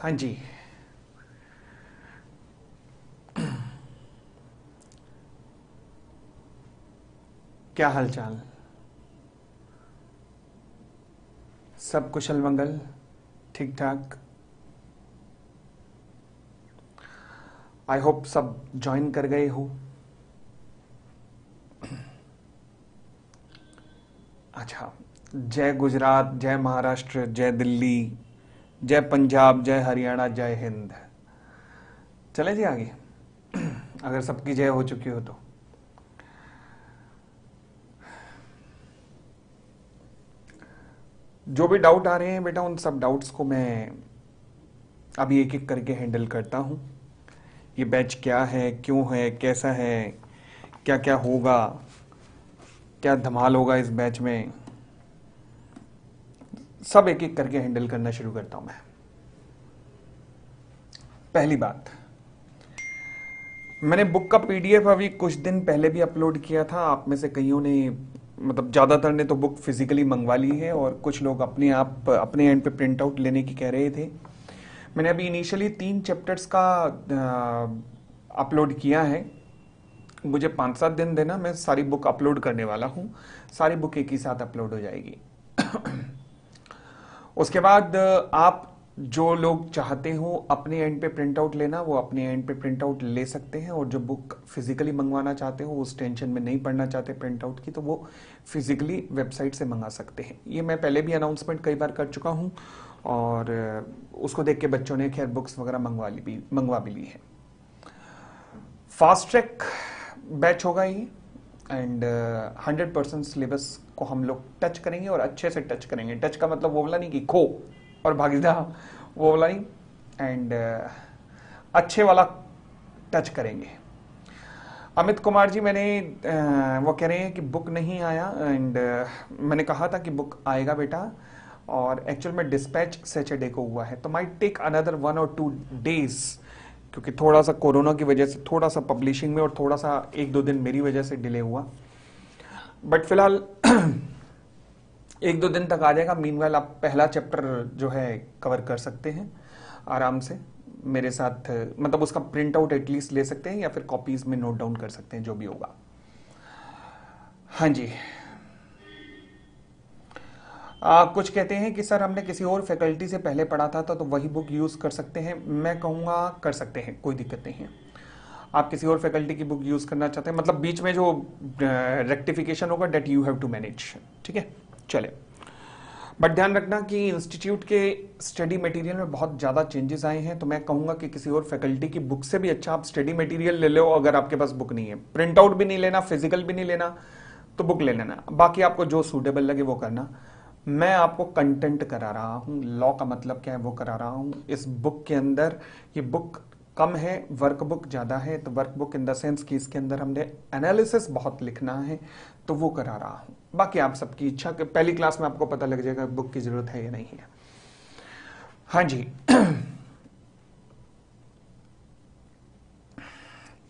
हाँ जी क्या हालचाल सब कुशल मंगल ठीक ठाक आई होप सब ज्वाइन कर गए हो अच्छा जय गुजरात जय महाराष्ट्र जय दिल्ली जय पंजाब जय हरियाणा जय हिंद चले जी आगे अगर सबकी जय हो चुकी हो तो जो भी डाउट आ रहे हैं बेटा उन सब डाउट्स को मैं अभी एक एक करके हैंडल करता हूं ये बैच क्या है क्यों है कैसा है क्या क्या होगा क्या धमाल होगा इस बैच में सब एक एक करके हैंडल करना शुरू करता हूं मैं पहली बात मैंने बुक का पीडीएफ अभी कुछ दिन पहले भी अपलोड किया था आप में से कईयों ने मतलब ज़्यादातर ने तो बुक फिजिकली मंगवा ली है और कुछ लोग अपने आप अपने एंड पे प्रिंट आउट लेने की कह रहे थे मैंने अभी इनिशियली तीन चैप्टर्स का अपलोड किया है मुझे पाँच सात दिन देना मैं सारी बुक अपलोड करने वाला हूँ सारी बुक एक ही साथ अपलोड हो जाएगी उसके बाद आप जो लोग चाहते हो अपने एंड पे प्रिंट आउट लेना वो अपने एंड पे प्रिंट आउट ले सकते हैं और जो बुक फिजिकली मंगवाना चाहते हो उस टेंशन में नहीं पढ़ना चाहते प्रिंट आउट की तो वो फिजिकली वेबसाइट से मंगा सकते हैं ये मैं पहले भी अनाउंसमेंट कई बार कर चुका हूँ और उसको देख के बच्चों ने खैर बुक्स वगैरह मंगवा ली भी मंगवा भी ली है फास्ट ट्रैक बैच होगा ये एंड हंड्रेड परसेंट सिलेबस को हम लोग टच करेंगे और अच्छे से टच करेंगे टच का मतलब वो बोला नहीं कि खो और भागीदा वो बोला नहीं एंड uh, अच्छे वाला टच करेंगे अमित कुमार जी मैंने uh, वो कह रहे हैं कि बुक नहीं आया एंड uh, मैंने कहा था कि बुक आएगा बेटा और एक्चुअल में डिस्पैच सैटरडे को हुआ है तो माई टेक अनदर वन और टू डेज क्योंकि थोड़ा सा कोरोना की वजह से थोड़ा सा पब्लिशिंग में और थोड़ा सा एक दो दिन मेरी वजह से डिले हुआ बट फिलहाल एक दो दिन तक आ जाएगा मीन आप पहला चैप्टर जो है कवर कर सकते हैं आराम से मेरे साथ मतलब उसका प्रिंट आउट एटलीस्ट ले सकते हैं या फिर कॉपीज में नोट डाउन कर सकते हैं जो भी होगा हाँ जी आ, कुछ कहते हैं कि सर हमने किसी और फैकल्टी से पहले पढ़ा था तो, तो वही बुक यूज़ कर सकते हैं मैं कहूँगा कर सकते हैं कोई दिक्कत नहीं है आप किसी और फैकल्टी की बुक यूज करना चाहते हैं मतलब बीच में जो रेक्टिफिकेशन होगा that you have to manage ठीक है चले बट ध्यान रखना कि इंस्टीट्यूट के स्टडी मटेरियल में बहुत ज़्यादा चेंजेस आए हैं तो मैं कहूंगा कि किसी और फैकल्टी की बुक से भी अच्छा आप स्टडी मटेरियल ले लो अगर आपके पास बुक नहीं है प्रिंट आउट भी नहीं लेना फिजिकल भी नहीं लेना तो बुक ले लेना बाकी आपको जो सूटेबल लगे वो करना मैं आपको कंटेंट करा रहा हूँ लॉ का मतलब क्या है वो करा रहा हूँ इस बुक के अंदर ये बुक कम है वर्कबुक ज़्यादा है तो वर्कबुक इन द सेंस कि इसके अंदर हमने एनालिसिस बहुत लिखना है तो वो करा रहा हूं बाकी आप सबकी इच्छा के पहली क्लास में आपको पता लग जाएगा बुक की ज़रूरत है या नहीं है हाँ जी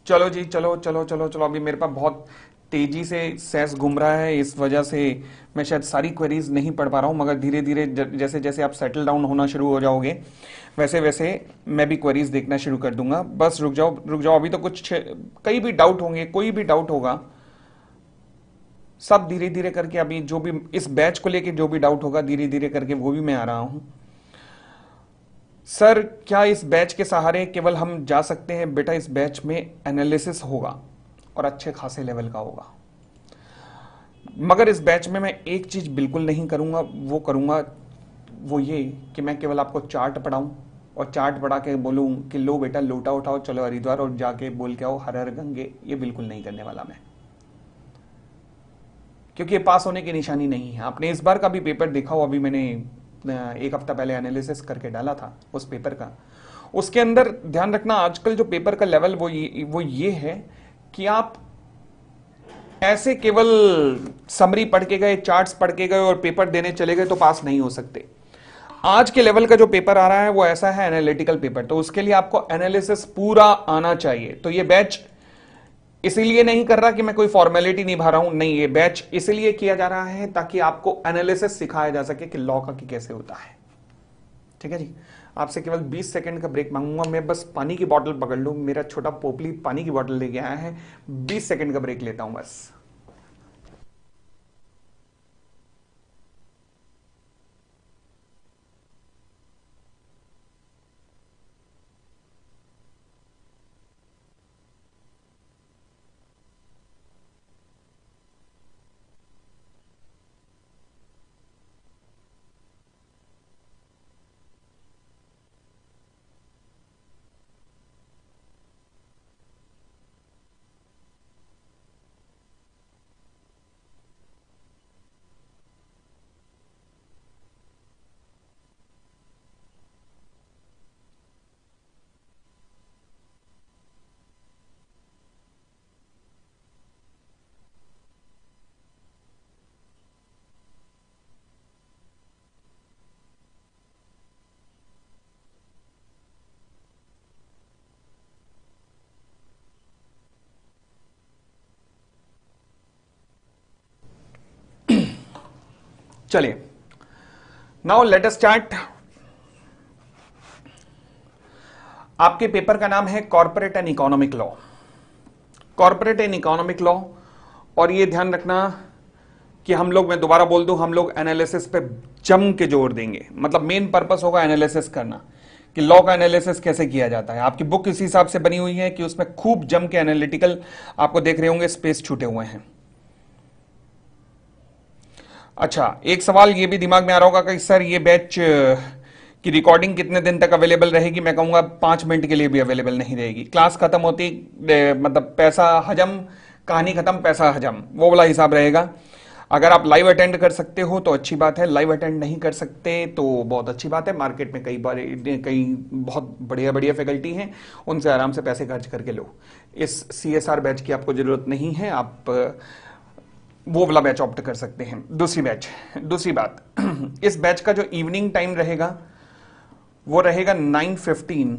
चलो जी चलो चलो चलो चलो अभी मेरे पास बहुत तेजी से सेस घूम रहा है इस वजह से मैं शायद सारी क्वेरीज नहीं पढ़ पा रहा हूँ मगर धीरे धीरे जैसे जैसे आप सेटल डाउन होना शुरू हो जाओगे वैसे वैसे मैं भी क्वेरीज देखना शुरू कर दूंगा बस रुक जाओ रुक जाओ अभी तो कुछ कई भी डाउट होंगे कोई भी डाउट होगा सब धीरे धीरे करके अभी जो भी इस बैच को लेके जो भी डाउट होगा धीरे धीरे करके वो भी मैं आ रहा हूं सर क्या इस बैच के सहारे केवल हम जा सकते हैं बेटा इस बैच में एनालिसिस होगा और अच्छे खासे लेवल का होगा मगर इस बैच में मैं एक चीज़ बिल्कुल नहीं करूंगा वो करूंगा वो ये कि मैं केवल आपको चार्ट पढ़ाऊं और चार्ट पढ़ा के बोलूं कि लो बेटा लोटा उठाओ चलो हरिद्वार और जाके बोल के आओ हर हर गंगे ये बिल्कुल नहीं करने वाला मैं क्योंकि ये पास होने की निशानी नहीं है आपने इस बार का भी पेपर देखा हो अभी मैंने एक हफ्ता पहले एनालिसिस करके डाला था उस पेपर का उसके अंदर ध्यान रखना आजकल जो पेपर का लेवल वो ये वो ये है कि आप ऐसे केवल समरी पढ़ के गए चार्ट्स पढ़ के गए और पेपर देने चले गए तो पास नहीं हो सकते आज के लेवल का जो पेपर आ रहा है वो ऐसा है एनालिटिकल पेपर तो उसके लिए आपको एनालिसिस पूरा आना चाहिए तो ये बैच इसीलिए नहीं कर रहा कि मैं कोई फॉर्मेलिटी निभा रहा हूं नहीं ये बैच इसीलिए किया जा रहा है ताकि आपको एनालिसिस सिखाया जा सके कि लॉ का कैसे होता है ठीक है जी आपसे केवल 20 सेकंड का ब्रेक मांगूंगा मैं बस पानी की बॉटल पकड़ लू मेरा छोटा पोपली पानी की बॉटल लेके आया है 20 सेकंड का ब्रेक लेता हूं बस चलिए नाउ लेट अस स्टार्ट आपके पेपर का नाम है corporate and economic law corporate and economic law और ये ध्यान रखना कि हम लोग मैं दोबारा बोल दूं हम लोग एनालिसिस पे जम के जोर देंगे मतलब मेन पर्पस होगा एनालिसिस करना कि लॉ का एनालिसिस कैसे किया जाता है आपकी बुक इसी हिसाब से बनी हुई है कि उसमें खूब जम के एनालिटिकल आपको देख रहे होंगे स्पेस छूटे हुए हैं अच्छा एक सवाल ये भी दिमाग में आ रहा होगा कि सर ये बैच की रिकॉर्डिंग कितने दिन तक अवेलेबल रहेगी मैं कहूँगा पाँच मिनट के लिए भी अवेलेबल नहीं रहेगी क्लास खत्म होती मतलब पैसा हजम कहानी खत्म पैसा हजम वो वाला हिसाब रहेगा अगर आप लाइव अटेंड कर सकते हो तो अच्छी बात है लाइव अटेंड नहीं कर सकते तो बहुत अच्छी बात है मार्केट में कई बार कई बहुत बढ़िया बढ़िया फैकल्टी हैं उनसे आराम से पैसे खर्च करके लो इस सी बैच की आपको ज़रूरत नहीं है आप वो वाला बैच ऑप्ट कर सकते हैं दूसरी बैच दूसरी बात इस बैच का जो इवनिंग टाइम रहेगा वो रहेगा 9:15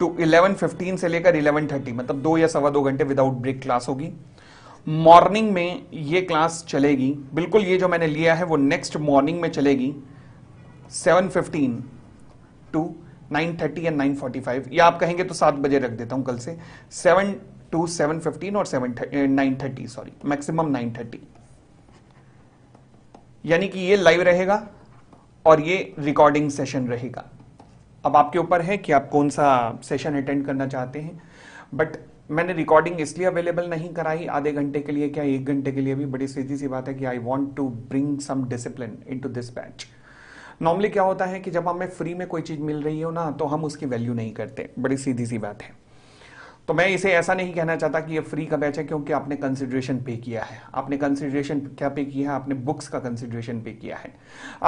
टू 11:15 से लेकर 11:30 मतलब दो या सवा दो घंटे विदाउट ब्रेक क्लास होगी मॉर्निंग में ये क्लास चलेगी बिल्कुल ये जो मैंने लिया है वो नेक्स्ट मॉर्निंग में चलेगी 7:15 टू 9:30 एंड 9:45 या आप कहेंगे तो सात बजे रख देता हूं कल से सेवन टू सेवन फिफ्टीन और seven nine thirty sorry maximum nine thirty यानी कि ये लाइव रहेगा और ये रिकॉर्डिंग सेशन रहेगा अब आपके ऊपर है कि आप कौन सा सेशन अटेंड करना चाहते हैं बट मैंने रिकॉर्डिंग इसलिए अवेलेबल नहीं कराई आधे घंटे के लिए क्या एक घंटे के लिए भी बड़ी सीधी सी बात है कि I want to bring some discipline into this batch normally क्या होता है कि जब हमें फ्री में कोई चीज़ मिल रही हो ना तो हम उसकी वैल्यू नहीं करते बड़ी सीधी सी बात है तो मैं इसे ऐसा नहीं कहना चाहता कि ये फ्री का बैच है क्योंकि आपने कंसिडरेशन पे किया है आपने कंसिडरेशन क्या पे किया है आपने बुक्स का कंसिडरेशन पे किया है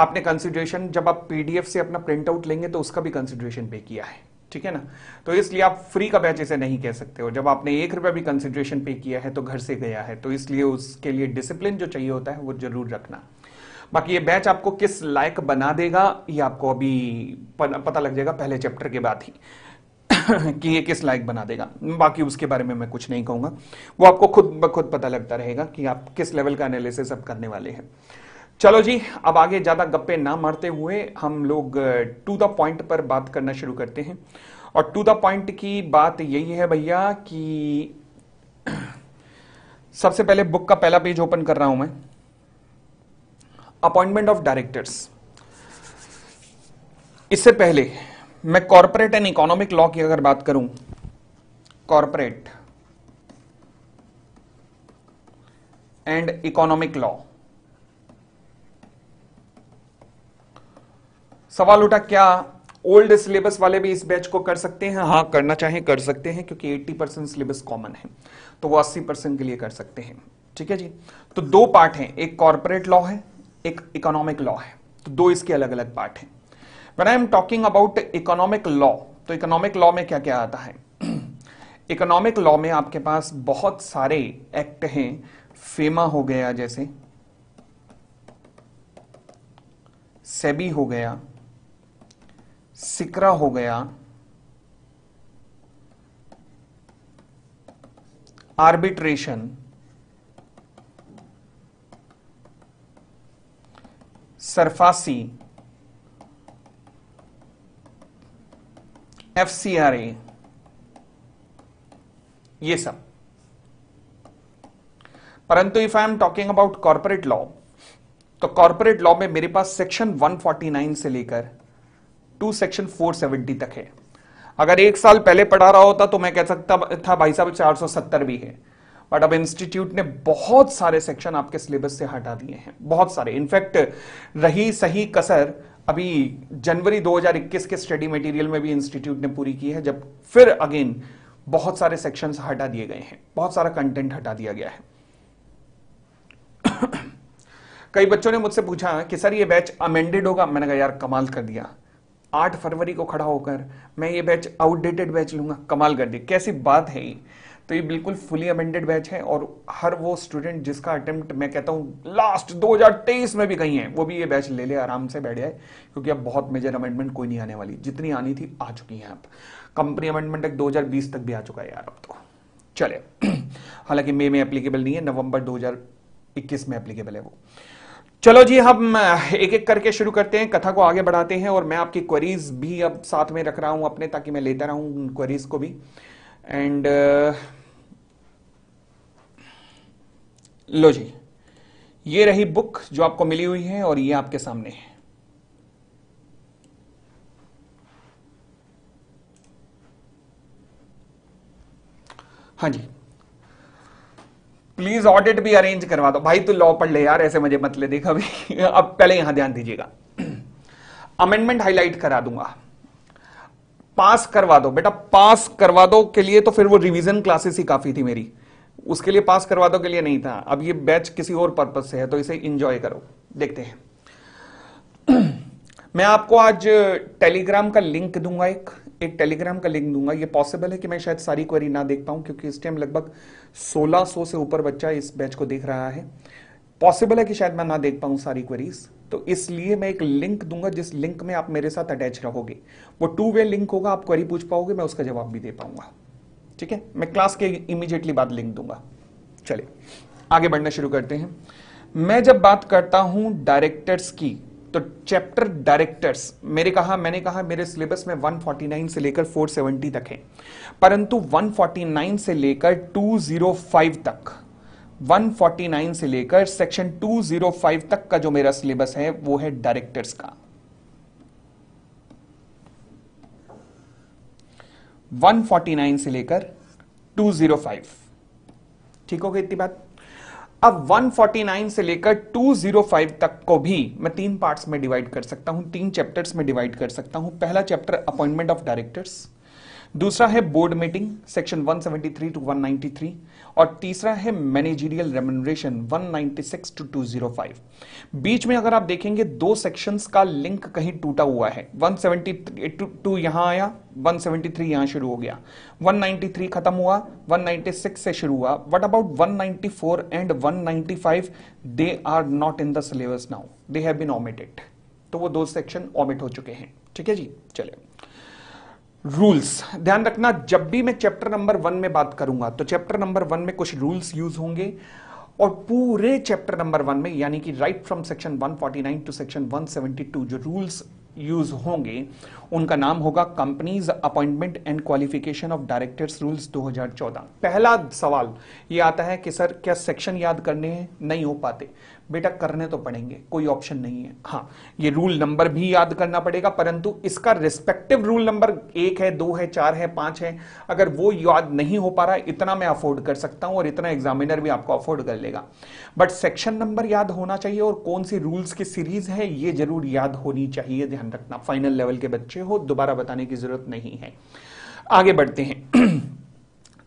आपने कंसिडरेशन जब आप पीडीएफ से अपना प्रिंट आउट लेंगे तो उसका भी कंसिडरेशन पे किया है ठीक है ना तो इसलिए आप फ्री का बैच इसे नहीं कह सकते हो जब आपने एक रुपया भी कंसिडरेशन पे किया है तो घर से गया है तो इसलिए उसके लिए डिसिप्लिन जो चाहिए होता है वो जरूर रखना बाकी ये बैच आपको किस लायक बना देगा ये आपको अभी पता लग जाएगा पहले चैप्टर के बाद ही कि ये किस लायक बना देगा बाकी उसके बारे में मैं कुछ नहीं कहूंगा वो आपको खुद ब खुद पता लगता रहेगा कि आप किस लेवल का एनालिसिस अब करने वाले हैं चलो जी अब आगे ज़्यादा गप्पे ना मारते हुए हम लोग टू द पॉइंट पर बात करना शुरू करते हैं और टू द पॉइंट की बात यही है भैया कि सबसे पहले बुक का पहला पेज ओपन कर रहा हूं मैं अपॉइंटमेंट ऑफ डायरेक्टर्स इससे पहले मैं कॉरपोरेट एंड इकोनॉमिक लॉ की अगर बात करूं कॉरपोरेट एंड इकोनॉमिक लॉ सवाल उठा क्या ओल्ड सिलेबस वाले भी इस बैच को कर सकते हैं हाँ करना चाहे कर सकते हैं क्योंकि 80 परसेंट सिलेबस कॉमन है तो वो 80 परसेंट के लिए कर सकते हैं ठीक है जी तो दो पार्ट हैं एक कॉरपोरेट लॉ है एक इकोनॉमिक लॉ है तो दो इसके अलग अलग पार्ट हैं when I am talking about economic law तो इकोनॉमिक लॉ में क्या क्या आता है इकोनॉमिक लॉ में आपके पास बहुत सारे एक्ट हैं फेमा हो गया जैसे सेबी हो गया सिकरा हो गया arbitration SARFAESI F C R A ये सब परंतु if I am talking about corporate law तो कॉर्पोरेट लॉ में मेरे पास सेक्शन 149 से लेकर टू सेक्शन 470 तक है अगर एक साल पहले पढ़ा रहा होता तो मैं कह सकता था भाई साहब 470 भी है बट अब इंस्टीट्यूट ने बहुत सारे सेक्शन आपके सिलेबस से हटा दिए हैं बहुत सारे इनफैक्ट रही सही कसर अभी जनवरी 2021 के स्टडी मटेरियल में भी इंस्टीट्यूट ने पूरी की है जब फिर अगेन बहुत सारे सेक्शंस हटा दिए गए हैं बहुत सारा कंटेंट हटा दिया गया है कई बच्चों ने मुझसे पूछा कि सर ये बैच अमेंडेड होगा मैंने कहा यार कमाल कर दिया आठ फरवरी को खड़ा होकर मैं ये बैच आउटडेटेड बैच लूंगा कमाल कर दिया कैसी बात है ये तो ये बिल्कुल फुली अमेंडेड बैच है और हर वो स्टूडेंट जिसका अटेम्प्ट मैं कहता हूँ लास्ट 2023 में भी कहीं है वो भी ये बैच ले ले आराम से बैठ जाए क्योंकि अब बहुत मेजर अमेंडमेंट कोई नहीं आने वाली जितनी आनी थी आ चुकी हैं अब कंपनी अमेंडमेंट एक्ट 2020 तक भी आ चुका है यार अब तो चले हालांकि मे में एप्लीकेबल नहीं है नवंबर दो में एप्लीकेबल है वो चलो जी हम एक एक करके शुरू करते हैं कथा को आगे बढ़ाते हैं और मैं आपकी क्वेरीज भी अब साथ में रख रहा हूं अपने ताकि मैं लेता रहूं क्वेरीज को भी एंड uh, लो जी ये रही बुक जो आपको मिली हुई है और ये आपके सामने है हाँ जी प्लीज ऑडिट भी अरेंज करवा दो भाई तू लॉ पढ़ ले यार ऐसे मुझे मत ले देख अभी अब पहले यहां ध्यान दीजिएगा अमेंडमेंट हाईलाइट करा दूंगा पास करवा दो बेटा पास करवा दो के लिए तो फिर वो रिवीजन क्लासेस ही काफी थी मेरी उसके लिए पास करवा दो के लिए नहीं था अब ये बैच किसी और पर्पज से है तो इसे इंजॉय करो देखते हैं मैं आपको आज टेलीग्राम का लिंक दूंगा एक एक टेलीग्राम का लिंक दूंगा ये पॉसिबल है कि मैं शायद सारी क्वेरी ना देख पाऊं क्योंकि इस टाइम लगभग 1600 से ऊपर बच्चा इस बैच को देख रहा है पॉसिबल है कि शायद मैं ना देख पाऊं सारी क्वेरीज तो इसलिए मैं एक लिंक दूंगा जिस लिंक में आप मेरे साथ अटैच रहोगे वो टू वे लिंक होगा आप क्वेरी पूछ पाओगे मैं उसका जवाब भी दे पाऊंगा ठीक है मैं क्लास के इमीजिएटली बाद लिंक दूंगा चले आगे बढ़ना शुरू करते हैं मैं जब बात करता हूं डायरेक्टर्स की तो चैप्टर डायरेक्टर्स मेरे कहा मैंने कहा मेरे सिलेबस में 149 से लेकर 470 तक है परंतु 149 से लेकर 205 तक 149 से लेकर सेक्शन 205 तक का जो मेरा सिलेबस है वो है डायरेक्टर्स का 149 से लेकर 205 ठीक हो गई इतनी बात अब 149 से लेकर 205 तक को भी मैं तीन पार्ट्स में डिवाइड कर सकता हूं तीन चैप्टर्स में डिवाइड कर सकता हूं पहला चैप्टर अपॉइंटमेंट ऑफ डायरेक्टर्स दूसरा है बोर्ड मीटिंग सेक्शन 173 टू 193 और तीसरा है मैनेजीरियल रेमुनरेशन 196 टू 205 बीच में अगर आप देखेंगे दो सेक्शंस का लिंक कहीं टूटा हुआ है 172 यहां आया 173 यहां शुरू हो गया 193 खत्म हुआ 196 से शुरू हुआ but about 194 and 195 they are not in the syllabus now they have been omitted तो वो दो सेक्शन ऑमिट हो चुके हैं ठीक है जी चलिए रूल्स ध्यान रखना जब भी मैं चैप्टर नंबर वन में बात करूंगा तो चैप्टर नंबर वन में कुछ रूल्स यूज होंगे और पूरे चैप्टर नंबर वन में यानी कि right from section 149 to section 172 जो रूल्स यूज होंगे उनका नाम होगा companies appointment and qualification of directors rules 2014 पहला सवाल ये आता है कि सर क्या सेक्शन याद करने हैं नहीं हो पाते बेटा करने तो पड़ेंगे कोई ऑप्शन नहीं है हाँ ये रूल नंबर भी याद करना पड़ेगा परंतु इसका रिस्पेक्टिव रूल नंबर एक है दो है चार है पांच है अगर वो याद नहीं हो पा रहा इतना मैं अफोर्ड कर सकता हूं और इतना एग्जामिनर भी आपको अफोर्ड कर लेगा बट सेक्शन नंबर याद होना चाहिए और कौन सी रूल्स की सीरीज है ये जरूर याद होनी चाहिए ध्यान रखना फाइनल लेवल के बच्चे हो दोबारा बताने की जरूरत नहीं है आगे बढ़ते हैं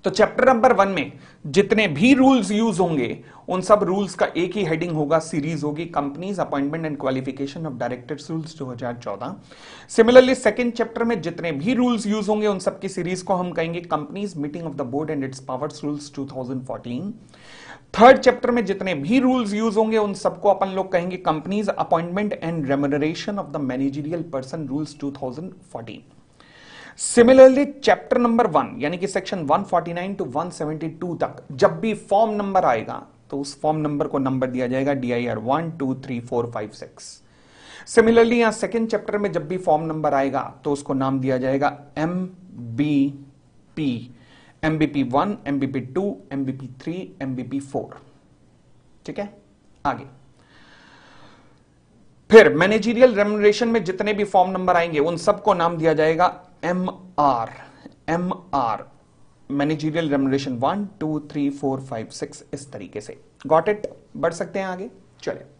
तो चैप्टर नंबर वन में जितने भी रूल्स यूज होंगे उन सब रूल्स का एक ही हेडिंग होगा सीरीज होगी companies appointment and qualification of directors rules 2014 similarly second chapter में जितने भी रूल्स यूज होंगे उन सब की सीरीज को हम कहेंगे companies meeting of the board and its powers rules 2014 third chapter में जितने भी रूल्स यूज होंगे उन सबको अपन लोग कहेंगे companies appointment and remuneration of the managerial person rules 2014 similarly chapter number one यानी कि सेक्शन 149 टू 172 तक जब भी फॉर्म नंबर आएगा तो उस फॉर्म नंबर को नंबर दिया जाएगा D I R one two three four five six similarly यहां सेकेंड चैप्टर में जब भी फॉर्म नंबर आएगा तो उसको नाम दिया जाएगा M B P M B P one M B P two M B P three M B P four ठीक है आगे फिर मैनेजीरियल रेमुनरेशन में जितने भी फॉर्म नंबर आएंगे उन सबको नाम दिया जाएगा M R M R managerial remuneration one two three four five six इस तरीके से गॉट इट बढ़ सकते हैं आगे चले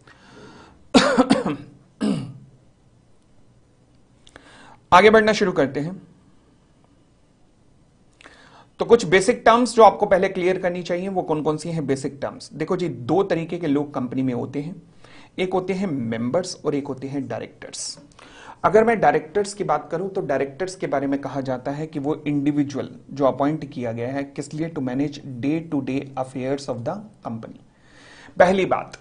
आगे बढ़ना शुरू करते हैं तो कुछ बेसिक टर्म्स जो आपको पहले क्लियर करनी चाहिए वो कौन कौन सी हैं बेसिक टर्म्स देखो जी दो तरीके के लोग कंपनी में होते हैं एक होते हैं मेंबर्स और एक होते हैं डायरेक्टर्स अगर मैं डायरेक्टर्स की बात करूं तो डायरेक्टर्स के बारे में कहा जाता है कि वो इंडिविजुअल जो अपॉइंट किया गया है किस लिए to manage day to day affairs of the company पहली बात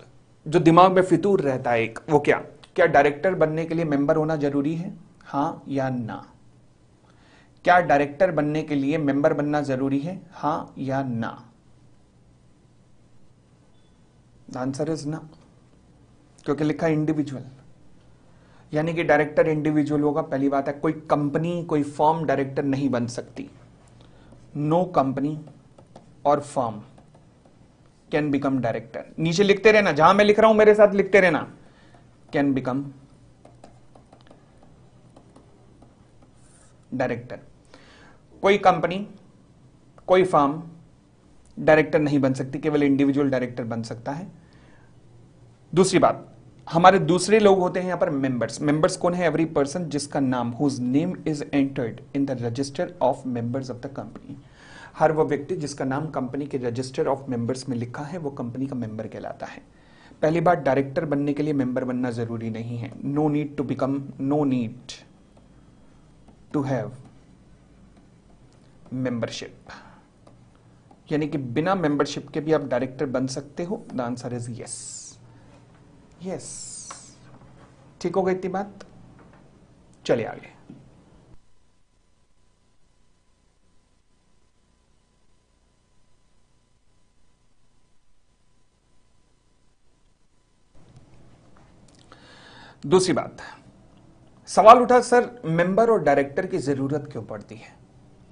जो दिमाग में फितूर रहता है एक वो क्या क्या डायरेक्टर बनने के लिए मेंबर होना जरूरी है हाँ या ना क्या डायरेक्टर बनने के लिए मेंबर बनना जरूरी है हाँ या ना आंसर इज ना क्योंकि लिखा इंडिविजुअल यानी कि डायरेक्टर इंडिविजुअल होगा पहली बात है कोई कंपनी कोई फॉर्म डायरेक्टर नहीं बन सकती no company or firm can become director नीचे लिखते रहना जहां मैं लिख रहा हूं मेरे साथ लिखते रहना कैन बिकम डायरेक्टर कोई कंपनी कोई फॉर्म डायरेक्टर नहीं बन सकती केवल इंडिविजुअल डायरेक्टर बन सकता है दूसरी बात हमारे दूसरे लोग होते हैं यहाँ पर मेंबर्स मेंबर्स कौन है एवरी पर्सन जिसका नाम whose name is entered in the register of members of the company हर वो व्यक्ति जिसका नाम कंपनी के रजिस्टर ऑफ मेंबर्स में लिखा है वो कंपनी का मेंबर कहलाता है पहली बार डायरेक्टर बनने के लिए मेंबर बनना जरूरी नहीं है no need to become no need to have membership यानी कि बिना मेंबरशिप के भी आप डायरेक्टर बन सकते हो the answer is yes yes ठीक हो गई इतनी बात चलिए आगे दूसरी बात सवाल उठा सर मेंबर और डायरेक्टर की जरूरत क्यों पड़ती है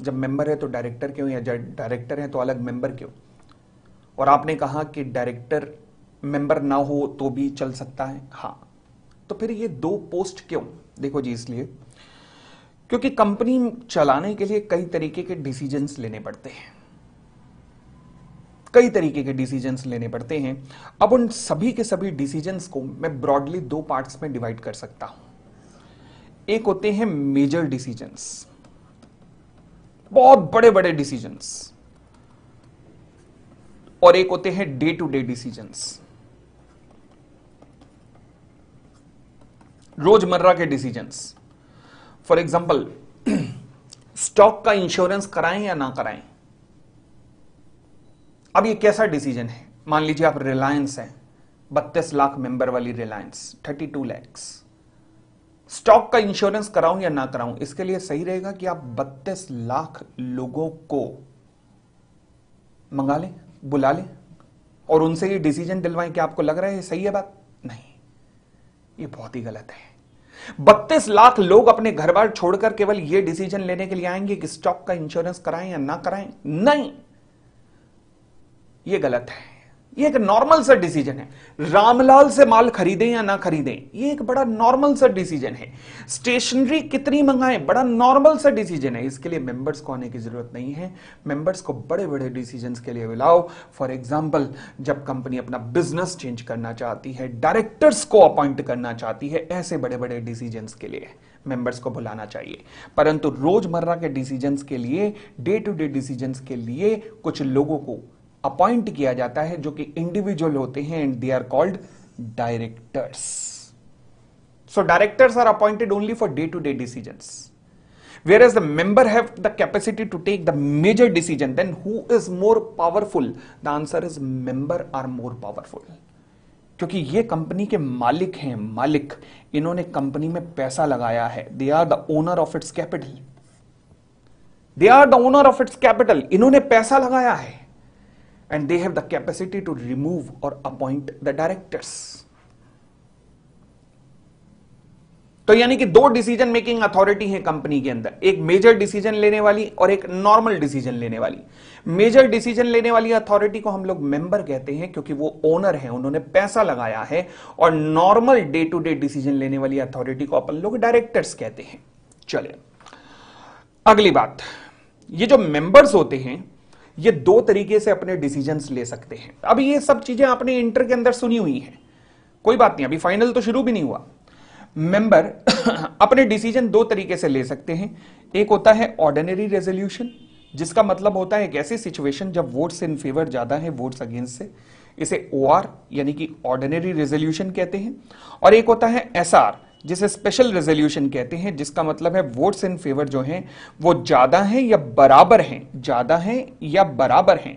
जब मेंबर है तो डायरेक्टर क्यों या डायरेक्टर है तो अलग मेंबर क्यों और आपने कहा कि डायरेक्टर मेंबर ना हो तो भी चल सकता है हाँ तो फिर ये दो पोस्ट क्यों देखो जी इसलिए क्योंकि कंपनी चलाने के लिए कई तरीके के डिसीजंस लेने पड़ते हैं कई तरीके के डिसीजंस लेने पड़ते हैं अब उन सभी के सभी डिसीजंस को मैं ब्रॉडली दो पार्ट्स में डिवाइड कर सकता हूं एक होते हैं मेजर डिसीजंस बहुत बड़े बड़े डिसीजंस और एक होते हैं डे टू डे डिसीजंस रोजमर्रा के डिसीजंस फॉर एग्जाम्पल स्टॉक का इंश्योरेंस कराएं या ना कराएं अब ये कैसा डिसीजन है मान लीजिए आप रिलायंस हैं बत्तीस लाख मेंबर वाली Reliance thirty two lakhs stock का इंश्योरेंस कराऊं या ना कराऊं इसके लिए सही रहेगा कि आप बत्तीस लाख लोगों को मंगा लें बुला लें और उनसे ये डिसीजन दिलवाएं कि आपको लग रहा है सही है बात नहीं ये बहुत ही गलत है बत्तीस लाख लोग अपने घर बार छोड़कर केवल यह डिसीजन लेने के लिए आएंगे कि स्टॉक का इंश्योरेंस कराएं या ना कराएं नहीं यह गलत है ये एक नॉर्मल सा डिसीजन है रामलाल से माल खरीदें या ना खरीदें ये एक बड़ा नॉर्मल सा डिसीजन है स्टेशनरी कितनी मंगाएं बड़ा नॉर्मल सा डिसीजन है इसके लिए मेंबर्स को आने की जरूरत नहीं है मेंबर्स को बड़े बड़े डिसीजंस के लिए बुलाओ फॉर एग्जाम्पल जब कंपनी अपना बिजनेस चेंज करना चाहती है डायरेक्टर्स को अपॉइंट करना चाहती है ऐसे बड़े बड़े डिसीजन के लिए मेंबर्स को बुलाना चाहिए परंतु रोजमर्रा के डिसीजन के लिए डे टू डे डिसीजन के लिए कुछ लोगों को अपॉइंट किया जाता है जो कि इंडिविजुअल होते हैं and they are called directors so directors are appointed only for day to day whereas the member have the capacity to take the major decision then who is more powerful the answer is member are more powerful क्योंकि ये company के मालिक हैं मालिक इन्होंने company में पैसा लगाया है they are the owner of its capital they are the owner of its capital इन्होंने पैसा लगाया है and they have the capacity to remove or appoint the directors तो यानी कि दो डिसीजन मेकिंग अथॉरिटी है कंपनी के अंदर एक मेजर डिसीजन लेने वाली और एक नॉर्मल डिसीजन लेने वाली मेजर डिसीजन लेने वाली अथॉरिटी को हम लोग मेंबर कहते हैं क्योंकि वो ओनर है उन्होंने पैसा लगाया है और normal day to day decision लेने वाली अथॉरिटी को अपन लोग डायरेक्टर्स कहते हैं चले अगली बात ये जो मेंबर्स होते हैं ये दो तरीके से अपने डिसीजन ले सकते हैं अब ये सब चीजें आपने इंटर के अंदर सुनी हुई है कोई बात नहीं अभी फाइनल तो शुरू भी नहीं हुआ मेंबर अपने डिसीजन दो तरीके से ले सकते हैं एक होता है ऑर्डिनरी रेजोल्यूशन जिसका मतलब होता है एक ऐसी सिचुएशन जब वोट्स इन फेवर ज्यादा है वोट्स अगेंस्ट से इसे ओ यानी कि ऑर्डिनरी रेजोल्यूशन कहते हैं और एक होता है एस आर जिसे स्पेशल रेजोल्यूशन कहते हैं जिसका मतलब है वोट्स इन फेवर जो हैं वो ज़्यादा हैं या बराबर हैं ज़्यादा हैं या बराबर हैं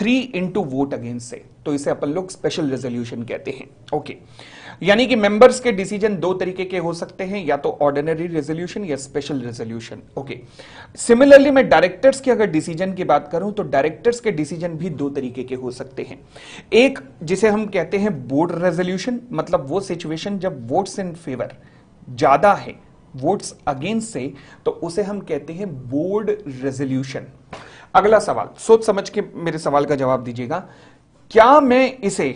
थ्री इंटू वोट अगेंस्ट से तो इसे अपन लोग स्पेशल रेजोल्यूशन कहते हैं ओके okay. यानी कि मेंबर्स के डिसीजन दो तरीके के हो सकते हैं या तो ऑर्डिनरी रेजोल्यूशन या स्पेशल रेजोल्यूशन ओके सिमिलरली मैं डायरेक्टर्स की अगर डिसीजन की बात करूं तो डायरेक्टर्स के डिसीजन भी दो तरीके के हो सकते हैं एक जिसे हम कहते हैं बोर्ड रेजोल्यूशन मतलब वो सिचुएशन जब वोट्स इन फेवर ज्यादा है वोट्स अगेंस्ट से तो उसे हम कहते हैं बोर्ड रेजोल्यूशन अगला सवाल सोच समझ के मेरे सवाल का जवाब दीजिएगा क्या मैं इसे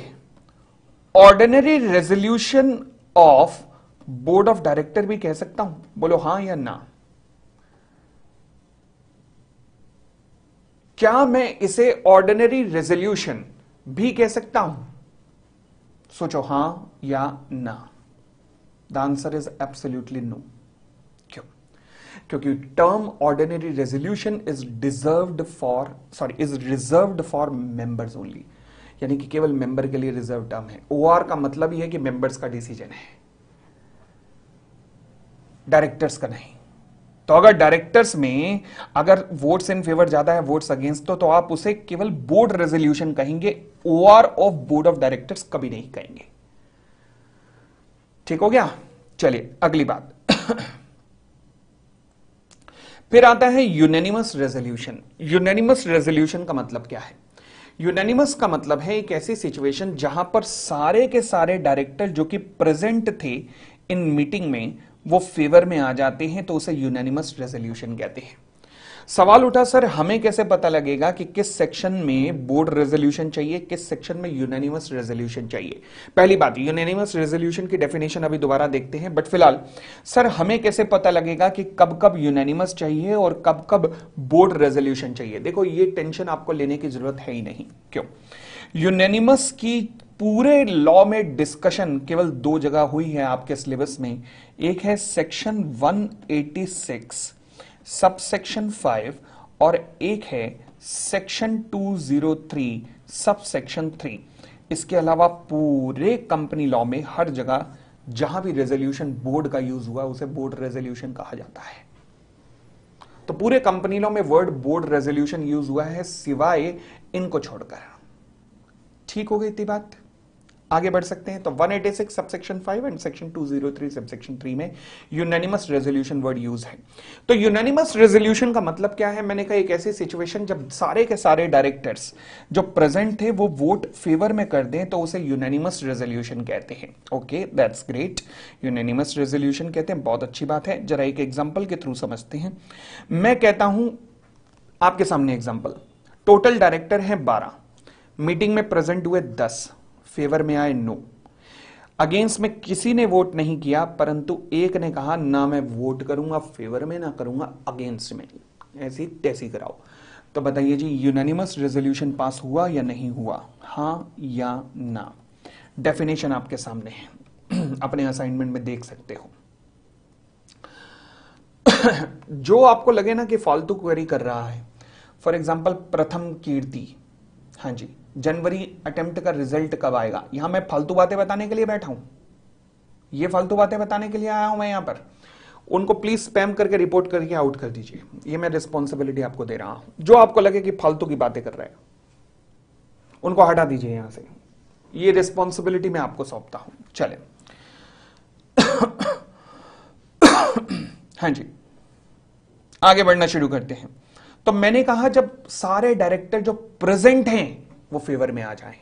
ordinary resolution of board of director भी कह सकता हूं बोलो हां या ना क्या मैं इसे ऑर्डिनरी रेजोल्यूशन भी कह सकता हूं सोचो हां या ना the answer is absolutely no क्यों क्योंकि term ordinary resolution is deserved for sorry is reserved for members only यानी कि केवल मेंबर के लिए रिजर्व टर्म है ओ का मतलब यह है कि मेंबर्स का डिसीजन है डायरेक्टर्स का नहीं तो अगर डायरेक्टर्स में अगर वोट्स इन फेवर ज्यादा है वोट्स अगेंस्ट तो, तो आप उसे केवल बोर्ड रेजोल्यूशन कहेंगे ओ ऑफ बोर्ड ऑफ डायरेक्टर्स कभी नहीं कहेंगे ठीक हो गया चलिए अगली बात फिर आता है यूनैनिमस रेजोल्यूशन यूनैनिमस रेजोल्यूशन का मतलब क्या है यूनानिमस का मतलब है एक ऐसी सिचुएशन जहां पर सारे के सारे डायरेक्टर जो कि प्रेजेंट थे इन मीटिंग में वो फेवर में आ जाते हैं तो उसे यूनानिमस रेजोल्यूशन कहते हैं सवाल उठा सर हमें कैसे पता लगेगा कि किस सेक्शन में बोर्ड रेजोल्यूशन चाहिए किस सेक्शन में यूनानिमस रेजोल्यूशन चाहिए पहली बात यूनानिमस रेजोल्यूशन की डेफिनेशन अभी दोबारा देखते हैं बट फिलहाल सर हमें कैसे पता लगेगा कि कब कब यूनानिमस चाहिए और कब कब बोर्ड रेजोल्यूशन चाहिए देखो ये टेंशन आपको लेने की जरूरत है ही नहीं क्यों यूनानिमस की पूरे लॉ में डिस्कशन केवल दो जगह हुई है आपके सिलेबस में एक है सेक्शन 186 सबसेक्शन फाइव और एक है section two zero sub subsection three इसके अलावा पूरे कंपनी लॉ में हर जगह जहां भी रेजोल्यूशन बोर्ड का यूज हुआ उसे बोर्ड रेजोल्यूशन कहा जाता है तो पूरे कंपनी लॉ में वर्ड बोर्ड रेजोल्यूशन यूज हुआ है सिवाय इनको छोड़कर ठीक हो गई इतनी बात आगे बढ़ सकते हैं तो 186 eighty six subsection five and section two zero three subsection three में यूनानिमस रेजोल्यूशन वर्ड यूज है तो यूनानिमस रेजोल्यूशन का मतलब क्या है मैंने कहा एक ऐसी सिचुएशन जब सारे के सारे डायरेक्टर्स जो प्रेजेंट थे वो वोट फेवर में कर दें तो उसे यूनानिमस रेजोल्यूशन कहते हैं okay that's great unanimous resolution कहते हैं बहुत अच्छी बात है जरा एक एग्जाम्पल के थ्रू समझते हैं मैं कहता हूं आपके सामने एग्जाम्पल टोटल डायरेक्टर है बारह मीटिंग में प्रेजेंट हुए दस फेवर में आए नो अगेंस्ट में किसी ने वोट नहीं किया परंतु एक ने कहा ना मैं वोट करूंगा फेवर में ना करूंगा अगेंस्ट में ऐसी तैसी कराओ तो बताइए जी यूनानिमस रेजोल्यूशन पास हुआ या नहीं हुआ हाँ या ना डेफिनेशन आपके सामने है अपने असाइनमेंट में देख सकते हो जो आपको लगे ना कि फालतू क्वेरी कर रहा है फॉर एग्जाम्पल प्रथम कीर्ति हाँ जी जनवरी अटेम्प्ट का रिजल्ट कब आएगा यहां मैं फालतू बातें बताने के लिए बैठा हूं ये फालतू बातें बताने के लिए आया हूं मैं यहां पर उनको प्लीज स्पैम करके रिपोर्ट करके आउट कर दीजिए ये मैं रिस्पॉन्सिबिलिटी आपको दे रहा हूं जो आपको लगे कि फालतू की बातें कर रहा है उनको हटा दीजिए यहां से ये रिस्पॉन्सिबिलिटी मैं आपको सौंपता हूं चले हाँ जी आगे बढ़ना शुरू करते हैं तो मैंने कहा जब सारे डायरेक्टर जो प्रेजेंट हैं वो फेवर में आ जाए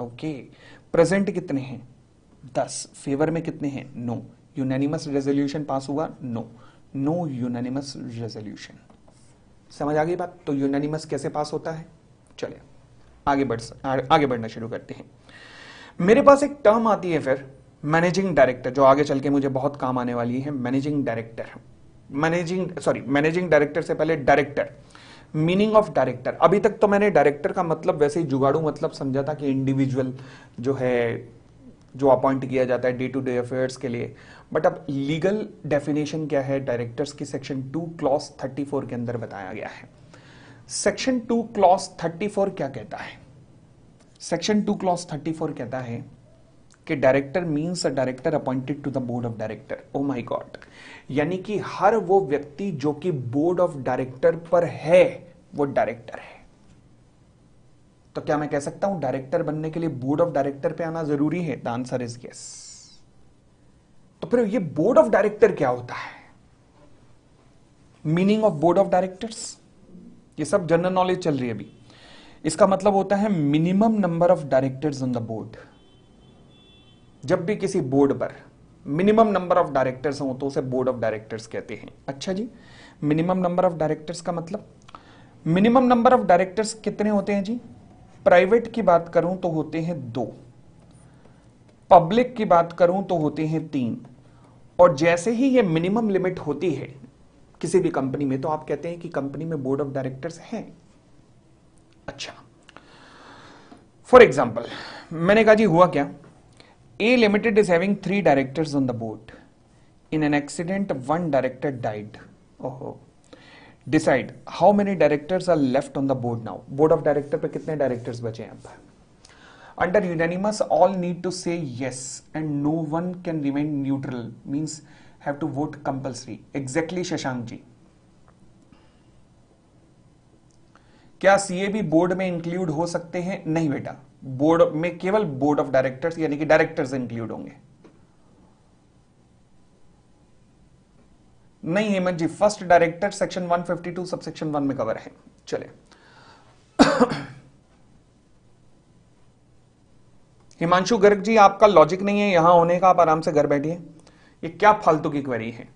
ओके प्रेजेंट कितने हैं दस फेवर में कितने हैं नो यूनैनिमस रेजोल्यूशन पास हुआ नो नो यूनानिमस रेजोल्यूशन समझ आ गई बात तो यूनैनिमस कैसे पास होता है चले आगे बढ़ आ, आगे बढ़ना शुरू करते हैं मेरे पास एक टर्म आती है फिर मैनेजिंग डायरेक्टर जो आगे चल के मुझे बहुत काम आने वाली है managing director managing sorry managing director से पहले डायरेक्टर मीनिंग ऑफ डायरेक्टर अभी तक तो मैंने डायरेक्टर का मतलब वैसे ही जुगाड़ू मतलब समझा था कि इंडिविजुअल जो है जो अपॉइंट किया जाता है डे टू डे अफेयर्स के लिए बट अब लीगल डेफिनेशन क्या है डायरेक्टर्स की section two clause thirty four के अंदर बताया गया है section two clause thirty four क्या कहता है section two clause thirty four कहता है कि director means a director appointed to the board of director oh my god यानी कि हर वो व्यक्ति जो कि बोर्ड ऑफ डायरेक्टर पर है वो डायरेक्टर है तो क्या मैं कह सकता हूं डायरेक्टर बनने के लिए बोर्ड ऑफ डायरेक्टर पे आना जरूरी है द आंसर इज यस तो फिर ये बोर्ड ऑफ डायरेक्टर क्या होता है meaning of board of directors ये सब जनरल नॉलेज चल रही है अभी इसका मतलब होता है minimum number of directors on the board जब भी किसी बोर्ड पर मिनिमम नंबर ऑफ डायरेक्टर्स हो तो उसे बोर्ड ऑफ डायरेक्टर्स कहते हैं अच्छा जी मिनिमम नंबर ऑफ डायरेक्टर्स का मतलब मिनिमम नंबर ऑफ डायरेक्टर्स कितने होते हैं जी प्राइवेट की बात करूं तो होते हैं दो पब्लिक की बात करूं तो होते हैं तीन और जैसे ही ये मिनिमम लिमिट होती है किसी भी कंपनी में तो आप कहते हैं कि कंपनी में बोर्ड ऑफ डायरेक्टर्स हैं अच्छा फॉर एग्जाम्पल मैंने कहा जी हुआ क्या A Limited is having three directors on the board. In an accident, one director died. Oh, decide how many directors are left on the board now. Board of director पे कितने directors बचे हैं अब? Under unanimous, all need to say yes, and no one can remain neutral. Means have to vote compulsory. Exactly, Shashank ji. क्या CA भी board में include हो सकते हैं नहीं बेटा बोर्ड में केवल बोर्ड ऑफ डायरेक्टर्स यानी कि डायरेक्टर्स इंक्लूड होंगे नहीं Hemant ji first director section 152 sub section one में कवर है चले हिमांशु गर्ग जी आपका लॉजिक नहीं है यहां होने का आप आराम से घर बैठिए ये क्या फालतू की क्वेरी है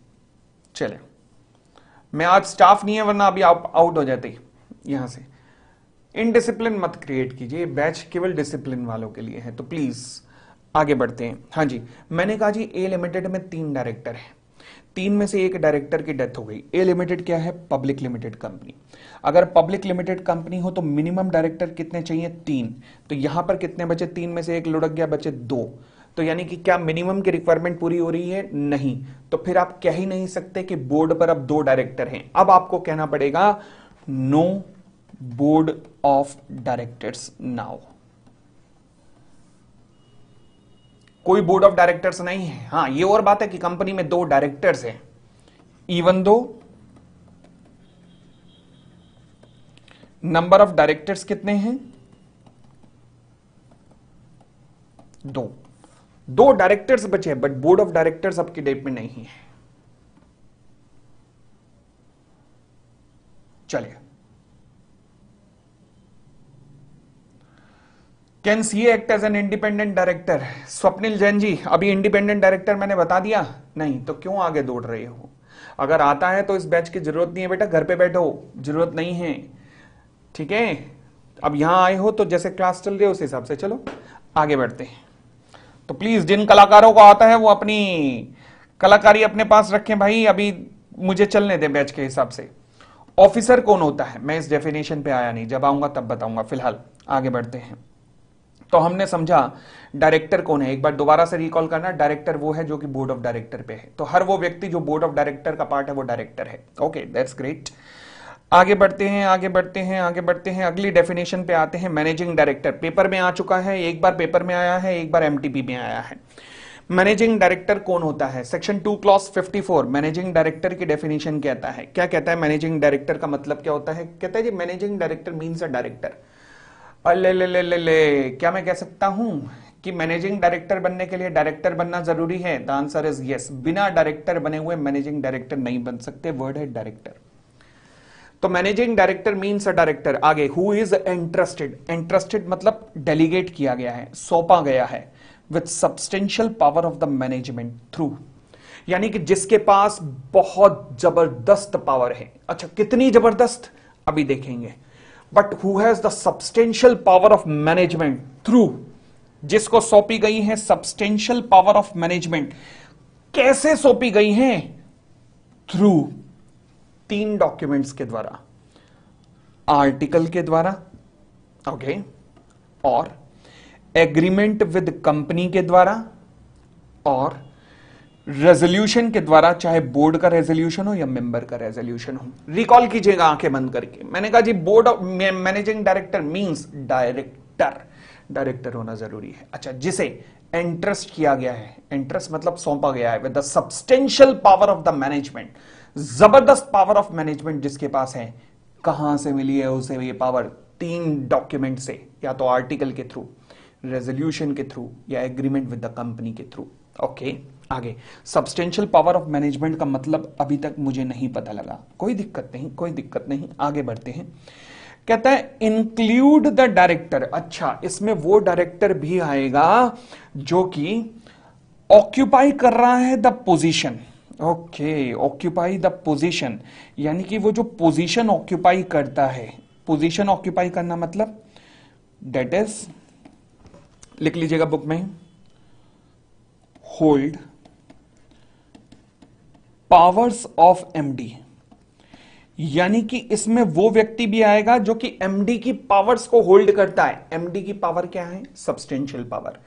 चले मैं आज स्टाफ नहीं है वरना अभी आप आउट हो जाते यहां से इनडिसिप्लिन मत क्रिएट कीजिए बैच केवल डिसिप्लिन वालों के लिए है तो प्लीज आगे बढ़ते हैं हाँ जी मैंने कहा जी ए लिमिटेड में तीन डायरेक्टर हैं तीन में से एक डायरेक्टर की डेथ हो गई ए लिमिटेड क्या है पब्लिक लिमिटेड कंपनी अगर पब्लिक लिमिटेड कंपनी हो तो मिनिमम डायरेक्टर कितने चाहिए तीन तो यहां पर कितने बचे तीन में से एक लुढ़क गया बचे दो तो यानी कि क्या मिनिमम की रिक्वायरमेंट पूरी हो रही है नहीं तो फिर आप कह ही नहीं सकते कि बोर्ड पर अब दो डायरेक्टर हैं अब आपको कहना पड़ेगा no board of directors now कोई बोर्ड ऑफ डायरेक्टर्स नहीं है हां ये और बात है कि कंपनी में दो डायरेक्टर्स हैं even though number of directors कितने हैं दो दो डायरेक्टर्स बचे हैं बट बोर्ड ऑफ डायरेक्टर्स अब की डेट में नहीं है चलिए can C act as an independent director Swapnil Jain ji अभी इंडिपेंडेंट डायरेक्टर मैंने बता दिया नहीं तो क्यों आगे दौड़ रहे हो अगर आता है तो इस बैच की जरूरत नहीं है बेटा घर पे बैठो जरूरत नहीं है ठीक है अब यहां आए हो तो जैसे क्लास चल रही है उस हिसाब से चलो आगे बढ़ते हैं तो प्लीज जिन कलाकारों को आता है वो अपनी कलाकारी अपने पास रखें भाई अभी मुझे चलने दें बैच के हिसाब से ऑफिसर कौन होता है मैं इस डेफिनेशन पे आया नहीं जब आऊंगा तब बताऊंगा फिलहाल आगे बढ़ते हैं तो हमने समझा डायरेक्टर कौन है एक बार दोबारा से रिकॉल करना डायरेक्टर वो है जो कि बोर्ड ऑफ डायरेक्टर पे है तो हर वो व्यक्ति जो बोर्ड ऑफ डायरेक्टर का पार्ट है वो डायरेक्टर है ओके दैट्स ग्रेट आगे बढ़ते हैं आगे बढ़ते हैं आगे बढ़ते हैं अगली डेफिनेशन पे आते हैं मैनेजिंग डायरेक्टर पेपर में आ चुका है एक बार पेपर में आया है एक बार एम में आया है मैनेजिंग डायरेक्टर कौन होता है section two clause 54 managing director की डेफिनेशन कहता है क्या कहता है मैनेजिंग डायरेक्टर का मतलब क्या होता है कहता है जी managing director means a director ले ले ले ले ले क्या मैं कह सकता हूं कि मैनेजिंग डायरेक्टर बनने के लिए डायरेक्टर बनना जरूरी है द आंसर इज यस बिना डायरेक्टर बने हुए मैनेजिंग डायरेक्टर नहीं बन सकते वर्ड है डायरेक्टर तो managing director means a director आगे हु इज इंटरेस्टेड इंटरेस्टेड मतलब डेलीगेट किया गया है सौंपा गया है with substantial power of the management through यानी कि जिसके पास बहुत जबरदस्त पावर है अच्छा कितनी जबरदस्त अभी देखेंगे but who has the substantial power of management through जिसको सौंपी गई है सब्सटेंशियल पावर ऑफ मैनेजमेंट कैसे सौंपी गई है थ्रू तीन डॉक्यूमेंट्स के द्वारा आर्टिकल के द्वारा ओके okay, और एग्रीमेंट विद कंपनी के द्वारा और रेजोल्यूशन के द्वारा चाहे बोर्ड का रेजोल्यूशन हो या मेंबर का रेजोल्यूशन हो रिकॉल कीजिएगा आंखें बंद करके मैंने कहा जी board of managing director means director director होना जरूरी है अच्छा जिसे एंट्रस्ट किया गया है एंट्रस्ट मतलब सौंपा गया है with the substantial power of the management जबरदस्त पावर ऑफ मैनेजमेंट जिसके पास है कहां से मिली है उसे ये पावर तीन डॉक्यूमेंट से या तो आर्टिकल के थ्रू रेजोल्यूशन के थ्रू या एग्रीमेंट विद द कंपनी के थ्रू ओके आगे सब्सटेंशियल पावर ऑफ मैनेजमेंट का मतलब अभी तक मुझे नहीं पता लगा कोई दिक्कत नहीं कोई दिक्कत नहीं आगे बढ़ते हैं कहता है इंक्लूड द डायरेक्टर अच्छा इसमें वो डायरेक्टर भी आएगा जो कि ऑक्यूपाई कर रहा है the position okay occupy the position यानी कि वो जो पोजीशन ऑक्यूपाई करता है पोजीशन ऑक्यूपाई करना मतलब डेट इज लिख लीजिएगा बुक में होल्ड पावर्स ऑफ एमडी यानी कि इसमें वो व्यक्ति भी आएगा जो कि एमडी की पावर्स को होल्ड करता है एमडी की पावर क्या है सब्सटेंशियल पावर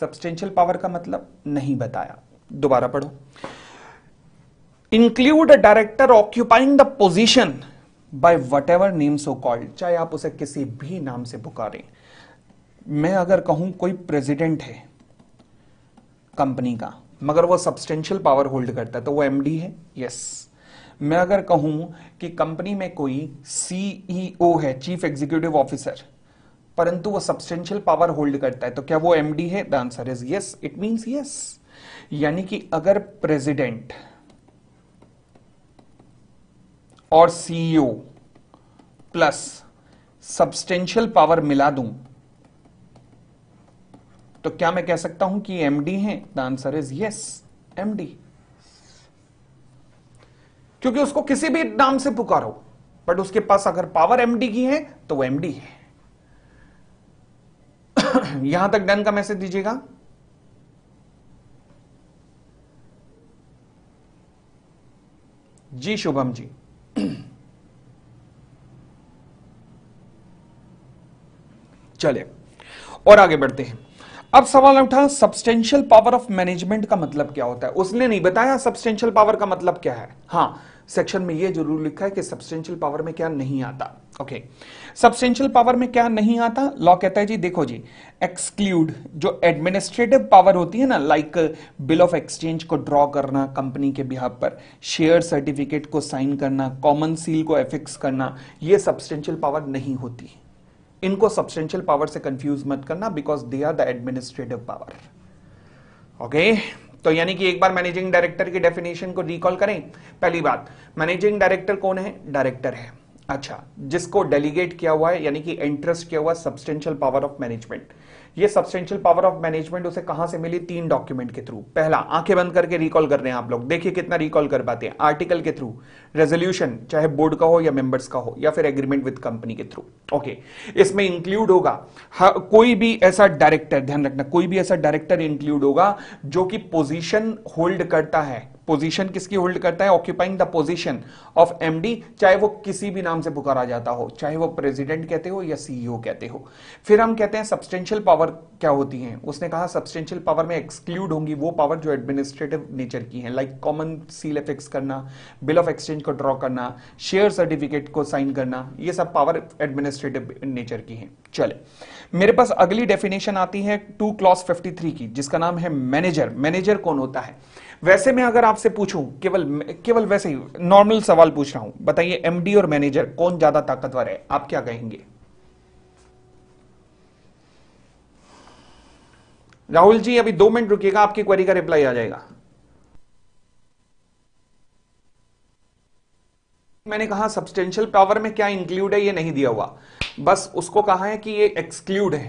सब्सटेंशियल पावर का मतलब नहीं बताया दोबारा पढ़ो include a director occupying the position by whatever name so called चाहे आप उसे किसी भी नाम से पुकारें मैं अगर कहूं कोई प्रेसिडेंट है कंपनी का मगर वो सब्सटेंशियल पावर होल्ड करता है तो वो एमडी है यस मैं अगर कहूं कि कंपनी में कोई सीईओ e है चीफ एग्जीक्यूटिव ऑफिसर परंतु वो सब्सटेंशियल पावर होल्ड करता है तो क्या वो एमडी है the answer is yes it means yes यानी कि अगर प्रेसिडेंट और सीईओ प्लस सब्सटेंशियल पावर मिला दूं तो क्या मैं कह सकता हूं कि एम डी है the answer is yes M D क्योंकि उसको किसी भी नाम से पुकारो बट उसके पास अगर पावर एमडी की है तो वो एमडी है यहां तक डन का मैसेज दीजिएगा जी शुभम जी चलिए और आगे बढ़ते हैं अब सवाल उठा सब्सटेंशियल पावर ऑफ मैनेजमेंट का मतलब क्या होता है उसने नहीं बताया सब्सटेंशियल पावर का मतलब क्या है हाँ सेक्शन में यह जरूर लिखा है कि सब्सटेंशियल पावर में क्या नहीं आता ओके सब्सटेंशियल पावर में क्या नहीं आता लॉ कहता है जी देखो जी एक्सक्लूड जो एडमिनिस्ट्रेटिव पावर होती है ना लाइक बिल ऑफ एक्सचेंज को ड्रॉ करना कंपनी के बिहार पर शेयर सर्टिफिकेट को साइन करना कॉमन सील को एफिक्स करना यह सब्सटेंशियल पावर नहीं होती है इनको सब्सटेंशियल पावर से कंफ्यूज मत करना because they are the administrative power okay तो यानी कि एक बार मैनेजिंग डायरेक्टर की डेफिनेशन को रिकॉल करें पहली बात मैनेजिंग डायरेक्टर कौन है डायरेक्टर है अच्छा जिसको डेलीगेट किया हुआ है यानी कि इंटरेस्ट किया हुआ सब्सटेंशियल पावर ऑफ मैनेजमेंट ये सब्सटेंशियल पावर ऑफ मैनेजमेंट उसे कहां से मिली तीन डॉक्यूमेंट के थ्रू पहला आंखें बंद करके रिकॉल कर रहे हैं आप लोग देखिए कितना रिकॉल कर पाते हैं आर्टिकल के थ्रू रेजोल्यूशन चाहे बोर्ड का हो या मेंबर्स का हो या फिर एग्रीमेंट विद कंपनी के थ्रू ओके इसमें इंक्लूड होगा कोई भी ऐसा डायरेक्टर ध्यान रखना कोई भी ऐसा डायरेक्टर इंक्लूड होगा जो कि पोजिशन होल्ड करता है पोजीशन किसकी होल्ड करता है occupying the position of MD चाहे वो किसी भी नाम से पुकारा जाता हो चाहे वो प्रेसिडेंट कहते हो या सीईओ e कहते हो फिर हम कहते हैं सब्सटेंशियल पावर क्या होती है उसने कहा सब्सटेंशियल पावर में एक्सक्लूड होंगी वो पावर जो एडमिनिस्ट्रेटिव नेचर की है लाइक कॉमन सील फिक्स करना बिल ऑफ एक्सचेंज को ड्रॉ करना शेयर सर्टिफिकेट को साइन करना ये सब पावर एडमिनिस्ट्रेटिव नेचर की है चले मेरे पास अगली डेफिनेशन आती है टू क्लॉस थ्री की जिसका नाम है मैनेजर मैनेजर कौन होता है वैसे मैं अगर आपसे पूछूं केवल केवल वैसे ही नॉर्मल सवाल पूछ रहा हूं बताइए एमडी और मैनेजर कौन ज्यादा ताकतवर है आप क्या कहेंगे राहुल जी अभी दो मिनट रुकिएगा आपकी क्वेरी का रिप्लाई आ जाएगा मैंने कहा सब्सटेंशियल पावर में क्या इंक्लूड है ये नहीं दिया हुआ बस उसको कहा है कि ये एक्सक्लूड है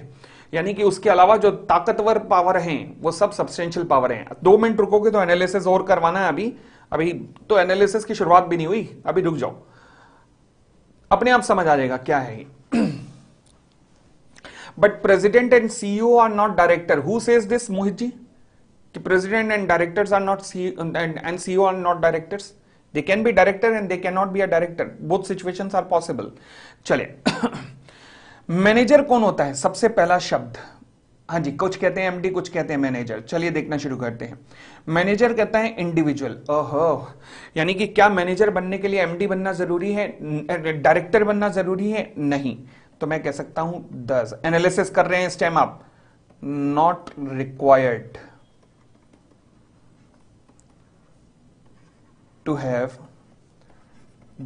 यानी कि उसके अलावा जो ताकतवर पावर हैं वो सब सब्सटेंशियल पावर हैं दो मिनट रुकोगे तो एनालिसिस और करवाना है अभी अभी तो एनालिसिस की शुरुआत भी नहीं हुई अभी रुक जाओ अपने आप समझ आ जाएगा क्या है but president and CEO are not director who says this Mohit ji कि president and directors are not and CEO are not directors they can be director and they can not be a director both situations are possible चले manager कौन होता है सबसे पहला शब्द हाँ जी कुछ कहते हैं एमडी कुछ कहते हैं मैनेजर चलिए देखना शुरू करते हैं मैनेजर कहता है इंडिविजुअल ओहो यानी कि क्या मैनेजर बनने के लिए एमडी बनना जरूरी है डायरेक्टर बनना जरूरी है नहीं तो मैं कह सकता हूं दस एनालिसिस कर रहे हैं इस टाइम आप not required to have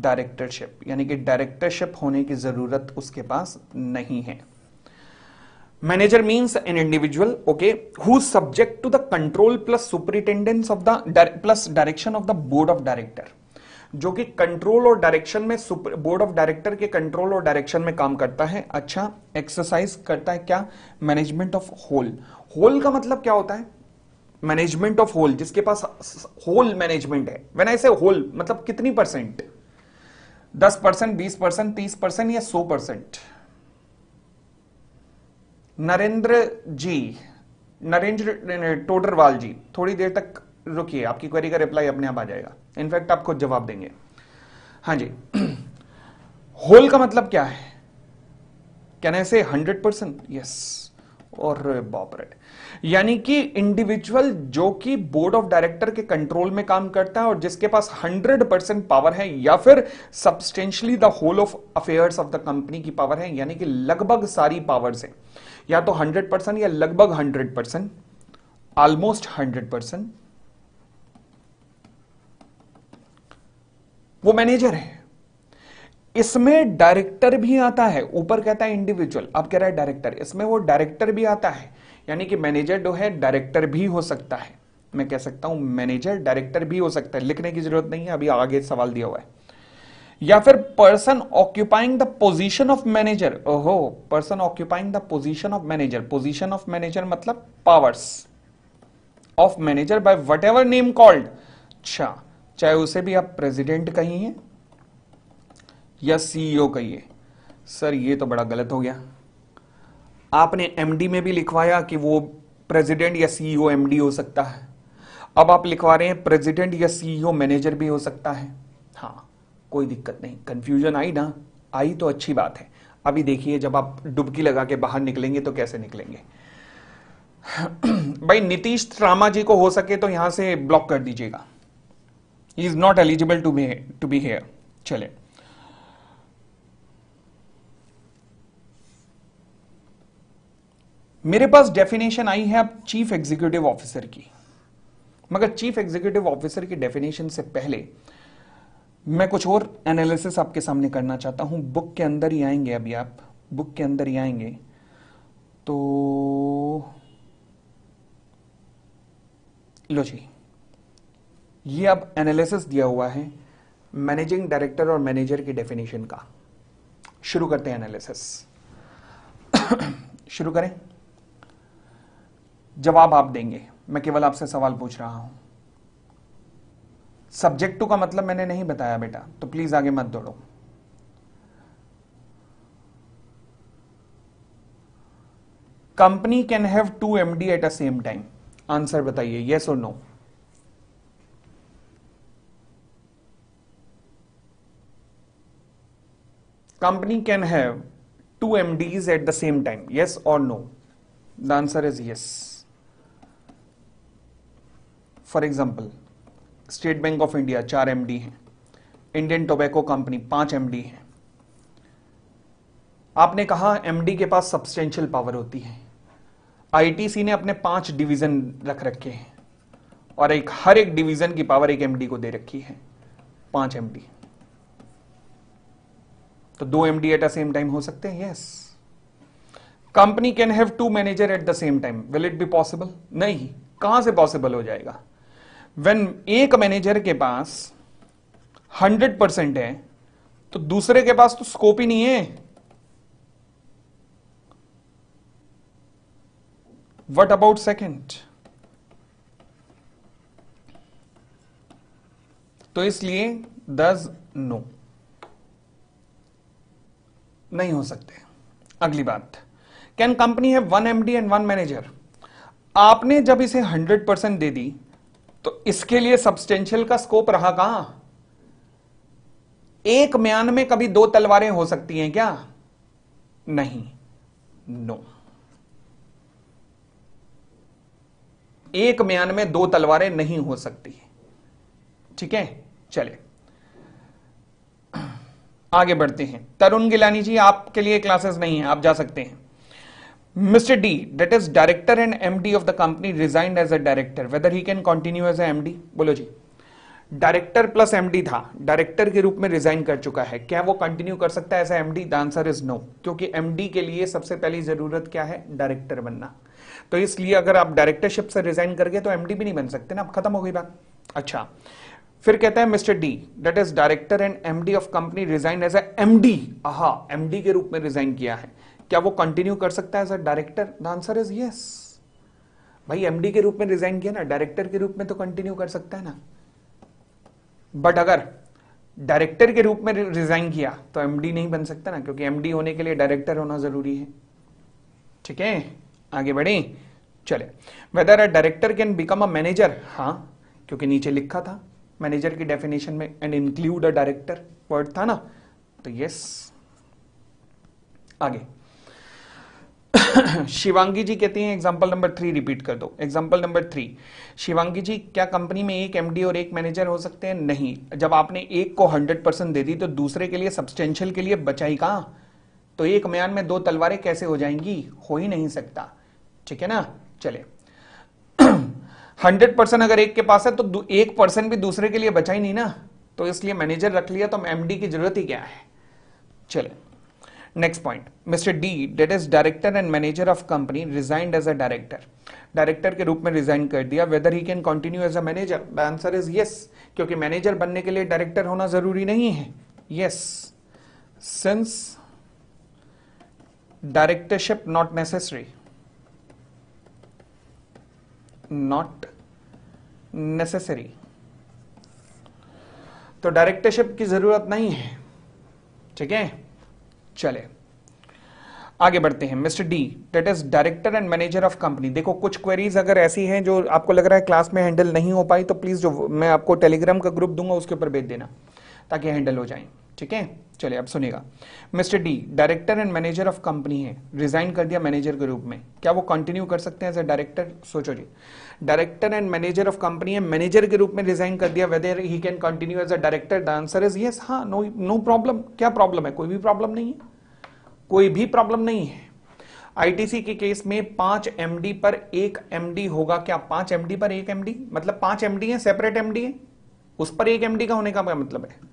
directorship यानी कि डायरेक्टरशिप होने की जरूरत उसके पास नहीं है manager means an individual okay who subject to the control plus superintendence of the plus direction of the board of director जो कि कंट्रोल और डायरेक्शन में बोर्ड ऑफ डायरेक्टर के कंट्रोल और डायरेक्शन में काम करता है अच्छा एक्सरसाइज करता है क्या मैनेजमेंट ऑफ होल होल का मतलब क्या होता है मैनेजमेंट ऑफ होल जिसके पास होल मैनेजमेंट है व्हेन आई से होल मतलब कितनी परसेंट दस परसेंट बीस परसेंट तीस परसेंट या सौ परसेंट नरेंद्र जी नरेंद्र टोडरवाल जी थोड़ी देर तक रुकिए आपकी क्वेरी का रिप्लाई अपने आप आ जाएगा इनफैक्ट आप खुद जवाब देंगे हाँ जी होल का मतलब क्या है कैन आई से हंड्रेड परसेंट यस और बॉपरेट यानी कि इंडिविजुअल जो कि बोर्ड ऑफ डायरेक्टर के कंट्रोल में काम करता है और जिसके पास 100 परसेंट पावर है या फिर substantially the whole of affairs of the company की पावर है यानी कि लगभग सारी पावर्स है या तो 100 परसेंट या लगभग 100 परसेंट ऑलमोस्ट 100 परसेंट वो मैनेजर है इसमें डायरेक्टर भी आता है ऊपर कहता है इंडिविजुअल अब कह रहा है डायरेक्टर इसमें वो डायरेक्टर भी आता है यानी कि मैनेजर जो है डायरेक्टर भी हो सकता है मैं कह सकता हूं मैनेजर डायरेक्टर भी हो सकता है लिखने की जरूरत नहीं है अभी आगे सवाल दिया हुआ है या फिर person occupying the position of manager ओहो person occupying the position of manager position of manager मतलब powers of manager by whatever name called अच्छा चाहे उसे भी आप प्रेसिडेंट कहिए या सीईओ e कहिए सर ये तो बड़ा गलत हो गया आपने एमडी में भी लिखवाया कि वो प्रेसिडेंट या सीईओ एमडी e हो सकता है अब आप लिखवा रहे हैं प्रेसिडेंट या सीईओ मैनेजर e भी हो सकता है हाँ कोई दिक्कत नहीं कंफ्यूजन आई ना आई तो अच्छी बात है अभी देखिए जब आप डुबकी लगा के बाहर निकलेंगे तो कैसे निकलेंगे भाई नीतीश रामा जी को हो सके तो यहां से ब्लॉक कर दीजिएगा he is not eligible to be to be here चले मेरे पास डेफिनेशन आई है अब चीफ एग्जीक्यूटिव ऑफिसर की मगर चीफ एग्जीक्यूटिव ऑफिसर की डेफिनेशन से पहले मैं कुछ और एनालिसिस आपके सामने करना चाहता हूं बुक के अंदर ही आएंगे अभी आप बुक के अंदर ही आएंगे तो लो जी ये अब एनालिसिस दिया हुआ है मैनेजिंग डायरेक्टर और मैनेजर की डेफिनेशन का शुरू करते हैं एनालिसिस शुरू करें जवाब आप देंगे मैं केवल आपसे सवाल पूछ रहा हूं सब्जेक्ट टू का मतलब मैंने नहीं बताया बेटा तो प्लीज आगे मत दौड़ो company can have two MD at a same time answer बताइए येस और no company can have two MDs at the same time yes और no the answer is yes for example State Bank of India चार M हैं Indian Tobacco Company पांच M हैं आपने कहा M के पास सब्सटेंशियल पावर होती है आईटीसी ने अपने पांच डिवीजन रख रखे हैं और एक हर एक डिवीजन की पावर एक एमडी को दे रखी है पांच एमडी तो दो MD at the same time हो सकते हैं yes company can have two manager at the same time will it be possible नहीं कहां से पॉसिबल हो जाएगा वेन एक मैनेजर के पास हंड्रेड परसेंट है तो दूसरे के पास तो स्कोप ही नहीं है वट अबाउट सेकेंड तो इसलिए दस नो नहीं हो सकते अगली बात कैन कंपनी है one MD and one manager आपने जब इसे हंड्रेड परसेंट दे दी तो इसके लिए सब्सटेंशियल का स्कोप रहा कहां एक म्यान में कभी दो तलवारें हो सकती हैं क्या नहीं नो एक म्यान में दो तलवारें नहीं हो सकती ठीक है चले आगे बढ़ते हैं तरुण गिलानी जी आपके लिए क्लासेस नहीं है आप जा सकते हैं Mr. D, that is director and MD of the company resigned as a director, whether he can continue as a MD? बोलो जी डायरेक्टर प्लस एमडी था डायरेक्टर के रूप में रिजाइन कर चुका है क्या वो कंटिन्यू कर सकता है as MD? The answer is no क्योंकि एमडी के लिए सबसे पहली जरूरत क्या है डायरेक्टर बनना तो इसलिए अगर आप डायरेक्टरशिप से रिजाइन करके तो एमडी भी नहीं बन सकते ना अब खत्म हो गई बात अच्छा फिर कहते हैं mister D that is director and MD of company resign as MD आहा एमडी के रूप में रिजाइन किया है क्या वो कंटिन्यू कर सकता है as a director the answer is yes भाई एमडी के रूप में रिजाइन किया ना डायरेक्टर के रूप में तो कंटिन्यू कर सकता है ना बट अगर डायरेक्टर के रूप में रिजाइन किया तो एमडी नहीं बन सकता ना क्योंकि एमडी होने के लिए डायरेक्टर होना जरूरी है ठीक है आगे बढ़े चले whether a director can become a manager हाँ क्योंकि नीचे लिखा था मैनेजर की डेफिनेशन में and include a director word था ना तो यस आगे शिवांगी जी कहती हैं एग्जाम्पल नंबर थ्री रिपीट कर दो example number three Shivangi ji क्या कंपनी में एक एमडी और एक मैनेजर हो सकते हैं नहीं जब आपने एक को हंड्रेड परसेंट दे दी तो दूसरे के लिए सब्सटेंशियल के लिए बचाई कहा तो एक म्यान में दो तलवारें कैसे हो जाएंगी हो ही नहीं सकता ठीक है ना चले हंड्रेड परसेंट अगर एक के पास है तो एक परसेंट भी दूसरे के लिए बचाई नहीं ना तो इसलिए मैनेजर रख लिया तो एमडी की जरूरत ही क्या है चले Next point, Mr. D, that is director and manager of company, resigned as a director. Director के रूप में रिजाइन कर दिया whether he can continue as a manager the answer is yes क्योंकि मैनेजर बनने के लिए डायरेक्टर होना जरूरी नहीं है yes since directorship not necessary not necessary तो डायरेक्टरशिप की जरूरत नहीं है ठीक है चले आगे बढ़ते हैं mister D that is director and manager of company देखो कुछ क्वेरीज अगर ऐसी हैं जो आपको लग रहा है क्लास में हैंडल नहीं हो पाई तो प्लीज़ जो मैं आपको टेलीग्राम का ग्रुप दूंगा उसके ऊपर भेज देना ताकि हैंडल हो जाए ठीक है चलिए अब सुनेगा mister D director and manager of company है रिजाइन कर दिया मैनेजर के रूप में क्या वो कंटिन्यू कर सकते हैं एज ए डायरेक्टर सोचो जी director and manager of company है मैनेजर के रूप में रिजाइन कर दिया whether he can continue as a director the answer is yes हाँ नो नो प्रॉब्लम क्या प्रॉब्लम है कोई भी प्रॉब्लम नहीं है कोई भी प्रॉब्लम नहीं है आईटीसी के केस में पांच एमडी पर एक एमडी होगा क्या पांच एमडी पर एक एमडी मतलब पांच एमडी है सेपरेट एमडी है उस पर एक एमडी का होने का क्या मतलब है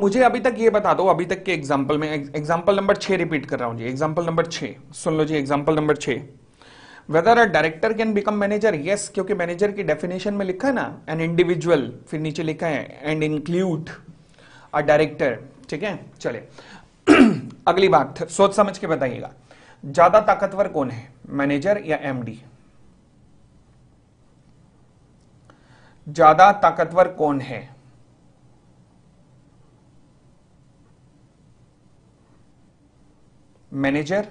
मुझे अभी तक ये बता दो अभी तक के एग्जाम्पल में एग्जाम्पल नंबर छः रिपीट कर रहा हूं जी एग्जाम्पल नंबर छः सुन लो जी एग्जाम्पल नंबर छः whether a director can become manager yes क्योंकि मैनेजर की डेफिनेशन में लिखा है ना एन इंडिविजुअल फिर नीचे लिखा है एंड इंक्लूड अ डायरेक्टर ठीक है चले अगली बात सोच समझ के बताइएगा ज्यादा ताकतवर कौन है मैनेजर या एमडी ज्यादा ताकतवर कौन है मैनेजर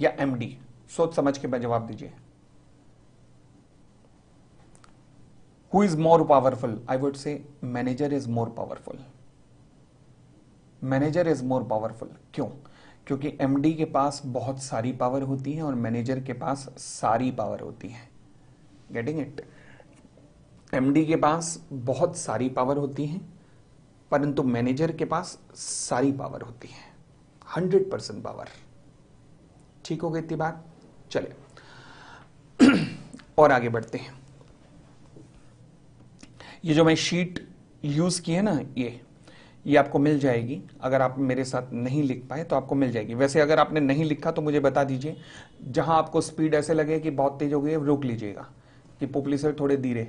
या एमडी सोच समझ के जवाब दीजिए who is more powerful I would say manager is more powerful manager is more powerful क्यों क्योंकि एमडी के पास बहुत सारी पावर होती है और मैनेजर के पास सारी पावर होती है गेटिंग इट एमडी के पास बहुत सारी पावर होती है परंतु मैनेजर के पास सारी पावर होती है हंड्रेड परसेंट पावर ठीक हो गई इतनी बात चले और आगे बढ़ते हैं ये जो मैं शीट यूज की है ना ये ये आपको मिल जाएगी अगर आप मेरे साथ नहीं लिख पाए तो आपको मिल जाएगी वैसे अगर आपने नहीं लिखा तो मुझे बता दीजिए जहां आपको स्पीड ऐसे लगे कि बहुत तेज हो गई है रोक लीजिएगा कि पोपली सर थोड़े धीरे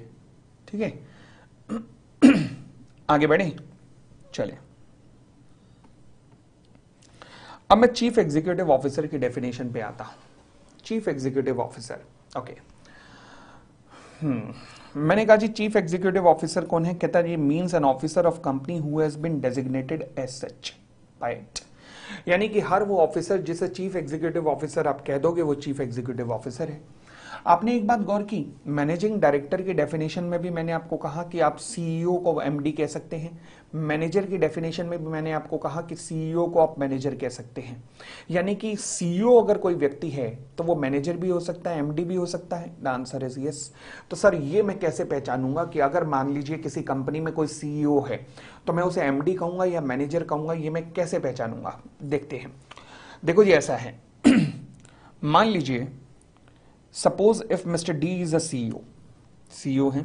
ठीक है आगे बढ़े चले अब मैं चीफ एग्जीक्यूटिव ऑफिसर की डेफिनेशन पे आता हूं चीफ एग्जीक्यूटिव ऑफिसर ओके मैंने कहा जी चीफ एग्जीक्यूटिव ऑफिसर कौन है कहता जी means an officer of company who has been designated as such by it यानी कि हर वो ऑफिसर जिसे चीफ एग्जीक्यूटिव ऑफिसर आप कह दोगे वो चीफ एग्जीक्यूटिव ऑफिसर है आपने एक बात गौर की मैनेजिंग डायरेक्टर की डेफिनेशन में भी मैंने आपको कहा कि आप सीईओ e को एमडी कह सकते हैं मैनेजर की डेफिनेशन में भी मैंने आपको कहा कि सीईओ e को आप मैनेजर कह सकते हैं यानी कि सीईओ e अगर कोई व्यक्ति है तो वो मैनेजर भी हो सकता है एमडी भी हो सकता है द आंसर इज यस तो सर ये मैं कैसे पहचानूंगा कि अगर मान लीजिए किसी कंपनी में कोई सीईओ है तो मैं उसे एमडी कहूंगा या मैनेजर कहूंगा ये मैं कैसे पहचानूंगा देखते हैं देखो जी ऐसा है मान लीजिए suppose if mister D is a CEO, CEO है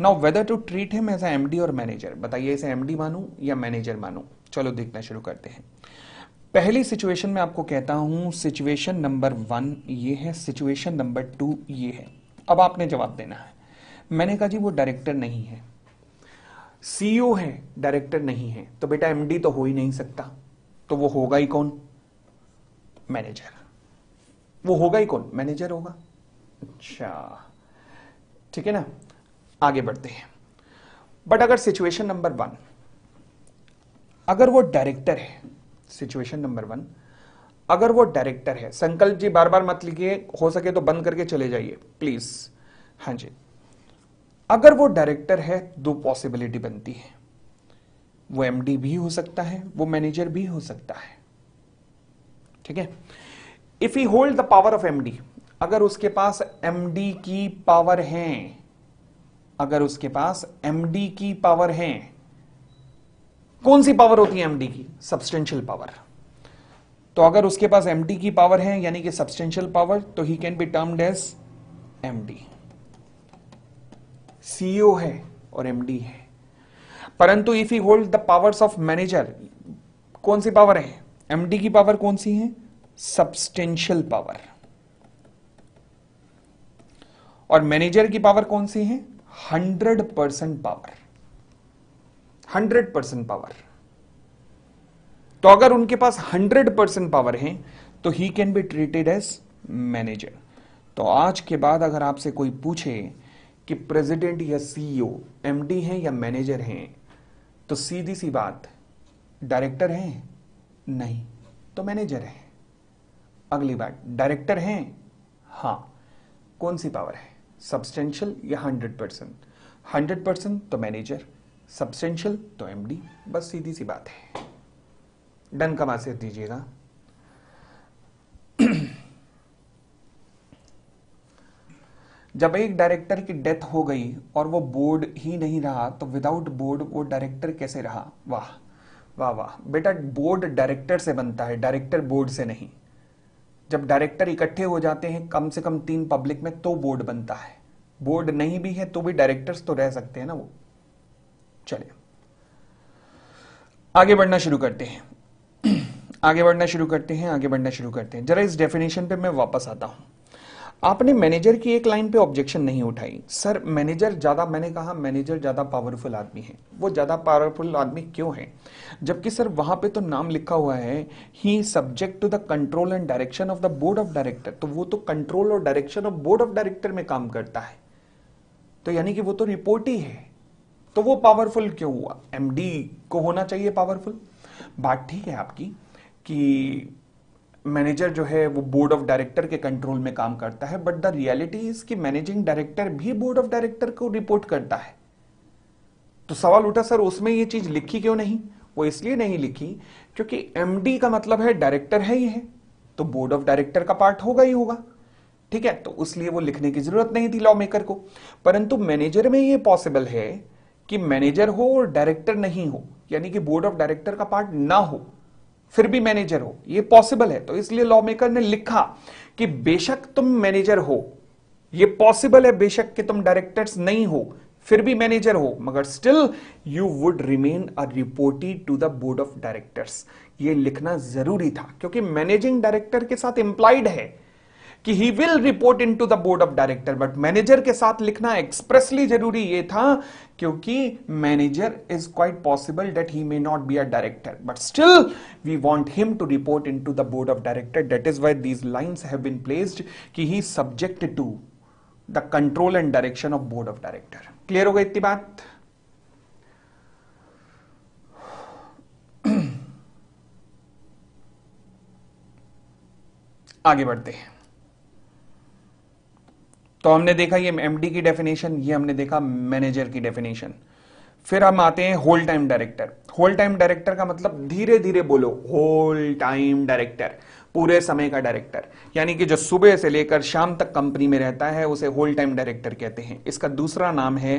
now whether to treat him as M D और मैनेजर बताइए इसे एम डी मानू या मैनेजर मानू चलो देखना शुरू करते हैं पहली सिचुएशन में आपको कहता हूं सिचुएशन नंबर वन ये है सिचुएशन नंबर टू ये है अब आपने जवाब देना है मैंने कहा जी वो डायरेक्टर नहीं है सीईओ है डायरेक्टर नहीं है तो बेटा एमडी तो हो ही नहीं सकता तो वो होगा ही कौन मैनेजर वो होगा ही कौन मैनेजर होगा अच्छा ठीक है ना आगे बढ़ते हैं बट अगर सिचुएशन नंबर वन अगर वो डायरेक्टर है सिचुएशन नंबर वन अगर वो डायरेक्टर है संकल्प जी बार बार मत लिखिए हो सके तो बंद करके चले जाइए प्लीज हाँ जी अगर वो डायरेक्टर है दो पॉसिबिलिटी बनती है वो एमडी भी हो सकता है वो मैनेजर भी हो सकता है ठीक है if he hold the power of MD अगर उसके पास एमडी की पावर है अगर उसके पास एमडी की पावर है कौन सी पावर होती है एमडी की सब्सटेंशियल पावर तो अगर उसके पास एमडी की पावर है यानी कि सब्सटेंशियल पावर तो he can be termed as MD CEO है और एमडी है परंतु if he hold the powers of manager कौन सी पावर है एमडी की पावर कौन सी है सब्सटेंशियल पावर और मैनेजर की पावर कौन सी है hundred percent power hundred percent power तो अगर उनके पास हंड्रेड परसेंट पावर है तो he can be treated as manager तो आज के बाद अगर आपसे कोई पूछे कि प्रेसिडेंट या सीईओ एमडी हैं या मैनेजर हैं तो सीधी सी बात डायरेक्टर हैं नहीं तो मैनेजर हैं अगली बात डायरेक्टर हैं हां कौन सी पावर है सब्सटेंशियल या हंड्रेड परसेंट हंड्रेड परसेंट तो मैनेजर सब्सटेंशियल तो एमडी बस सीधी सी बात है डन का मासे दीजिएगा जब एक डायरेक्टर की डेथ हो गई और वो बोर्ड ही नहीं रहा तो विदाउट बोर्ड वो डायरेक्टर कैसे रहा वाह वाह वाह बेटा बोर्ड डायरेक्टर से बनता है डायरेक्टर बोर्ड से नहीं जब डायरेक्टर इकट्ठे हो जाते हैं कम से कम तीन पब्लिक में तो बोर्ड बनता है बोर्ड नहीं भी है तो भी डायरेक्टर्स तो रह सकते हैं ना वो चलिए आगे बढ़ना शुरू करते हैं आगे बढ़ना शुरू करते हैं आगे बढ़ना शुरू करते हैं जरा इस डेफिनेशन पे मैं वापस आता हूं आपने मैनेजर की एक लाइन पे ऑब्जेक्शन नहीं उठाई सर मैनेजर ज़्यादा मैंने कहा मैनेजर ज़्यादा पावरफुल आदमी है वो ज़्यादा पावरफुल आदमी क्यों है जबकि सर वहां पे तो नाम लिखा हुआ है ही subject to the control and direction of the board of director तो वो तो कंट्रोल और direction of board of director में काम करता है तो यानी कि वो तो रिपोर्ट ही है तो वो पावरफुल क्यों हुआ एमडी को होना चाहिए पावरफुल बात ठीक है आपकी कि मैनेजर जो है वो बोर्ड ऑफ डायरेक्टर के कंट्रोल में काम करता है बट द रियलिटी इज कि मैनेजिंग डायरेक्टर भी बोर्ड ऑफ डायरेक्टर को रिपोर्ट करता है तो सवाल उठा सर उसमें ये चीज लिखी क्यों नहीं वो इसलिए नहीं लिखी क्योंकि एमडी का मतलब है डायरेक्टर है ही है तो बोर्ड ऑफ डायरेक्टर का पार्ट होगा ही होगा ठीक है तो इसलिए वो लिखने की जरूरत नहीं थी लॉ मेकर को परंतु मैनेजर में ये पॉसिबल है कि मैनेजर हो और डायरेक्टर नहीं हो यानी कि बोर्ड ऑफ डायरेक्टर का पार्ट ना हो फिर भी मैनेजर हो ये पॉसिबल है तो इसलिए लॉ मेकर ने लिखा कि बेशक तुम मैनेजर हो ये पॉसिबल है बेशक कि तुम डायरेक्टर्स नहीं हो फिर भी मैनेजर हो मगर still you would remain a reportee to the board of directors ये लिखना जरूरी था क्योंकि मैनेजिंग डायरेक्टर के साथ इंप्लाइड है कि he will report into the board of director but manager के साथ लिखना एक्सप्रेसली जरूरी ये था क्योंकि manager is quite possible that he may not be a director but still we want him to report into the board of director that is why these lines have been placed कि he subject to the control and direction of board of director clear हो गई इतनी बात आगे बढ़ते हैं तो हमने देखा ये एमडी की डेफिनेशन ये हमने देखा मैनेजर की डेफिनेशन फिर हम आते हैं whole time director whole time director का मतलब धीरे धीरे बोलो होल टाइम डायरेक्टर पूरे समय का डायरेक्टर यानी कि जो सुबह से लेकर शाम तक कंपनी में रहता है उसे होल टाइम डायरेक्टर कहते हैं इसका दूसरा नाम है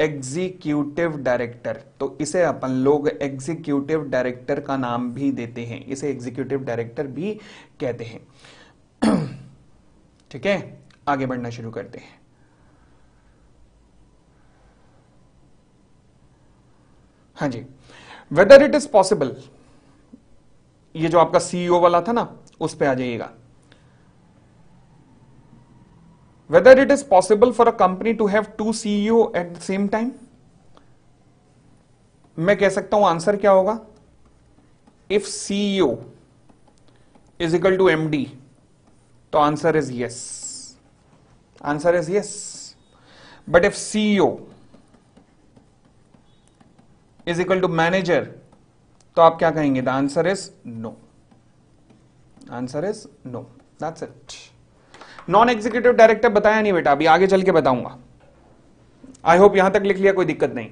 एग्जीक्यूटिव डायरेक्टर तो इसे अपन लोग एग्जीक्यूटिव डायरेक्टर का नाम भी देते हैं इसे एग्जीक्यूटिव डायरेक्टर भी कहते हैं ठीक है आगे बढ़ना शुरू करते हैं हाँ जी वेदर इट इज पॉसिबल ये जो आपका सीईओ e वाला था ना उस पे आ जाइएगा whether it is possible for a company to have two CEO at the same time मैं कह सकता हूं आंसर क्या होगा if CEO is equal to MD तो answer is yes Answer is yes. But if CEO is equal to manager, तो आप क्या कहेंगे? The answer is no answer is no that's it non executive director बताया नहीं बेटा अभी आगे चल के बताऊंगा आई होप यहां तक लिख लिया कोई दिक्कत नहीं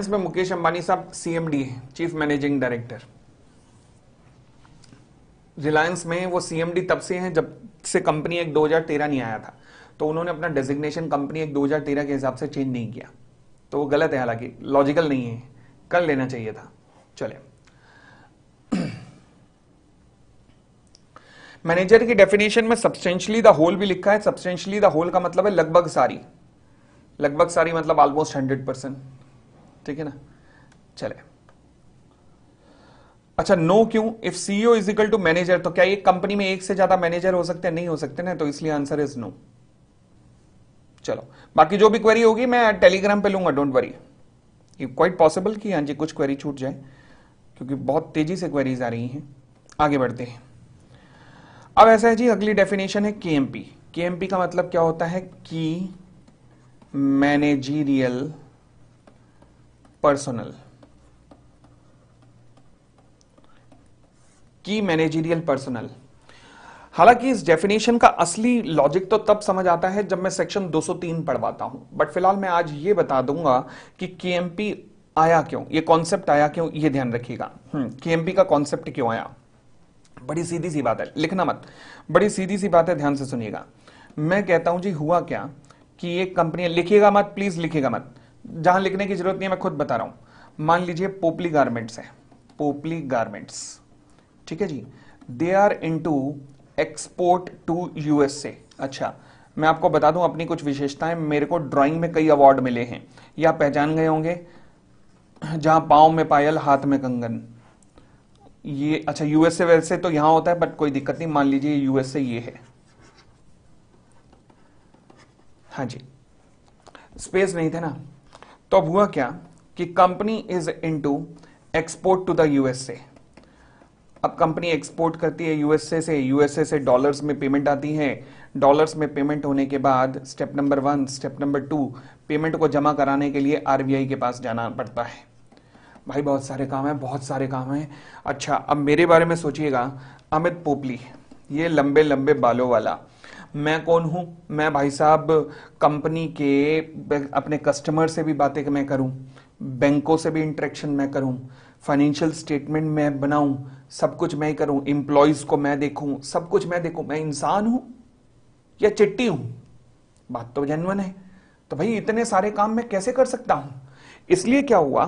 रिलायंस में मुकेश अंबानी साहब सीएमडी है चीफ मैनेजिंग डायरेक्टर रिलायंस में वो सीएमडी तब से हैं जब से कंपनी एक 2013 नहीं आया था तो उन्होंने अपना डेजिग्नेशन कंपनी एक 2013 के हिसाब से चेंज नहीं किया तो वो गलत है हालांकि लॉजिकल नहीं है कर लेना चाहिए था चले मैनेजर की डेफिनेशन में सब्सटेंशली द होल भी लिखा है सब्सटेंशली द होल का मतलब है लगभग सारी लगभग सारी मतलब ऑलमोस्ट हंड्रेड परसेंट ठीक है ना चले अच्छा नो क्यों if CEO is equal to manager तो क्या ये कंपनी में एक से ज्यादा मैनेजर हो सकते हैं नहीं हो सकते ना तो इसलिए आंसर इज नो चलो बाकी जो भी क्वेरी होगी मैं टेलीग्राम पे लूंगा डोंट वरी क्वाइट पॉसिबल कि हाँ जी कुछ क्वेरी छूट जाए क्योंकि बहुत तेजी से क्वेरीज आ रही हैं आगे बढ़ते हैं अब ऐसा है जी अगली डेफिनेशन है के एम पी का मतलब क्या होता है की मैनेजीरियल पर्सनल की मैनेजरियल पर्सनल हालांकि इस डेफिनेशन का असली लॉजिक तो तब समझ आता है जब मैं सेक्शन 203 पढ़वाता हूं बट फिलहाल मैं आज ये बता दूंगा कि केएमपी आया क्यों ये कॉन्सेप्ट आया क्यों ये ध्यान रखिएगा केएमपी हम्म, का कॉन्सेप्ट क्यों आया बड़ी सीधी सी बात है लिखना मत बड़ी सीधी सी बात है ध्यान से सुनिएगा मैं कहता हूं जी हुआ क्या कि ये कंपनी लिखिएगा मत प्लीज लिखिएगा मत जहां लिखने की जरूरत नहीं है मैं खुद बता रहा हूं मान लीजिए पोपली गारमेंट्स है पोपली गारमेंट्स ठीक है जी they are into export to USA अच्छा मैं आपको बता दूं अपनी कुछ विशेषताएं मेरे को ड्राइंग में कई अवार्ड मिले हैं या पहचान गए होंगे जहां पाव में पायल हाथ में कंगन ये अच्छा यूएसए वैसे तो यहां होता है बट कोई दिक्कत नहीं मान लीजिए यूएसए ये है हाँ जी स्पेस नहीं थे ना तो अब हुआ क्या कि company is into export to the USA अब कंपनी एक्सपोर्ट करती है यूएसए से यूएसए से डॉलर्स में पेमेंट आती है डॉलर्स में पेमेंट होने के बाद step number one step number two payment को जमा कराने के लिए आरबीआई के पास जाना पड़ता है भाई बहुत सारे काम है बहुत सारे काम है अच्छा अब मेरे बारे में सोचिएगा अमित पोपली ये लंबे लंबे बालों वाला मैं कौन हूं मैं भाई साहब कंपनी के अपने कस्टमर से भी बातें मैं करूं बैंकों से भी इंटरेक्शन मैं करूं फाइनेंशियल स्टेटमेंट मैं बनाऊं सब कुछ मैं करूं इंप्लॉयज को मैं देखूं सब कुछ मैं देखूं मैं इंसान हूं या चिट्टी हूं बात तो जनवन है तो भाई इतने सारे काम मैं कैसे कर सकता हूं इसलिए क्या हुआ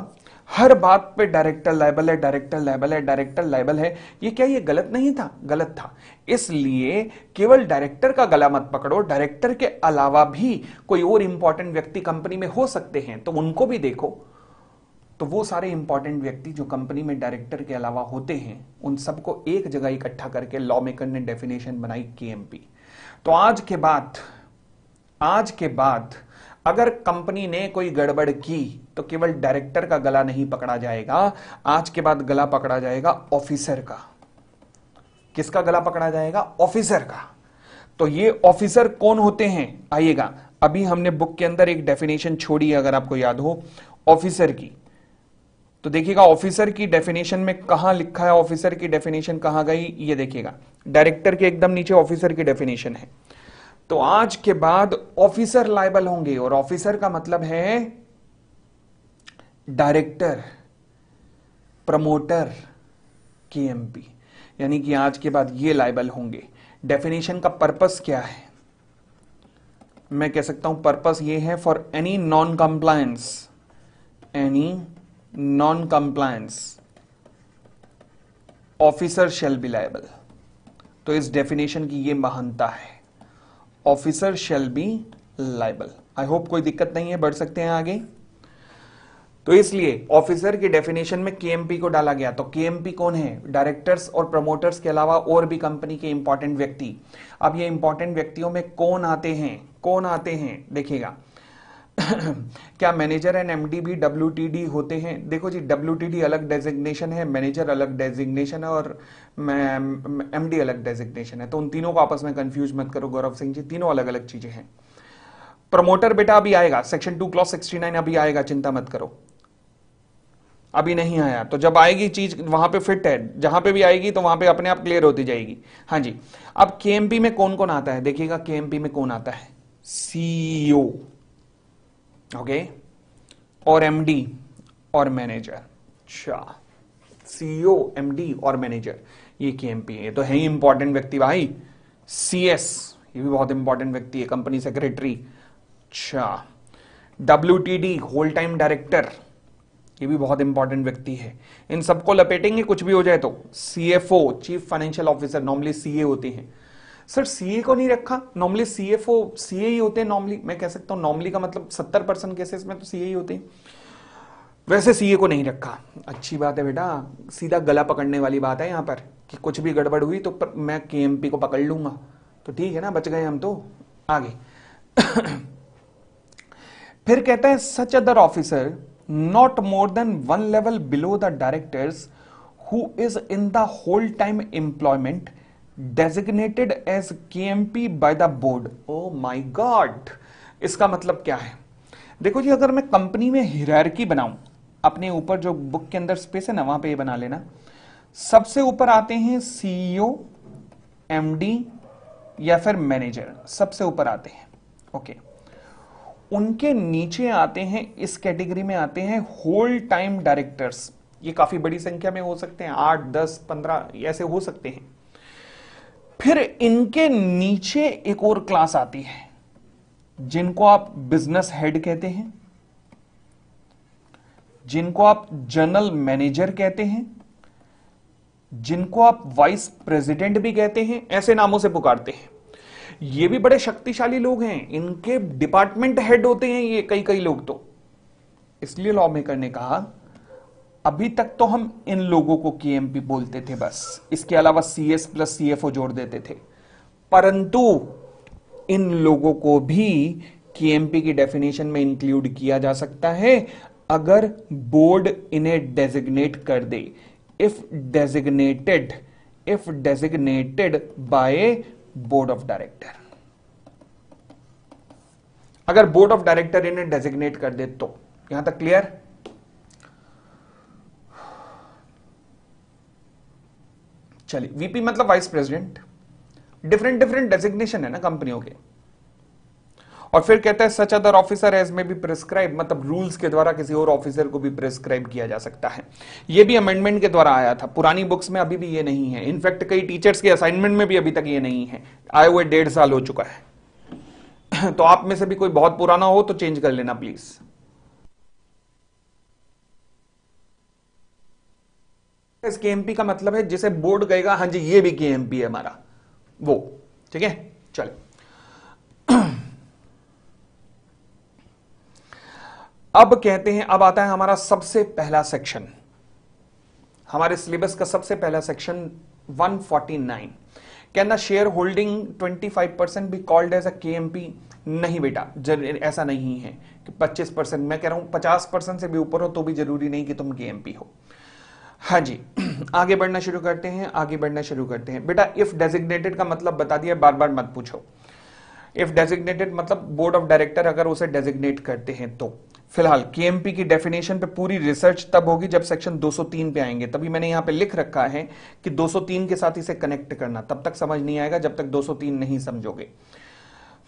हर बात पे डायरेक्टर लाइबल है डायरेक्टर लाइबल है डायरेक्टर लाइबल है ये क्या ये गलत नहीं था गलत था इसलिए केवल डायरेक्टर का गला मत पकड़ो डायरेक्टर के अलावा भी कोई और इंपॉर्टेंट व्यक्ति कंपनी में हो सकते हैं तो उनको भी देखो तो वो सारे इंपॉर्टेंट व्यक्ति जो कंपनी में डायरेक्टर के अलावा होते हैं उन सबको एक जगह इकट्ठा करके लॉ मेकर ने डेफिनेशन बनाई के तो आज के बाद आज के बाद अगर कंपनी ने कोई गड़बड़ की तो केवल डायरेक्टर का गला नहीं पकड़ा जाएगा आज के बाद गला पकड़ा जाएगा ऑफिसर का किसका गला पकड़ा जाएगा ऑफिसर का तो ये ऑफिसर कौन होते हैं आइएगा अभी हमने बुक के अंदर एक डेफिनेशन छोड़ी है अगर आपको याद हो ऑफिसर की तो देखिएगा ऑफिसर की डेफिनेशन में कहा लिखा है ऑफिसर की डेफिनेशन कहां गई ये देखिएगा डायरेक्टर के एकदम नीचे ऑफिसर की डेफिनेशन है तो आज के बाद ऑफिसर लाइबल होंगे और ऑफिसर का मतलब है डायरेक्टर प्रमोटर केएमपी यानी कि आज के बाद ये लाइबल होंगे डेफिनेशन का पर्पस क्या है मैं कह सकता हूं पर्पस ये है for any non compliance any non compliance officer shall be liable तो इस डेफिनेशन की ये महानता है officer shall be liable I hope कोई दिक्कत नहीं है बढ़ सकते हैं आगे तो इसलिए ऑफिसर की डेफिनेशन में केएमपी को डाला गया तो केएमपी कौन है डायरेक्टर्स और प्रमोटर्स के अलावा और भी कंपनी के इंपॉर्टेंट व्यक्ति अब ये इंपॉर्टेंट व्यक्तियों में कौन आते हैं कौन आते हैं देखिएगा क्या मैनेजर एंड एमडी भी डब्ल्यू होते हैं देखो जी डब्ल्यू अलग डेजिग्नेशन है मैनेजर अलग डेजिग्नेशन है और एमडी अलग डेजिग्नेशन है तो उन तीनों को आपस में कंफ्यूज मत करो गौरव सिंह जी तीनों अलग अलग चीजें हैं प्रमोटर बेटा अभी आएगा section two clause sixty nine अभी आएगा चिंता मत करो अभी नहीं आया तो जब आएगी चीज वहां पे फिट है जहां पे भी आएगी तो वहां पे अपने आप क्लियर होती जाएगी हाँ जी अब केएमपी में कौन कौन आता है देखिएगा केएमपी में कौन आता है सीईओ ओके और एमडी और मैनेजर अच्छा सीईओ एमडी और मैनेजर ये के एमपी है ये तो है ही इंपॉर्टेंट व्यक्ति भाई सीएस ये भी बहुत इंपॉर्टेंट व्यक्ति है कंपनी सेक्रेटरी अच्छा डब्ल्यूटीडी होल टाइम डायरेक्टर ये भी बहुत इंपॉर्टेंट व्यक्ति है इन सबको लपेटेंगे कुछ भी हो जाए तो CFO chief financial officer normally CA होते हैं सर सीए को नहीं रखा normally C F O CA ही होते हैं नॉर्मली मैं कह सकता हूं नॉर्मली का मतलब सत्तर परसेंट केसेस में तो सीए ही होते हैं वैसे सीए को नहीं रखा अच्छी बात है बेटा सीधा गला पकड़ने वाली बात है यहाँ पर कि कुछ भी गड़बड़ हुई तो पर, मैं के को पकड़ लूंगा तो ठीक है ना बच गए हम तो आगे फिर कहता है such other officer not more than one level below the directors who is in the whole time employment designated as K by the board oh my god इसका मतलब क्या है देखो जी अगर मैं कंपनी में हिरारकी बनाऊं अपने ऊपर जो बुक के अंदर स्पेस है ना वहां पे ये बना लेना सबसे ऊपर आते हैं सीईओ एमडी e या फिर मैनेजर सबसे ऊपर आते हैं ओके उनके नीचे आते हैं इस कैटेगरी में आते हैं होल टाइम डायरेक्टर्स ये काफी बड़ी संख्या में हो सकते हैं आठ दस पंद्रह ऐसे हो सकते हैं फिर इनके नीचे एक और क्लास आती है जिनको आप बिजनेस हेड कहते हैं जिनको आप जनरल मैनेजर कहते हैं जिनको आप वाइस प्रेसिडेंट भी कहते हैं ऐसे नामों से पुकारते हैं ये भी बड़े शक्तिशाली लोग हैं इनके डिपार्टमेंट हेड होते हैं ये कई कई लोग तो इसलिए लॉ मेकर ने कहा अभी तक तो हम इन लोगों को केएमपी बोलते थे बस इसके अलावा सीएस प्लस ओ जोड़ देते थे परंतु इन लोगों को भी के की डेफिनेशन में इंक्लूड किया जा सकता है अगर बोर्ड इन्हें डेजिग्नेट कर दे if designated if designated by board of director अगर बोर्ड ऑफ डायरेक्टर इन्हें डेजिग्नेट कर दे तो यहां तक क्लियर चलिए वीपी मतलब vice president different different designation है ना कंपनियों के और फिर कहता है सच अदर ऑफिसर एज में भी प्रिस्क्राइब मतलब रूल्स के द्वारा किसी और ऑफिसर को भी प्रिस्क्राइब किया जा सकता है ये भी अमेंडमेंट के द्वारा आया था पुरानी बुक्स में अभी भी ये नहीं है इनफैक्ट कई टीचर्स के असाइनमेंट में भी अभी तक ये नहीं है आए हुए डेढ़ साल हो चुका है तो आप में से भी कोई बहुत पुराना हो तो चेंज कर लेना प्लीज़ के एमपी का मतलब है जिसे बोर्ड गएगा हाँ जी ये भी एमपी है हमारा वो ठीक है चलो अब कहते हैं अब आता है हमारा सबसे पहला सेक्शन हमारे सिलेबस का सबसे पहला section 149 can the shareholding 25 percent भी कॉल्ड एज अ एमपी नहीं बेटा ऐसा नहीं है कि 25 परसेंट मैं कह रहा हूं 50 परसेंट से भी ऊपर हो तो भी जरूरी नहीं कि तुम एमपी हो हाँ जी आगे बढ़ना शुरू करते हैं आगे बढ़ना शुरू करते हैं बेटा इफ डेजिग्नेटेड का मतलब बता दिया बार बार मत पूछो इफ डेजिग्नेटेड मतलब बोर्ड ऑफ डायरेक्टर अगर उसे डेजिग्नेट करते हैं तो फिलहाल केएमपी की डेफिनेशन पे पूरी रिसर्च तब होगी जब सेक्शन 203 पे आएंगे तभी मैंने यहां पे लिख रखा है कि 203 के साथ इसे कनेक्ट करना तब तक समझ नहीं आएगा जब तक 203 नहीं समझोगे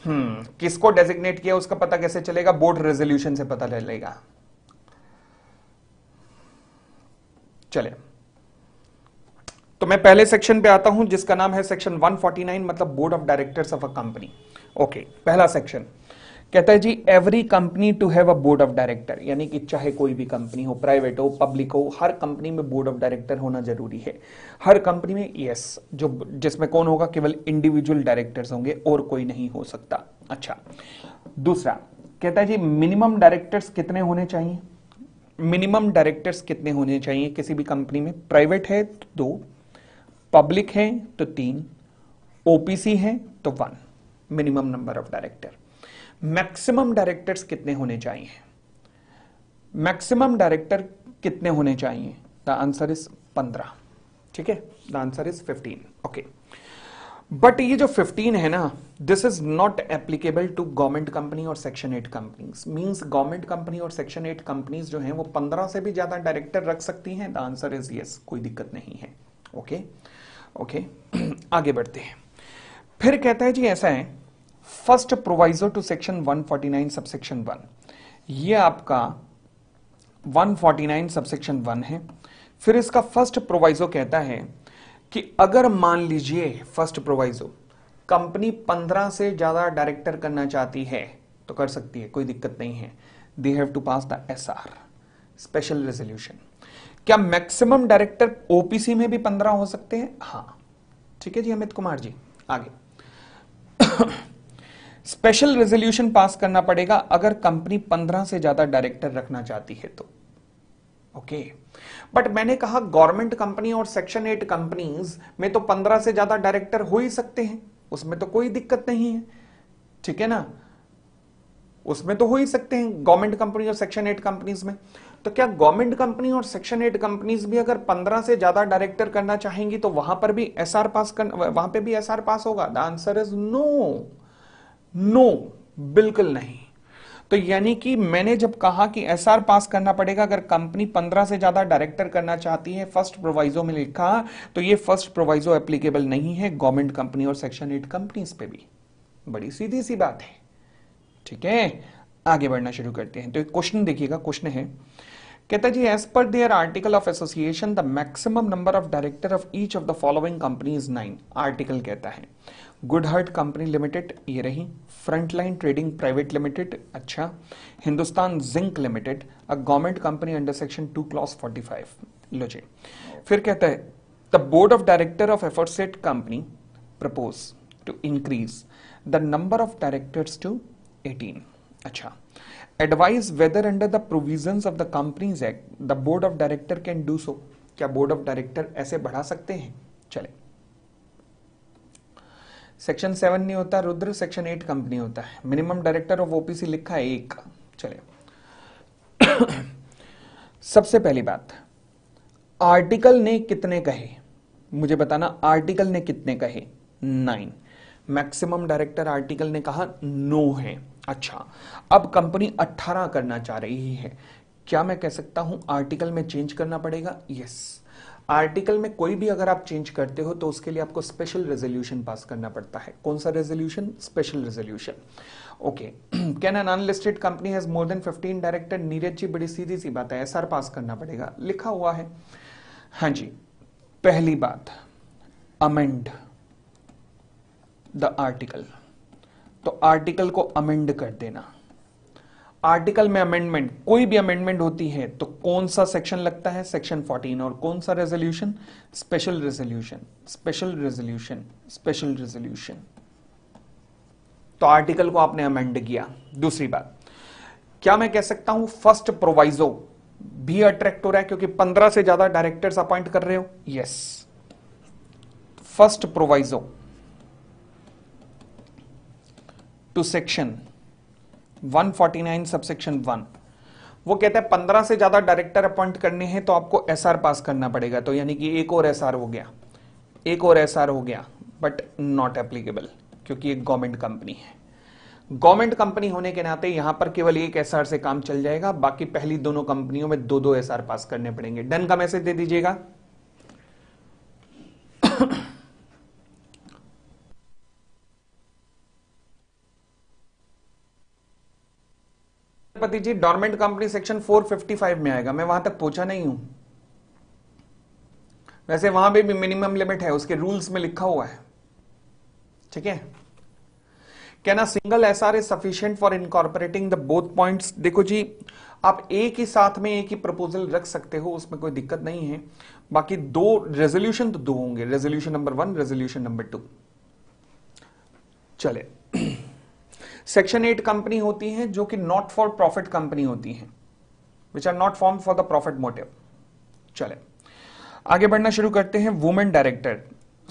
हम्म किसको डेजिग्नेट किया उसका पता कैसे चलेगा बोर्ड रेजोल्यूशन से पता चलेगा चले तो मैं पहले सेक्शन पे आता हूं जिसका नाम है सेक्शन 149 मतलब board of directors of a company okay पहला सेक्शन कहता है जी every company to have a board of director यानी कि चाहे कोई भी कंपनी हो प्राइवेट हो पब्लिक हो हर कंपनी में बोर्ड ऑफ डायरेक्टर होना जरूरी है हर कंपनी में यस जो जिसमें कौन होगा केवल इंडिविजुअल डायरेक्टर्स होंगे और कोई नहीं हो सकता अच्छा दूसरा कहता है जी मिनिमम डायरेक्टर्स कितने होने चाहिए मिनिमम डायरेक्टर्स कितने होने चाहिए किसी भी कंपनी में प्राइवेट है तो दो पब्लिक है तो तीन ओपीसी है तो one minimum number of director maximum directors कितने होने चाहिए मैक्सिमम डायरेक्टर कितने होने चाहिए द आंसर इज पंद्रह ठीक है the answer is fifteen okay but ये जो 15 है ना this is not applicable to government company और section 8 companies means government company और सेक्शन 8 कंपनीज जो हैं वो 15 से भी ज्यादा डायरेक्टर रख सकती हैं द आंसर इज यस कोई दिक्कत नहीं है ओके ओके आगे बढ़ते हैं फिर कहता है जी ऐसा है first proviso to section 149 nine subsection 1 ये आपका 149 नाइन सबसेक्शन 1 है फिर इसका फर्स्ट प्रोवाइजो कहता है कि अगर मान लीजिए फर्स्ट प्रोवाइजो कंपनी पंद्रह से ज़्यादा डायरेक्टर करना चाहती है तो कर सकती है कोई दिक्कत नहीं है they have to pass the S R special resolution क्या मैक्सिमम डायरेक्टर ओपीसी में भी पंद्रह हो सकते हैं हाँ ठीक है जी अमित कुमार जी आगे स्पेशल रेजोल्यूशन पास करना पड़ेगा अगर कंपनी पंद्रह से ज्यादा डायरेक्टर रखना चाहती है तो ओके बट मैंने कहा गवर्नमेंट कंपनी और सेक्शन एट कंपनीज में तो पंद्रह से ज्यादा डायरेक्टर हो ही सकते हैं उसमें तो कोई दिक्कत नहीं है ठीक है ना उसमें तो हो ही सकते हैं गवर्नमेंट कंपनी और सेक्शन एट कंपनीज में तो क्या गवर्नमेंट कंपनी और सेक्शन एट कंपनीज भी अगर पंद्रह से ज्यादा डायरेक्टर करना चाहेंगी तो वहां पर भी एस आर पास कर, वहां पे भी एस आर पास होगा the answer is no no बिल्कुल नहीं तो यानी कि मैंने जब कहा कि एसआर पास करना पड़ेगा अगर कंपनी पंद्रह से ज्यादा डायरेक्टर करना चाहती है फर्स्ट प्रोवाइजो में लिखा तो ये फर्स्ट प्रोवाइजो एप्लीकेबल नहीं है गवर्नमेंट कंपनी और सेक्शन एट कंपनीज पे भी बड़ी सीधी सी बात है ठीक है आगे बढ़ना शुरू करते हैं तो एक क्वेश्चन देखिएगा क्वेश्चन है कहता जी as per their article of association the maximum number of director of each of the following is nine article कहता है गुड हर्ट कंपनी लिमिटेड ये रही फ्रंटलाइन ट्रेडिंग प्राइवेट लिमिटेड अच्छा Hindustan zinc limited a government company under section two clause forty five लो जी फिर कहता है the board of director of aforesaid company propose to increase the number of directors to eighteen अच्छा advise whether under the provision of the companies act the board of director can do so क्या board of director ऐसे बढ़ा सकते हैं चले section seven नहीं होता Rudra section eight company होता है मिनिमम डायरेक्टर ऑफ ओपीसी लिखा है एक चले सबसे पहली बात आर्टिकल ने कितने कहे मुझे बताना आर्टिकल ने कितने कहे नाइन मैक्सिमम डायरेक्टर आर्टिकल ने कहा नो है अच्छा अब कंपनी 18 करना चाह रही है क्या मैं कह सकता हूं आर्टिकल में चेंज करना पड़ेगा यस आर्टिकल में कोई भी अगर आप चेंज करते हो तो उसके लिए आपको स्पेशल रेजोल्यूशन पास करना पड़ता है कौन सा resolution special resolution okay can an unlisted company has more than 15 director Neeraj ji बड़ी सीधी सी बात है एसआर पास करना पड़ेगा लिखा हुआ है हाँ जी पहली बात अमेंड द आर्टिकल तो आर्टिकल को अमेंड कर देना आर्टिकल में अमेंडमेंट कोई भी अमेंडमेंट होती है तो कौन सा सेक्शन लगता है सेक्शन 14 और कौन सा resolution special resolution special resolution special resolution तो आर्टिकल को आपने अमेंड किया दूसरी बात क्या मैं कह सकता हूं फर्स्ट प्रोवाइजो भी अट्रैक्ट हो रहा है क्योंकि पंद्रह से ज्यादा डायरेक्टर्स अपॉइंट कर रहे हो yes first proviso to section 149 subsection 1 वो कहता है 15 से ज्यादा डायरेक्टर अपॉइंट करने हैं तो आपको एसआर पास करना पड़ेगा तो यानी कि एक और एसआर हो गया एक और एसआर हो गया बट नॉट एप्लीकेबल क्योंकि एक गवर्नमेंट कंपनी है गवर्नमेंट कंपनी होने के नाते यहां पर केवल एक एसआर से काम चल जाएगा बाकी पहली दोनों कंपनियों में दो दो एसआर पास करने पड़ेंगे डन का मैसेज दे दीजिएगा पति जी डॉर्मेंट कंपनी सेक्शन 455 में आएगा मैं वहां तक पहुंचा नहीं हूं वैसे वहां पे भी मिनिमम लिमिट है उसके रूल्स में लिखा हुआ है ठीक है क्या ना single S R is sufficient for incorporating the both points देखो जी आप एक ही साथ में एक ही प्रपोजल रख सकते हो उसमें कोई दिक्कत नहीं है बाकी दो रेजोल्यूशन तो दो होंगे resolution number one resolution number two चले सेक्शन एट कंपनी होती है जो कि नॉट फॉर प्रॉफिट कंपनी होती है which are not form for the profit motive चले आगे बढ़ना शुरू करते हैं women director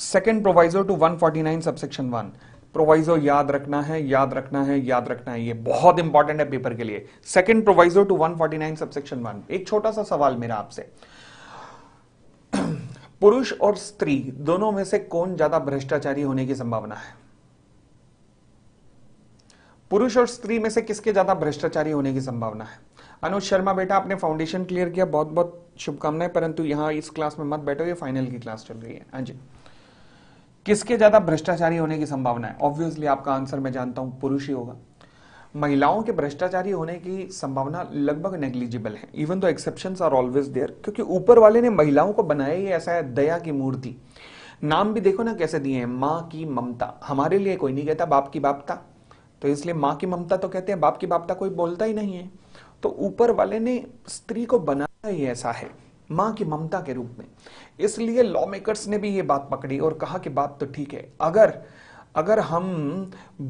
second proviso to 149 subsection one proviso याद रखना है याद रखना है याद रखना है ये बहुत इंपॉर्टेंट है पेपर के लिए second proviso to 149 subsection one एक छोटा सा सवाल मेरा आपसे पुरुष और स्त्री दोनों में से कौन ज्यादा भ्रष्टाचारी होने की संभावना है पुरुष और स्त्री में से किसके ज्यादा भ्रष्टाचारी होने की संभावना है अनुज शर्मा बेटा आपने फाउंडेशन क्लियर किया बहुत बहुत शुभकामनाएं परंतु यहाँ इस क्लास में मत बैठो ये फाइनल की क्लास चल रही है हाँ जी किसके ज्यादा भ्रष्टाचारी होने की संभावना है ऑब्वियसली आपका आंसर मैं जानता हूं पुरुष ही होगा महिलाओं के भ्रष्टाचारी होने की संभावना लगभग नेग्लिजिबल है इवन तो एक्सेप्शन आर ऑलवेज देयर क्योंकि ऊपर वाले ने महिलाओं को बनाया ही ऐसा है दया की मूर्ति नाम भी देखो ना कैसे दिए हैं माँ की ममता हमारे लिए कोई नहीं कहता बाप की बापता तो इसलिए माँ की ममता तो कहते हैं बाप की बापता कोई बोलता ही नहीं है तो ऊपर वाले ने स्त्री को बनाया ही ऐसा है माँ की ममता के रूप में इसलिए लॉ मेकर्स ने भी ये बात पकड़ी और कहा कि बात तो ठीक है अगर अगर हम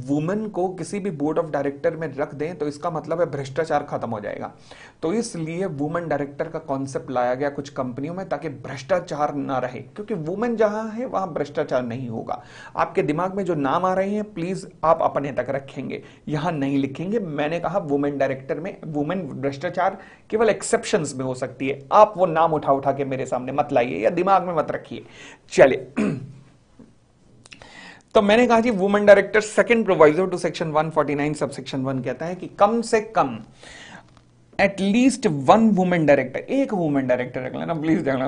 वुमेन को किसी भी बोर्ड ऑफ डायरेक्टर में रख दें तो इसका मतलब है भ्रष्टाचार खत्म हो जाएगा तो इसलिए वुमेन डायरेक्टर का कॉन्सेप्ट लाया गया कुछ कंपनियों में ताकि भ्रष्टाचार ना रहे क्योंकि वुमेन जहां है वहां भ्रष्टाचार नहीं होगा आपके दिमाग में जो नाम आ रहे हैं प्लीज आप अपने तक रखेंगे यहां नहीं लिखेंगे मैंने कहा वुमेन डायरेक्टर में वुमेन भ्रष्टाचार केवल एक्सेप्शन में हो सकती है आप वो नाम उठा उठा के मेरे सामने मत लाइए या दिमाग में मत रखिए चलिए तो मैंने कहा जी women director second proviso to section 149 sub section 1 कहता है कि कम से कम एटलीस्ट वन वुमेन डायरेक्टर एक वुमेन डायरेक्टर रख लेना प्लीज देख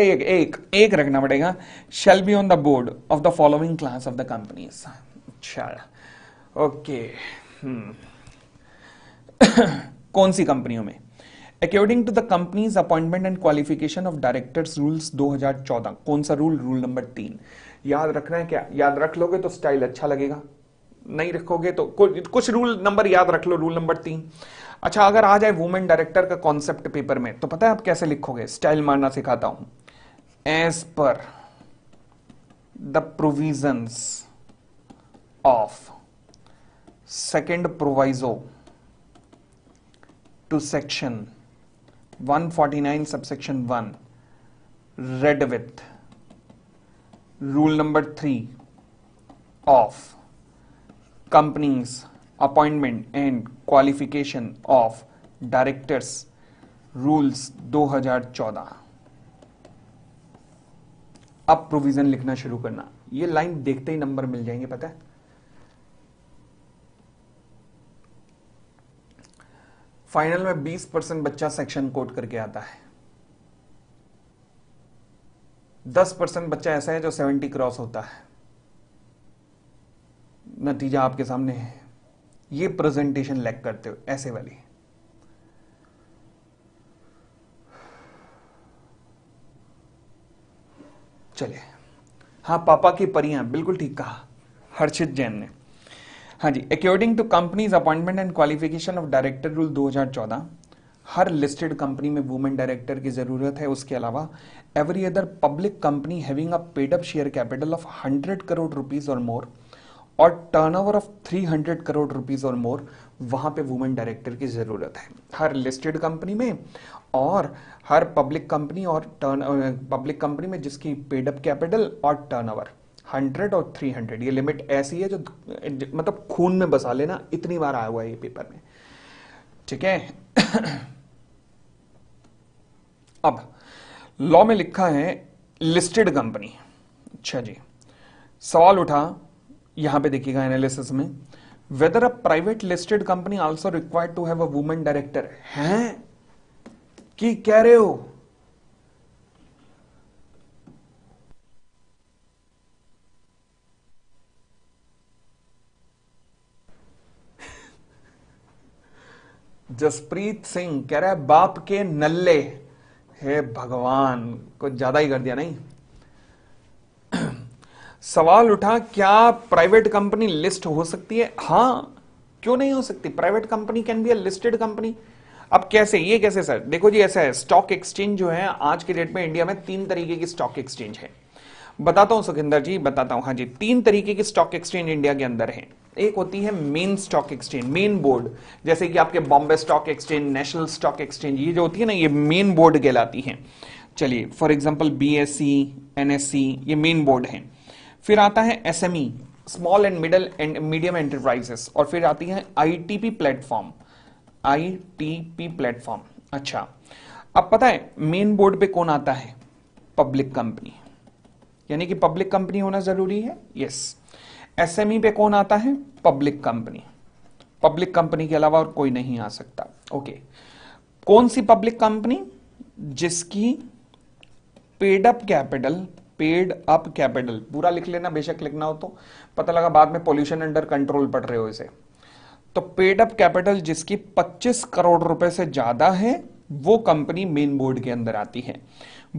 एक एक एक रखना पड़ेगा shall be on the board of the following class of the company अच्छा ओके हम्म। कौन सी कंपनियों में according to the companies appointment and qualification of directors rules 2014 कौन सा रूल रूल नंबर तीन याद रखना है क्या याद रख लोगे तो स्टाइल अच्छा लगेगा नहीं रखोगे तो कुछ रूल नंबर याद रख लो रूल नंबर तीन अच्छा अगर आ जाए वुमेन डायरेक्टर का कॉन्सेप्ट पेपर में तो पता है आप कैसे लिखोगे स्टाइल मारना सिखाता हूं as per the provisions of second proviso to section 149 subsection 1 read with rule number 3 of companies appointment and qualification of directors rules 2014 अब प्रोविजन लिखना शुरू करना ये लाइन देखते ही नंबर मिल जाएंगे पता है फाइनल में 20 परसेंट बच्चा सेक्शन कोड करके आता है 10 परसेंट बच्चा ऐसा है जो 70 क्रॉस होता है नतीजा आपके सामने है ये प्रेजेंटेशन लैक करते हो ऐसे वाली चलिए हाँ पापा की परियां बिल्कुल ठीक कहा हर्षित जैन ने हाँ जी according to companies appointment and qualification of director rule 2014 हर लिस्टेड कंपनी में वुमेन डायरेक्टर की जरूरत है उसके अलावा every other public company having a paid up share capital of 100 crore rupees और मोर और टर्नओवर ऑफ 300 करोड़ रुपीज और मोर वहां पे वुमेन डायरेक्टर की जरूरत है हर लिस्टेड कंपनी में और हर पब्लिक कंपनी और टर्न पब्लिक कंपनी में जिसकी पेडअप कैपिटल और टर्नओवर हंड्रेड और थ्री हंड्रेड ये लिमिट ऐसी है जो मतलब खून में बसा लेना इतनी बार आया हुआ है ये पेपर में ठीक है अब लॉ में लिखा है लिस्टेड कंपनी अच्छा जी सवाल उठा यहां पे देखिएगा एनालिसिस में whether a private listed company also required to have a women director हैं कि कह रहे हो जसप्रीत सिंह कह रहा है बाप के नल्ले हे भगवान कुछ ज्यादा ही कर दिया नहीं सवाल उठा क्या प्राइवेट कंपनी लिस्ट हो सकती है हां क्यों नहीं हो सकती private company can be a listed company अब कैसे ये कैसे सर देखो जी ऐसा है स्टॉक एक्सचेंज जो है आज के डेट में इंडिया में तीन तरीके की स्टॉक एक्सचेंज है बताता हूं सुखिंदर जी बताता हूं हाँ जी तीन तरीके की स्टॉक एक्सचेंज इंडिया के अंदर है एक होती है main stock exchange main board जैसे कि आपके Bombay stock exchange national stock exchange ये जो होती है ना ये मेन बोर्ड कहलाती है चलिए for example B S C N S C ये मेन बोर्ड है फिर आता है S M E small and middle and medium enterprises और फिर आती है I T P platform I T P platform अच्छा अब पता है मेन बोर्ड पे कौन आता है पब्लिक कंपनी यानी कि पब्लिक कंपनी होना जरूरी है यस एम एसएमई पे कौन आता है पब्लिक कंपनी पब्लिक कंपनी के अलावा और कोई नहीं आ सकता ओके कौन सी पब्लिक कंपनी जिसकी paid up capital paid up capital पूरा लिख लेना बेशक लिखना हो तो पता लगा बाद में पोल्यूशन अंडर कंट्रोल पड़ रहे हो इसे तो पेड अप कैपिटल जिसकी 25 करोड़ रुपए से ज्यादा है वो कंपनी मेन बोर्ड के अंदर आती है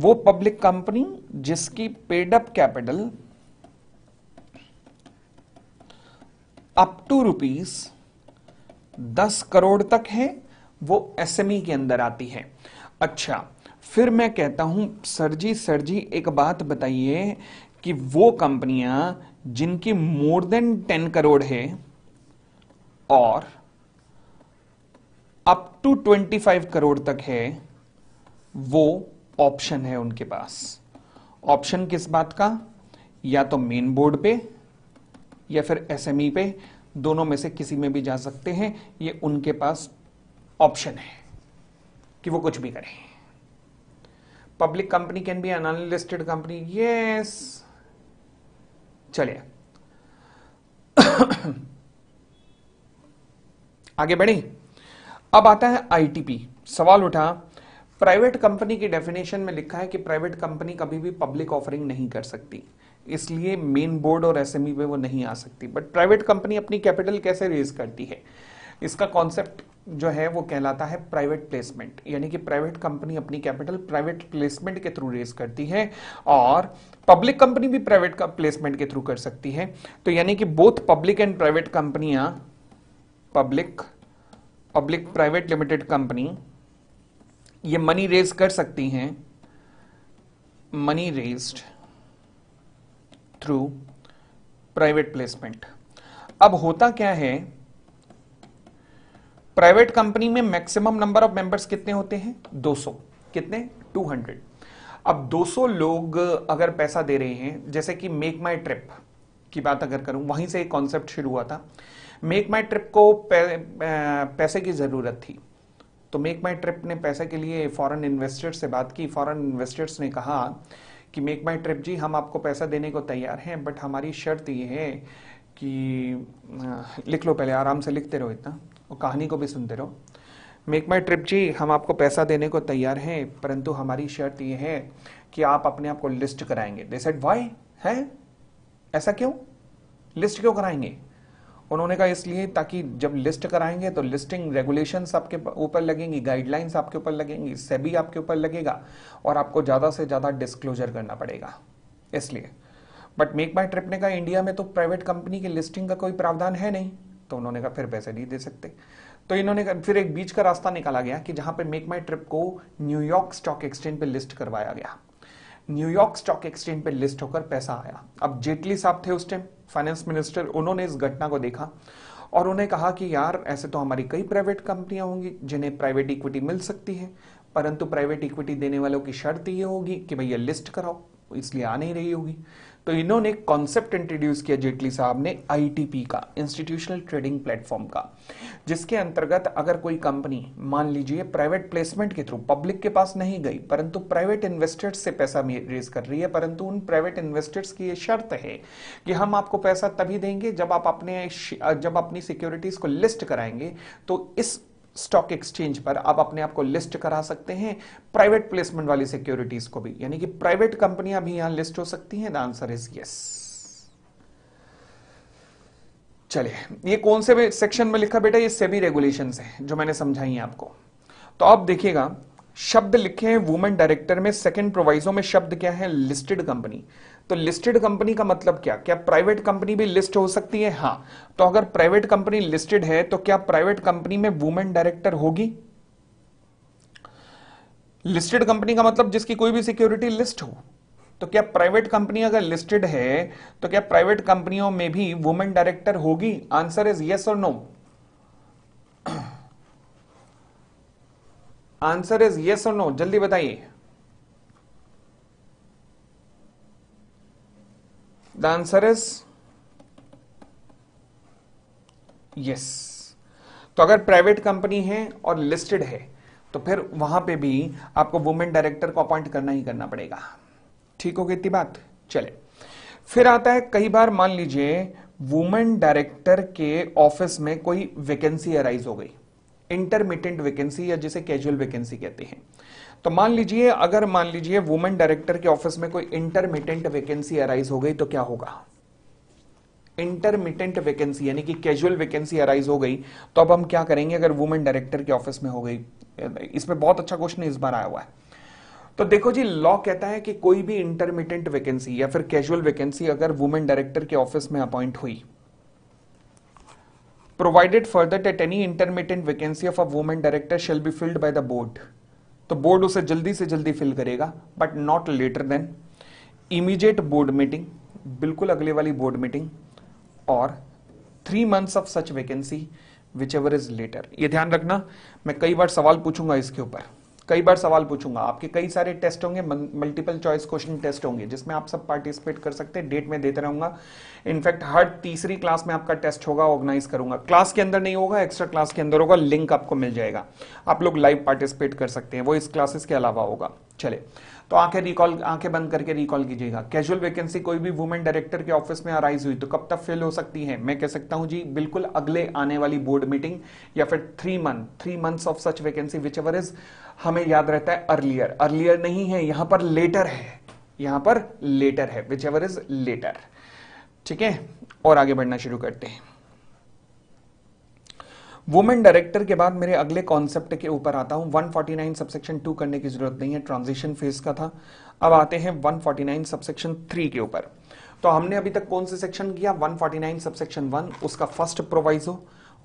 वो पब्लिक कंपनी जिसकी paid up capital up to rupees दस करोड़ तक है वो एसएमई e के अंदर आती है अच्छा फिर मैं कहता हूं सर जी सर जी एक बात बताइए कि वो कंपनियां जिनकी मोर देन टेन करोड़ है और up to twenty five crore तक है वो ऑप्शन है उनके पास ऑप्शन किस बात का या तो मेन बोर्ड पे या फिर एसएमई e पे दोनों में से किसी में भी जा सकते हैं ये उनके पास ऑप्शन है कि वो कुछ भी करें public company can be unlisted company yes चलिए आगे बढ़े अब आता है आईटीपी सवाल उठा प्राइवेट कंपनी की डेफिनेशन में लिखा है कि प्राइवेट कंपनी कभी भी पब्लिक ऑफरिंग नहीं कर सकती इसलिए मेन बोर्ड और एसएमई e पे वो नहीं आ सकती बट प्राइवेट कंपनी अपनी कैपिटल कैसे रेज करती है इसका कॉन्सेप्ट जो है वो कहलाता है प्राइवेट प्लेसमेंट यानी कि प्राइवेट कंपनी अपनी कैपिटल प्राइवेट प्लेसमेंट के थ्रू रेज करती है और पब्लिक कंपनी भी प्राइवेट का प्लेसमेंट के थ्रू कर सकती है तो यानी कि बोथ पब्लिक एंड प्राइवेट कंपनियां public public private limited company ये मनी रेज कर सकती हैं money raised through private placement अब होता क्या है प्राइवेट कंपनी में मैक्सिमम नंबर ऑफ मेंबर्स कितने होते हैं 200 कितने 200 अब 200 लोग अगर पैसा दे रहे हैं जैसे कि मेक माय ट्रिप की बात अगर करूं वहीं से एक कॉन्सेप्ट शुरू हुआ था मेक माय ट्रिप को पैसे की ज़रूरत थी तो मेक माय ट्रिप ने पैसे के लिए फॉरेन इन्वेस्टर्स से बात की फॉरेन इन्वेस्टर्स ने कहा कि मेक माई ट्रिप जी हम आपको पैसा देने को तैयार हैं बट हमारी शर्त ये है कि लिख लो पहले आराम से लिखते रहो इतना और कहानी को भी सुनते रहो मेक माई ट्रिप जी हम आपको पैसा देने को तैयार हैं परंतु हमारी शर्त ये है कि आप अपने आप को लिस्ट कराएंगे दे सेड वाई है ऐसा क्यों लिस्ट क्यों कराएंगे उन्होंने कहा इसलिए ताकि जब लिस्ट कराएंगे तो लिस्टिंग रेगुलेशन आपके ऊपर लगेंगी गाइडलाइंस आपके ऊपर लगेंगी सेबी आपके ऊपर लगेगा और आपको ज़्यादा से ज़्यादा डिस्क्लोजर करना पड़ेगा इसलिए बट मेक माई ट्रिप ने कहा इंडिया में तो प्राइवेट कंपनी की लिस्टिंग का कोई प्रावधान है नहीं तो उन्होंने कहा फिर पैसे नहीं दे सकते तो इन्होंने फिर एक बीच का रास्ता निकाला गया कि जहां पर मेक माई ट्रिप को न्यूयॉर्क स्टॉक एक्सचेंज पे लिस्ट करवाया गया न्यूयॉर्क स्टॉक एक्सचेंज पे लिस्ट होकर पैसा आया अब जेटली साहब थे उस टाइम फाइनेंस मिनिस्टर उन्होंने इस घटना को देखा और उन्हें कहा कि यार ऐसे तो हमारी कई प्राइवेट कंपनियां होंगी जिन्हें प्राइवेट इक्विटी मिल सकती है परंतु प्राइवेट इक्विटी देने वालों की शर्त ये होगी कि भैया लिस्ट कराओ इसलिए आ नहीं रही होगी तो इन्होंने कॉन्सेप्ट इंट्रोड्यूस किया जेटली साहब ने आईटीपी का इंस्टीट्यूशनल ट्रेडिंग प्लेटफॉर्म का जिसके अंतर्गत अगर कोई कंपनी मान लीजिए प्राइवेट प्लेसमेंट के थ्रू पब्लिक के पास नहीं गई परंतु प्राइवेट इन्वेस्टर्स से पैसा रेज कर रही है परंतु उन प्राइवेट इन्वेस्टर्स की यह शर्त है कि हम आपको पैसा तभी देंगे जब आप अपने जब अपनी सिक्योरिटीज को लिस्ट कराएंगे तो इस स्टॉक एक्सचेंज पर आप अपने आप को लिस्ट करा सकते हैं प्राइवेट प्लेसमेंट वाली सिक्योरिटीज को भी यानी कि प्राइवेट कंपनियां भी यहां लिस्ट हो सकती हैं द आंसर इज यस चलिए ये कौन से सेक्शन में लिखा बेटा ये सेबी रेगुलेशन है जो मैंने समझाई है आपको तो आप देखिएगा शब्द लिखे हैं वुमेन डायरेक्टर में सेकंड प्रोवाइजो में शब्द क्या है लिस्टेड कंपनी तो लिस्टेड कंपनी का मतलब क्या क्या प्राइवेट कंपनी भी लिस्ट हो सकती है हाँ तो अगर प्राइवेट कंपनी लिस्टेड है तो क्या प्राइवेट कंपनी में वुमेन डायरेक्टर होगी लिस्टेड कंपनी का मतलब जिसकी कोई भी सिक्योरिटी लिस्ट हो तो क्या प्राइवेट कंपनी अगर लिस्टेड है तो क्या प्राइवेट कंपनियों में भी वुमेन डायरेक्टर होगी आंसर इज यस और नो आंसर इज यस और नो जल्दी बताइए The answer is yes. तो अगर प्राइवेट कंपनी है और लिस्टेड है तो फिर वहां पे भी आपको वुमेन डायरेक्टर को अपॉइंट करना ही करना पड़ेगा ठीक होगी इतनी बात चले फिर आता है कई बार मान लीजिए वुमेन डायरेक्टर के ऑफिस में कोई वैकेंसी अराइज हो गई इंटरमीडिएट वैकेंसी या जिसे कैजुअल वैकेंसी कहते हैं तो मान लीजिए अगर मान लीजिए वुमेन डायरेक्टर के ऑफिस में कोई इंटरमीडियंट वैकेंसी अराइज हो गई तो क्या होगा इंटरमीडियंट वैकेंसी यानी कि कैजुअल वैकेंसी अराइज हो गई तो अब हम क्या करेंगे अगर वुमेन डायरेक्टर के ऑफिस में हो गई इसमें बहुत अच्छा क्वेश्चन इस बार आया हुआ है तो देखो जी लॉ कहता है कि कोई भी इंटरमीडियंट वैकेंसी या फिर कैजुअल वैकेंसी अगर वुमेन डायरेक्टर के ऑफिस में अपॉइंट हुई provided further at any intermediate vacancy of a women director shall be filled by the board तो बोर्ड उसे जल्दी से जल्दी फिल करेगा but not later than immediate board meeting बिल्कुल अगले वाली बोर्ड मीटिंग और three months of such vacancy whichever is later ये ध्यान रखना मैं कई बार सवाल पूछूंगा इसके ऊपर कई बार सवाल पूछूंगा आपके कई सारे टेस्ट होंगे मल्टीपल चॉइस क्वेश्चन टेस्ट होंगे जिसमें आप सब पार्टिसिपेट कर सकते हैं डेट में देते रहूंगा इनफैक्ट हर तीसरी क्लास में आपका टेस्ट होगा ऑर्गेनाइज करूंगा क्लास के अंदर नहीं होगा एक्स्ट्रा क्लास के अंदर होगा लिंक आपको मिल जाएगा आप लोग लाइव पार्टिसिपेट कर सकते हैं वो इस क्लासेस के अलावा होगा चले तो आंखें रिकॉल आंखें बंद करके रिकॉल कीजिएगा कैजुअल वैकेंसी कोई भी वुमेन डायरेक्टर के ऑफिस में अराइज हुई तो कब तक फिल हो सकती है मैं कह सकता हूं जी बिल्कुल अगले आने वाली बोर्ड मीटिंग या फिर three month three months of such vacancy whichever is हमें याद रहता है अर्लियर अर्लियर नहीं है यहां पर लेटर है यहां पर लेटर है विच एवर इज लेटर ठीक है और आगे बढ़ना शुरू करते हैं वुमेन डायरेक्टर के बाद मेरे अगले कॉन्सेप्ट के ऊपर आता हूं 149 सबसेक्शन 2 करने की जरूरत नहीं है ट्रांजिशन फेज का था अब आते हैं 149 सबसेक्शन 3 के ऊपर तो हमने अभी तक कौन से सेक्शन किया 149 सबसेक्शन 1 उसका फर्स्ट प्रोवाइजो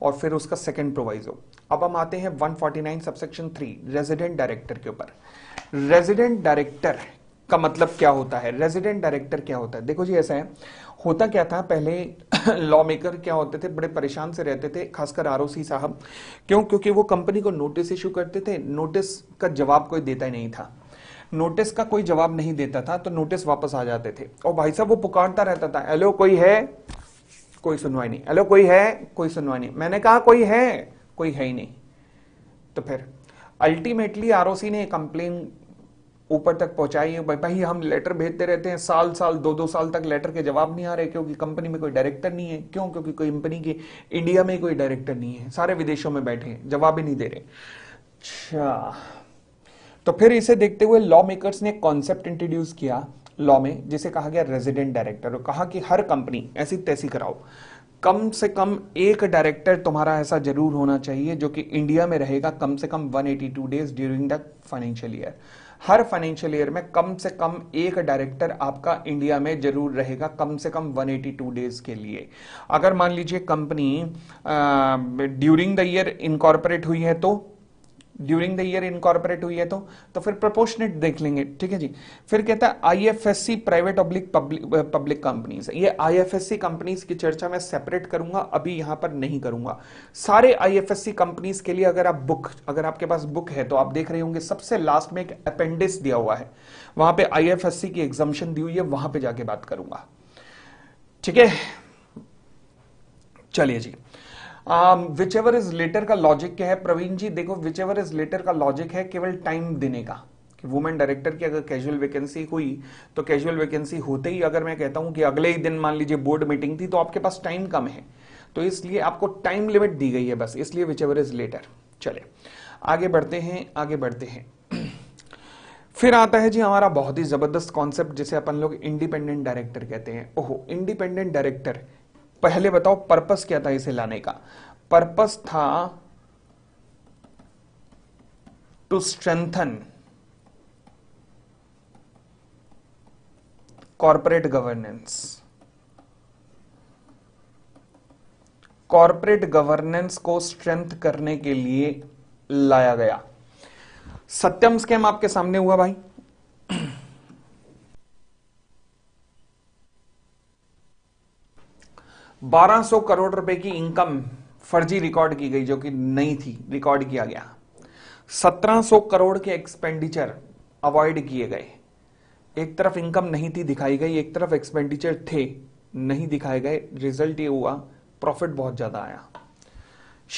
और फिर उसका सेकंड प्रोवाइजो अब हम आते हैं 149 सबसेक्शन 3 रेजिडेंट डायरेक्टर के ऊपर रेजिडेंट डायरेक्टर का मतलब क्या होता है रेजिडेंट डायरेक्टर क्या होता है देखो जी ऐसा है होता क्या था पहले लॉ मेकर क्या होते थे बड़े परेशान से रहते थे खासकर आर साहब क्यों क्योंकि वो कंपनी को नोटिस इशू करते थे नोटिस का जवाब कोई देता ही नहीं था नोटिस का कोई जवाब नहीं देता था तो नोटिस वापस आ जाते थे और भाई साहब वो पुकारता रहता था हेलो कोई है कोई सुनवाई नहीं हेलो कोई है कोई सुनवाई नहीं मैंने कहा कोई है कोई है ही नहीं तो फिर अल्टीमेटली आरओसी ने कंप्लेन ऊपर तक पहुंचाई है भाई हम लेटर भेजते रहते हैं साल साल दो दो साल तक लेटर के जवाब नहीं आ रहे क्योंकि कंपनी में कोई डायरेक्टर नहीं है क्यों क्योंकि कोई कंपनी के इंडिया में कोई डायरेक्टर नहीं है सारे विदेशों में बैठे हैं जवाब ही नहीं दे रहे अच्छा तो फिर इसे देखते हुए लॉ मेकर्स ने कॉन्सेप्ट इंट्रोड्यूस किया लॉ में जिसे कहा गया रेजिडेंट डायरेक्टर और कहा कि हर कंपनी ऐसी तैसी कराओ कम से कम एक डायरेक्टर तुम्हारा ऐसा जरूर होना चाहिए जो कि इंडिया में रहेगा कम से कम 182 days during the financial year हर फाइनेंशियल ईयर में कम से कम एक डायरेक्टर आपका इंडिया में जरूर रहेगा कम से कम 182 डेज के लिए अगर मान लीजिए company during the year incorporate हुई है तो ड्यूरिंग द ईयर इनकॉर्पोरेट हुई है तो तो फिर प्रोपोर्शनेट देख लेंगे ठीक है जी फिर कहता है सी प्राइवेट पब्लिक पब्लिक कंपनीज ये सी कंपनीज की चर्चा मैं सेपरेट करूंगा अभी यहां पर नहीं करूंगा सारे I F S C companies के लिए अगर आप बुक अगर आपके पास बुक है तो आप देख रहे होंगे सबसे लास्ट में एक अपेंडिक्स दिया हुआ है वहां पर आई एफ एस सी की एग्जामिशन दी हुई है वहां पर जाके बात करूंगा ठीक है चलिए जी विच एवर इज लेटर का लॉजिक क्या है प्रवीण जी देखो विच एवर इज लेटर का लॉजिक है केवल टाइम देने का वुमेन डायरेक्टर की अगर कैजुअल वैकेंसी हुई तो कैजुअल वैकेंसी होते ही अगर मैं कहता हूं कि अगले ही दिन मान लीजिए बोर्ड मीटिंग थी तो आपके पास टाइम कम है तो इसलिए आपको टाइम लिमिट दी गई है बस इसलिए विच एवर इज लेटर चले आगे बढ़ते हैं आगे बढ़ते हैं फिर आता है जी हमारा बहुत ही जबरदस्त कॉन्सेप्ट जिसे अपन लोग इंडिपेंडेंट डायरेक्टर कहते हैं ओहो इंडिपेंडेंट डायरेक्टर पहले बताओ पर्पस क्या था इसे लाने का पर्पस था to strengthen corporate governance corporate governance को स्ट्रेंथ करने के लिए लाया गया सत्यम स्कैम आपके सामने हुआ भाई 1200 करोड़ रुपए की इनकम फर्जी रिकॉर्ड की गई जो कि नहीं थी रिकॉर्ड किया गया 1700 करोड़ के एक्सपेंडिचर अवॉइड किए गए एक तरफ इनकम नहीं थी दिखाई गई एक तरफ एक्सपेंडिचर थे नहीं दिखाए गए रिजल्ट ये हुआ प्रॉफिट बहुत ज्यादा आया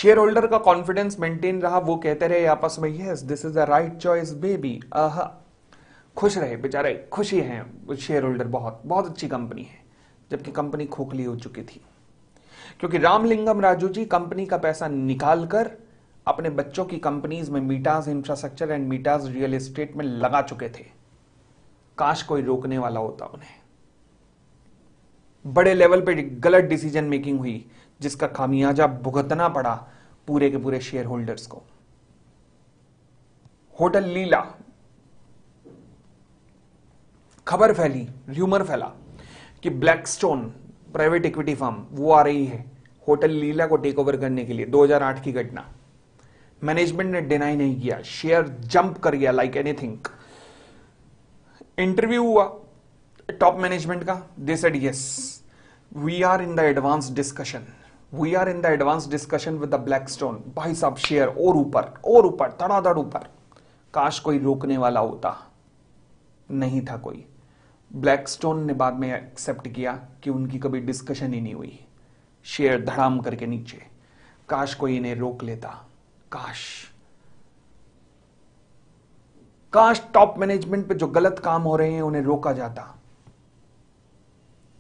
शेयर होल्डर का कॉन्फिडेंस मेंटेन रहा वो कहते रहे आपस में yes this is the right choice baby uh खुश रहे बेचारे खुशी हैं शेयर होल्डर बहुत बहुत अच्छी कंपनी है जबकि कंपनी खोखली हो चुकी थी क्योंकि रामलिंगम राजू जी कंपनी का पैसा निकालकर अपने बच्चों की कंपनीज में Maytas infrastructure and Maytas real estate में लगा चुके थे काश कोई रोकने वाला होता उन्हें बड़े लेवल पे गलत डिसीजन मेकिंग हुई जिसका खामियाजा भुगतना पड़ा पूरे के पूरे शेयर होल्डर्स को होटल लीला खबर फैली र्यूमर फैला कि ब्लैकस्टोन प्राइवेट इक्विटी फर्म वो आ रही है होटल लीला को टेक ओवर करने के लिए 2008 की घटना मैनेजमेंट ने डिनाई नहीं किया शेयर जंप कर गया लाइक एनीथिंग इंटरव्यू हुआ टॉप मैनेजमेंट का they said yes we are in the advance discussion we are in the advance discussion with the Blackstone भाई साहब शेयर और ऊपर और ऊपर धड़ाधड़ ऊपर काश कोई रोकने वाला होता नहीं था कोई ब्लैकस्टोन ने बाद में एक्सेप्ट किया कि उनकी कभी डिस्कशन ही नहीं हुई शेयर धड़ाम करके नीचे काश कोई इन्हें रोक लेता काश काश टॉप मैनेजमेंट पे जो गलत काम हो रहे हैं उन्हें रोका जाता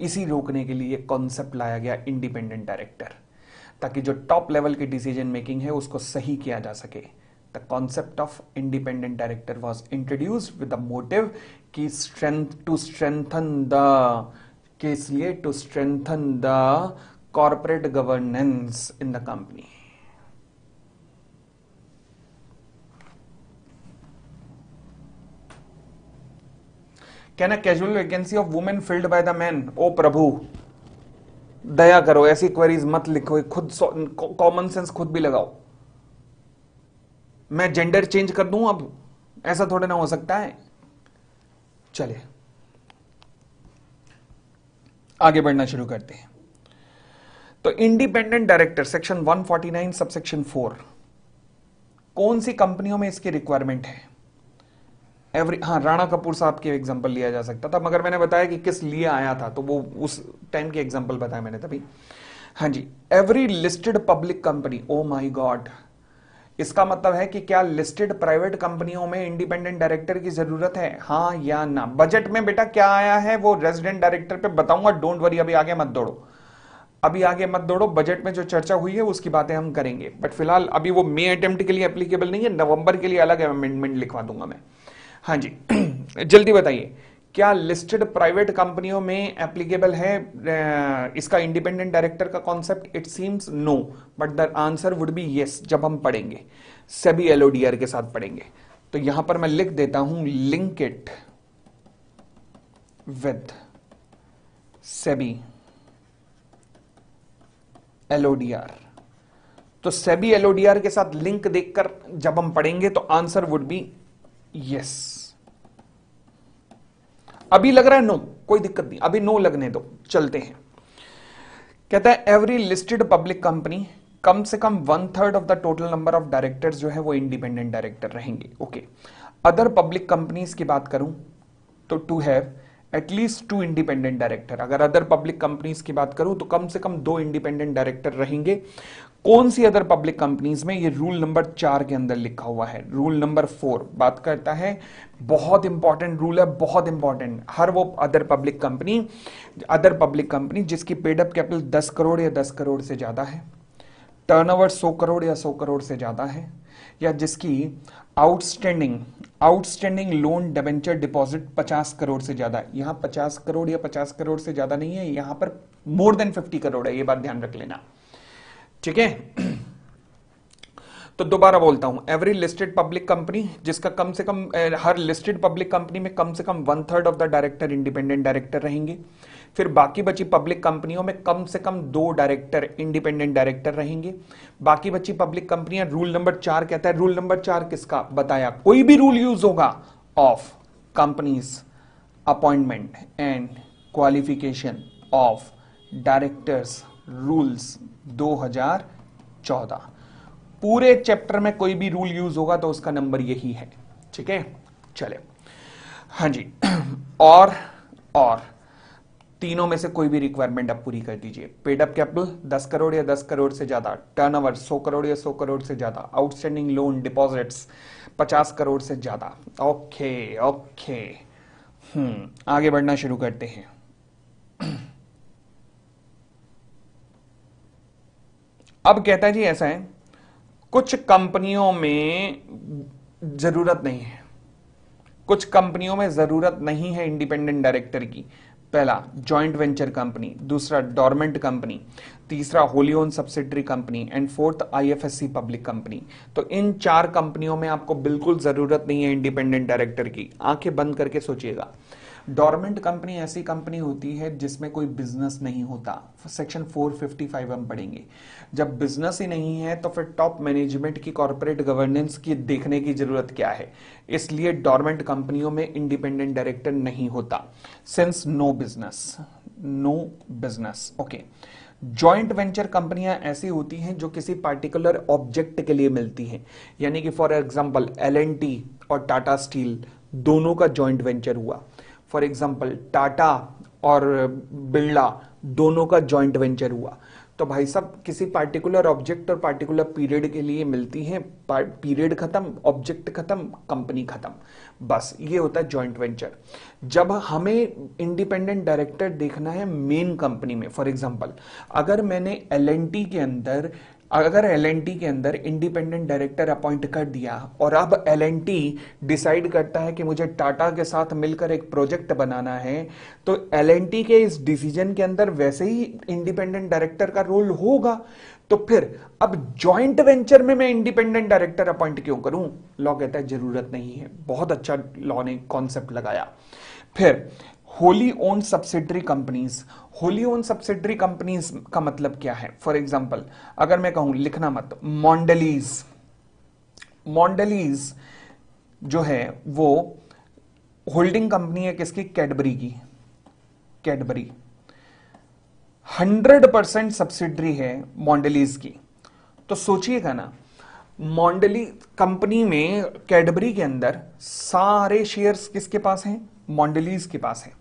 इसी रोकने के लिए कॉन्सेप्ट लाया गया इंडिपेंडेंट डायरेक्टर ताकि जो टॉप लेवल की डिसीजन मेकिंग है उसको सही किया जा सके the concept of independent director was introduce with की स्ट्रेंथ टू स्ट्रेंथन द किस लिए to strengthen the corporate governance in the company can a casual vacancy of women filled by the man ओ प्रभु दया करो ऐसी क्वेरीज मत लिखो खुद कॉमन सेंस खुद भी लगाओ मैं जेंडर चेंज कर दूं अब ऐसा थोड़ा ना हो सकता है चलिए आगे बढ़ना शुरू करते हैं तो इंडिपेंडेंट डायरेक्टर सेक्शन 149 सबसेक्शन 4 कौन सी कंपनियों में इसकी रिक्वायरमेंट है एवरी हाँ राणा कपूर साहब की एग्जांपल लिया जा सकता था मगर मैंने बताया कि किस लिए आया था तो वो उस टाइम के एग्जांपल बताया मैंने तभी हाँ जी every listed public company oh my god इसका मतलब है कि क्या लिस्टेड प्राइवेट कंपनियों में इंडिपेंडेंट डायरेक्टर की जरूरत है हाँ या ना बजट में बेटा क्या आया है वो रेजिडेंट डायरेक्टर पे बताऊंगा डोंट वरी अभी आगे मत दौड़ो अभी आगे मत दौड़ो बजट में जो चर्चा हुई है उसकी बातें हम करेंगे बट फिलहाल अभी वो मे अटेम्प्ट के लिए एप्लीकेबल नहीं है नवंबर के लिए अलग अमेंडमेंट लिखवा दूंगा मैं हाँ जी जल्दी बताइए क्या लिस्टेड प्राइवेट कंपनियों में एप्लीकेबल है इसका इंडिपेंडेंट डायरेक्टर का concept it seems no but the answer would be yes जब हम पढ़ेंगे सभी एलओडीआर के साथ पढ़ेंगे तो यहां पर मैं लिख देता हूं link it with SEBI LODR तो सेबी एलओडीआर के साथ लिंक देखकर जब हम पढ़ेंगे तो आंसर वुड बी यस अभी लग रहा है नो कोई दिक्कत नहीं अभी नो लगने दो चलते हैं कहता है एवरी लिस्टेड पब्लिक कंपनी कम से कम one third of the total number of directors जो है वो इंडिपेंडेंट डायरेक्टर रहेंगे ओके अदर पब्लिक कंपनीज की बात करूं तो to have at least two independent director अगर अदर पब्लिक कंपनीज की बात करूं तो कम से कम दो इंडिपेंडेंट डायरेक्टर रहेंगे कौन सी अदर पब्लिक कंपनीज में ये रूल नंबर चार के अंदर लिखा हुआ है रूल नंबर फोर बात करता है बहुत इंपॉर्टेंट रूल है बहुत इंपॉर्टेंट हर वो other public company other public company जिसकी पेडअप कैपिटल दस करोड़ या दस करोड़ से ज्यादा है टर्नओवर सौ करोड़ या सौ करोड़ से ज़्यादा है या जिसकी outstanding outstanding loan debenture deposit 50 crore से ज़्यादा यहाँ 50 करोड़ या 50 करोड़ से ज़्यादा नहीं है यहां पर मोर देन 50 करोड़ है ये बात ध्यान रख लेना ठीक है तो दोबारा बोलता हूं एवरी लिस्टेड पब्लिक कंपनी जिसका कम से कम हर लिस्टेड पब्लिक कंपनी में कम से कम one third of the director independent director रहेंगे फिर बाकी बची पब्लिक कंपनियों में कम से कम दो डायरेक्टर इंडिपेंडेंट डायरेक्टर रहेंगे बाकी बची पब्लिक कंपनियां रूल नंबर चार कहता है रूल नंबर चार किसका बताया कोई भी रूल यूज होगा of companies appointment and qualification of directors rules 2014 पूरे चैप्टर में कोई भी रूल यूज होगा तो उसका नंबर यही है ठीक है चले हाँ जी और और तीनों में से कोई भी रिक्वायरमेंट आप पूरी कर दीजिए पेड अप कैपिटल 10 करोड़ या 10 करोड़ से ज्यादा टर्नओवर 100 करोड़ या 100 करोड़ से ज्यादा आउटस्टैंडिंग लोन डिपॉजिट्स 50 करोड़ से ज्यादा ओके ओके हम्म आगे बढ़ना शुरू करते हैं अब कहता है जी ऐसा है कुछ कंपनियों में जरूरत नहीं है कुछ कंपनियों में जरूरत नहीं है इंडिपेंडेंट डायरेक्टर की पहला जॉइंट वेंचर कंपनी दूसरा डॉर्मेंट कंपनी तीसरा wholly owned subsidiary company and fourth IFSC public company तो इन चार कंपनियों में आपको बिल्कुल जरूरत नहीं है इंडिपेंडेंट डायरेक्टर की आंखें बंद करके सोचिएगा डॉर्मेंट कंपनी ऐसी कंपनी होती है जिसमें कोई बिजनेस नहीं होता सेक्शन 455 हम पढ़ेंगे जब बिजनेस ही नहीं है तो फिर टॉप मैनेजमेंट की कॉरपोरेट गवर्नेंस की देखने की जरूरत क्या है इसलिए डॉर्मेंट कंपनियों में इंडिपेंडेंट डायरेक्टर नहीं होता since no business no business okay joint venture कंपनियां ऐसी होती हैं जो किसी पार्टिकुलर ऑब्जेक्ट के लिए मिलती हैं यानी कि फॉर एग्जांपल एलएनटी और टाटा स्टील दोनों का जॉइंट वेंचर हुआ फॉर एग्जाम्पल टाटा और बिरला दोनों का ज्वाइंट वेंचर हुआ तो भाई साहब किसी पार्टिकुलर ऑब्जेक्ट और पार्टिकुलर पीरियड के लिए मिलती है पीरियड खत्म ऑब्जेक्ट खत्म कंपनी खत्म बस ये होता है जॉइंट वेंचर जब हमें इंडिपेंडेंट डायरेक्टर देखना है मेन कंपनी में फॉर एग्जांपल अगर मैंने एल के अंदर अगर एल के अंदर इंडिपेंडेंट डायरेक्टर अपॉइंट कर दिया और अब एल डिसाइड करता है कि मुझे टाटा के साथ मिलकर एक प्रोजेक्ट बनाना है तो एल के इस डिसीजन के अंदर वैसे ही इंडिपेंडेंट डायरेक्टर का रोल होगा तो फिर अब जॉइंट वेंचर में मैं इंडिपेंडेंट डायरेक्टर अपॉइंट क्यों करूं लॉ कहता है जरूरत नहीं है बहुत अच्छा लॉ ने कॉन्सेप्ट लगाया फिर wholly owned subsidiary companies wholly owned subsidiary companies का मतलब क्या है फॉर एग्जाम्पल अगर मैं कहूं लिखना मत मॉन्डलीज मॉन्डलीज जो है वो होल्डिंग कंपनी है किसकी कैडबरी की कैडबरी 100 परसेंट सब्सिडरी है मॉन्डलीज की तो सोचिएगा ना मॉन्डली कंपनी में कैडबरी के अंदर सारे शेयर्स किसके पास हैं मॉन्डलीज के पास है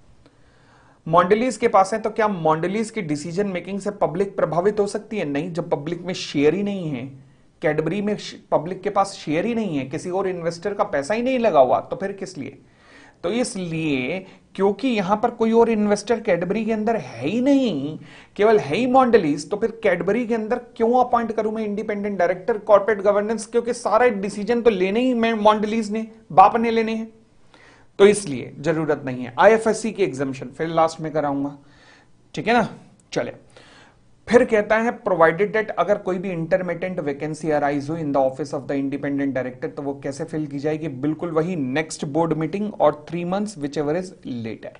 मॉन्डलीज के पास है तो क्या मॉन्डलीज की डिसीजन मेकिंग से पब्लिक प्रभावित हो सकती है नहीं जब पब्लिक में शेयर ही नहीं है कैडबरी में पब्लिक के पास शेयर ही नहीं है किसी और इन्वेस्टर का पैसा ही नहीं लगा हुआ तो फिर किस लिए तो इसलिए क्योंकि यहां पर कोई और इन्वेस्टर कैडबरी के अंदर है ही नहीं केवल है ही मॉन्डलीज तो फिर कैडबरी के अंदर क्यों अपॉइंट करूं मैं इंडिपेंडेंट डायरेक्टर कॉर्पोरेट गवर्नेंस क्योंकि सारे डिसीजन तो लेने ही मैं मॉन्डलीज ने बाप ने लेने हैं तो इसलिए जरूरत नहीं है आईएफएससी की एग्जामिशन फिर लास्ट में कराऊंगा ठीक है ना चले फिर कहता है प्रोवाइडेड डेट अगर कोई भी इंटरमीडिएट वैकेंसी अराइज हो in the office of the independent director तो वो कैसे फिल की जाएगी बिल्कुल वही नेक्स्ट बोर्ड मीटिंग और three months whichever is later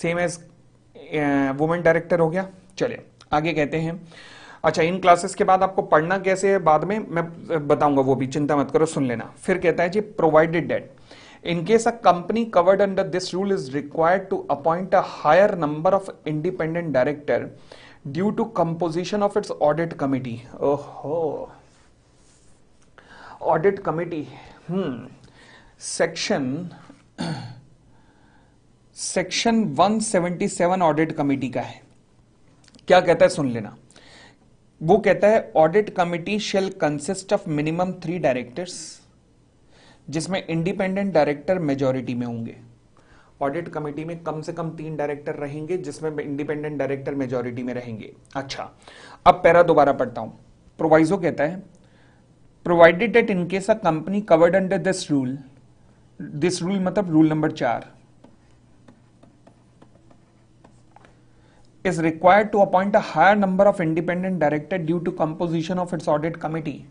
same as women director हो गया चलिए आगे कहते हैं अच्छा इन क्लासेस के बाद आपको पढ़ना कैसे है बाद में मैं बताऊंगा वो भी चिंता मत करो सुन लेना फिर कहता है जी provided that in case a company covered under this rule is required to appoint a higher number of independent director due to composition of its audit committee ओहो audit committee hmm section section 177 audit committee का है क्या कहता है सुन लेना वो कहता है audit committee shall consist of minimum three directors जिसमें इंडिपेंडेंट डायरेक्टर मेजोरिटी में होंगे ऑडिट कमेटी में कम से कम तीन डायरेक्टर रहेंगे जिसमें इंडिपेंडेंट डायरेक्टर मेजोरिटी में रहेंगे अच्छा अब पैरा दोबारा पढ़ता हूं प्रोवाइजो कहता है provided that in case a company covered under this rule this rule मतलब रूल नंबर चार is required to appoint a higher number of independent director due to composition of its audit committee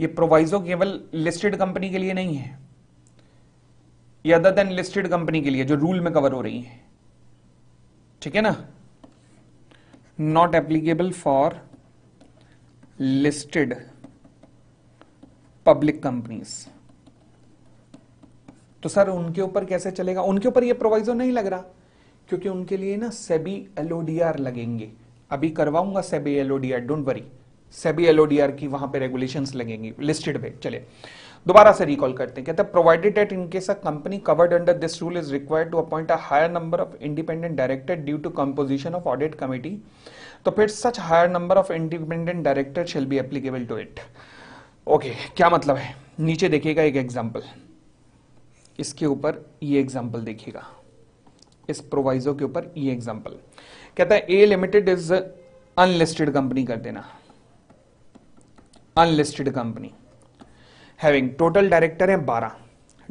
ये proviso केवल listed company के लिए नहीं है ये other than listed company के लिए जो रूल में कवर हो रही है ठीक है ना not applicable for listed public companies तो सर उनके ऊपर कैसे चलेगा उनके ऊपर ये प्रोवाइजो नहीं लग रहा क्योंकि उनके लिए ना सेबी एलओडीआर लगेंगे अभी करवाऊंगा SEBI LODR don't worry SEBI LODR की वहां पे रेगुलेशन लगेंगी लिस्टेड पे चले दोबारा से रिकॉल करते हैं provided that in case company covered under this rule is required to appoint a higher number of independent director due to composition of audit committee तो फिर such higher number of independent director shall be applicable to it okay क्या मतलब है नीचे देखिएगा एक example इसके ऊपर ये एग्जाम्पल देखिएगा इस प्रोवाइजो के ऊपर ये एग्जाम्पल कहता है A limited is unlisted company कर देना unlisted company having total director हैं बारह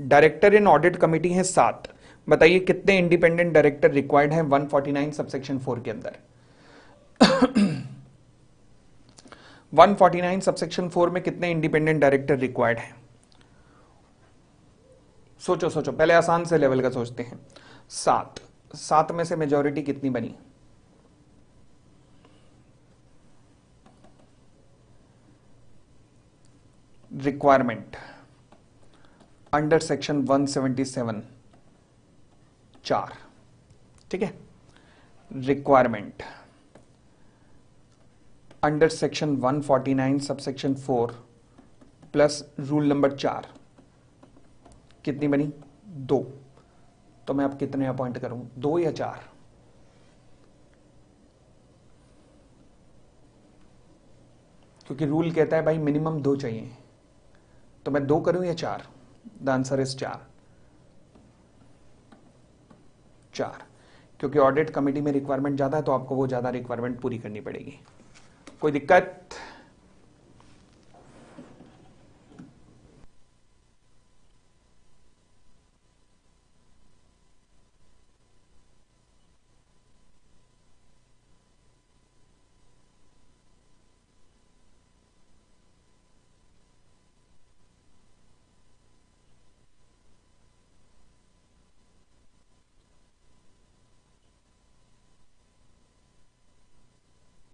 डायरेक्टर इन ऑडिट कमेटी हैं सात बताइए कितने इंडिपेंडेंट डायरेक्टर रिक्वायर्ड हैं 149 सबसेक्शन फोर के अंदर 149 सबसेक्शन फोर में कितने इंडिपेंडेंट डायरेक्टर रिक्वायर्ड हैं सोचो सोचो पहले आसान से लेवल का सोचते हैं सात सात में से मेजोरिटी कितनी बनी रिक्वायरमेंट अंडर सेक्शन 177 चार ठीक है requirement under section 149 sub section four plus rule number चार कितनी बनी दो तो मैं आप कितने अपॉइंट करूं दो या चार क्योंकि रूल कहता है भाई मिनिमम दो चाहिए तो मैं दो करूं या चार द आंसर इज चार चार क्योंकि ऑडिट कमेटी में रिक्वायरमेंट ज़्यादा है तो आपको वो ज़्यादा रिक्वायरमेंट पूरी करनी पड़ेगी कोई दिक्कत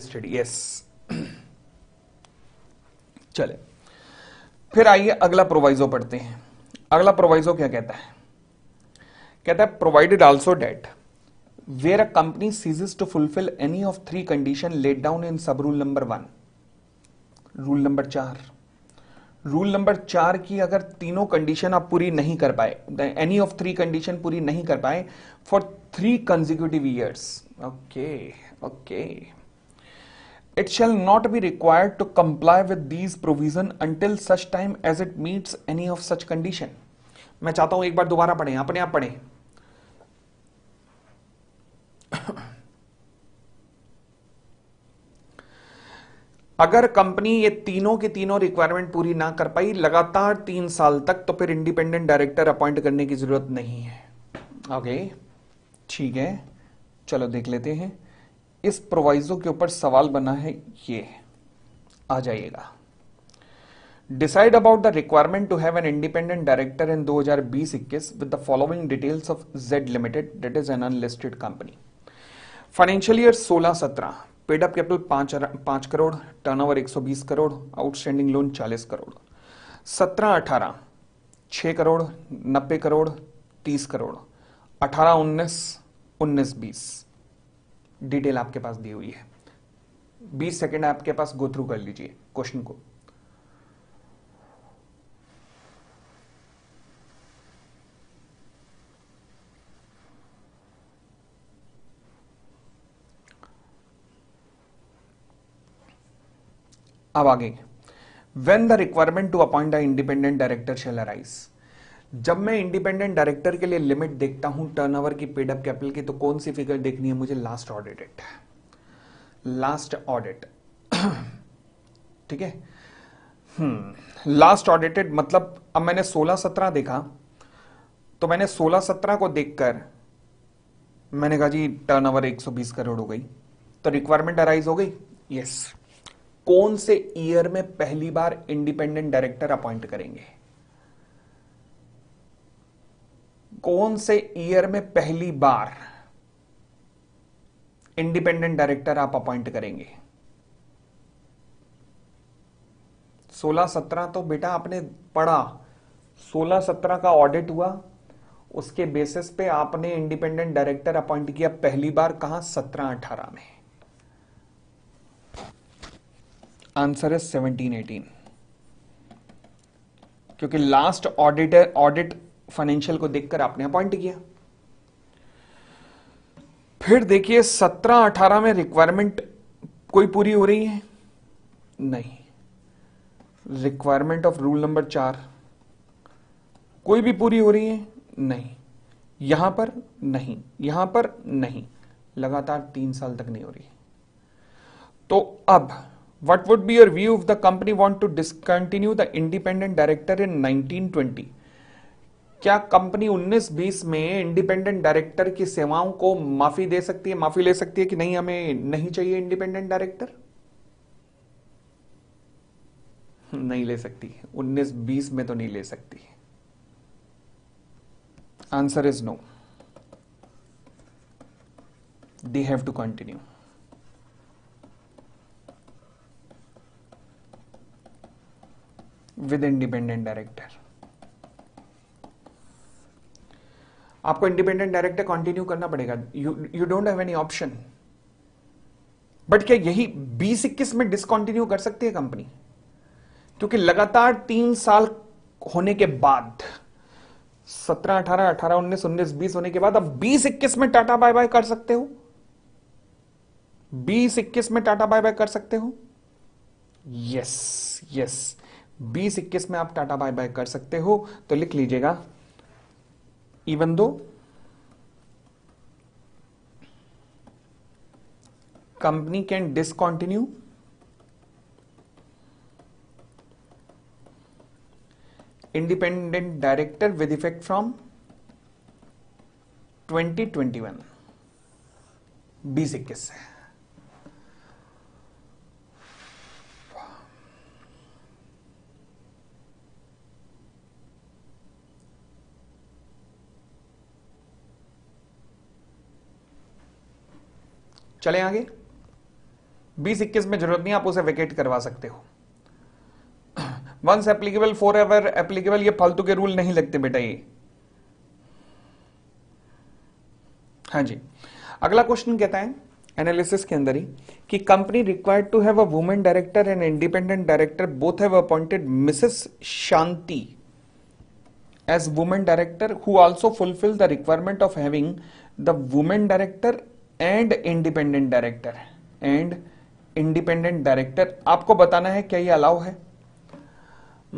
स्टडी यस चले फिर आइए अगला प्रोवाइजो पढ़ते हैं अगला प्रोवाइजो क्या कहता है कहता है provided also that where a company ceases to fulfil any of three condition laid down in sub rule number one rule number चार रूल नंबर चार की अगर तीनों कंडीशन आप पूरी नहीं कर पाए एनी ऑफ थ्री कंडीशन पूरी नहीं कर पाए for three consecutive years okay okay It shall not be required to comply with these provision until such time as it meets any of such condition. मैं चाहता हूं एक बार दोबारा पढ़ें अपने आप पढ़ें अगर कंपनी ये तीनों की तीनों रिक्वायरमेंट पूरी ना कर पाई लगातार तीन साल तक तो फिर इंडिपेंडेंट डायरेक्टर अपॉइंट करने की जरूरत नहीं है ओके ठीक है चलो देख लेते हैं इस प्रोवाइजो के ऊपर सवाल बना है ये आ जाइएगा decide about the requirement to have an independent director in 2020-21 with the following details of Z limited that is an unlisted company financial year 16-17 paid up capital पांच, पांच crore turnover 120 crore outstanding loan 40 crore 17-18 6 crore नब्बे करोड़ 30 करोड़ 18-19 19-20 डिटेल आपके पास दी हुई है 20 second आपके पास go through कर लीजिए question को अब आगे when the requirement to appoint a independent director shall arise जब मैं इंडिपेंडेंट डायरेक्टर के लिए लिमिट देखता हूं टर्नओवर की पेडअप कैपिटल की तो कौन सी फिगर देखनी है मुझे लास्ट ऑडिटेड लास्ट ऑडिट ठीक है लास्ट hmm. ऑडिटेड मतलब अब मैंने 16 17 देखा तो मैंने 16 17 को देखकर मैंने कहा जी टर्नओवर 120 करोड़ हो गई तो रिक्वायरमेंट अराइज हो गई यस yes. कौन से ईयर में पहली बार इंडिपेंडेंट डायरेक्टर अपॉइंट करेंगे कौन से ईयर में पहली बार इंडिपेंडेंट डायरेक्टर आप अपॉइंट करेंगे 16 17 तो बेटा आपने पढ़ा 16 17 का ऑडिट हुआ उसके बेसिस पे आपने इंडिपेंडेंट डायरेक्टर अपॉइंट किया पहली बार कहा 17 18 में आंसर है 17 18 क्योंकि लास्ट ऑडिटर ऑडिट फाइनेंशियल को देखकर आपने अपॉइंट किया फिर देखिए सत्रह अठारह में रिक्वायरमेंट कोई पूरी हो रही है नहीं रिक्वायरमेंट ऑफ रूल नंबर चार कोई भी पूरी हो रही है नहीं यहां पर नहीं यहां पर नहीं लगातार तीन साल तक नहीं हो रही तो अब would be your view of the company want to to the independent director in nineteen 1920 क्या कंपनी 19-20 में इंडिपेंडेंट डायरेक्टर की सेवाओं को माफी दे सकती है माफी ले सकती है कि नहीं हमें नहीं चाहिए इंडिपेंडेंट डायरेक्टर नहीं ले सकती 19-20 में तो नहीं ले सकती answer is no they have to continue with independent director आपको इंडिपेंडेंट डायरेक्टर कंटिन्यू करना पड़ेगा you don't have any option but क्या यही बीस इक्कीस में डिसकंटिन्यू कर सकती है कंपनी क्योंकि लगातार तीन साल होने के बाद सत्रह अठारह अठारह उन्नीस उन्नीस बीस होने के बाद आप बीस इक्कीस में टाटा बाय बाय कर सकते हो बीस इक्कीस में टाटा बाय बाय कर सकते हो यस यस बीस इक्कीस में आप टाटा बाय बाय कर सकते हो तो लिख लीजिएगा even though company can discontinue independent director with effect from 2021 बीस इक्कीस से चले आगे बीस इक्कीस में जरूरत नहीं आप उसे वेकेट करवा सकते हो once applicable forever applicable ये फालतू के रूल नहीं लगते बेटा ये हाँ जी अगला क्वेश्चन कहता है एनालिसिस के अंदर ही कि company required to have a women director and independent director both have appointed Mrs Shanti as women director who also fulfil the requirement of having the women director and independent director and independent director आपको बताना है क्या ये allow है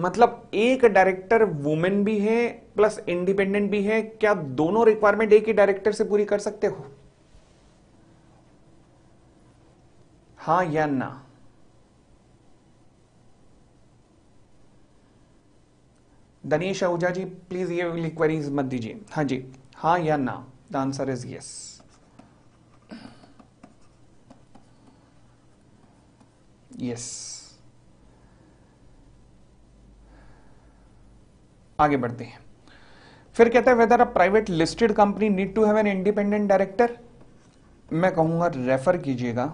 मतलब एक director women भी है प्लस इंडिपेंडेंट भी है क्या दोनों रिक्वायरमेंट एक ही डायरेक्टर से पूरी कर सकते हो हा या ना दनीश आहूजा जी प्लीज ये क्वेरीज मत दीजिए हाँ जी हाँ या ना the answer is yes yes आगे बढ़ते हैं फिर कहते हैं whether a private listed company need to have an independent director मैं कहूंगा रेफर कीजिएगा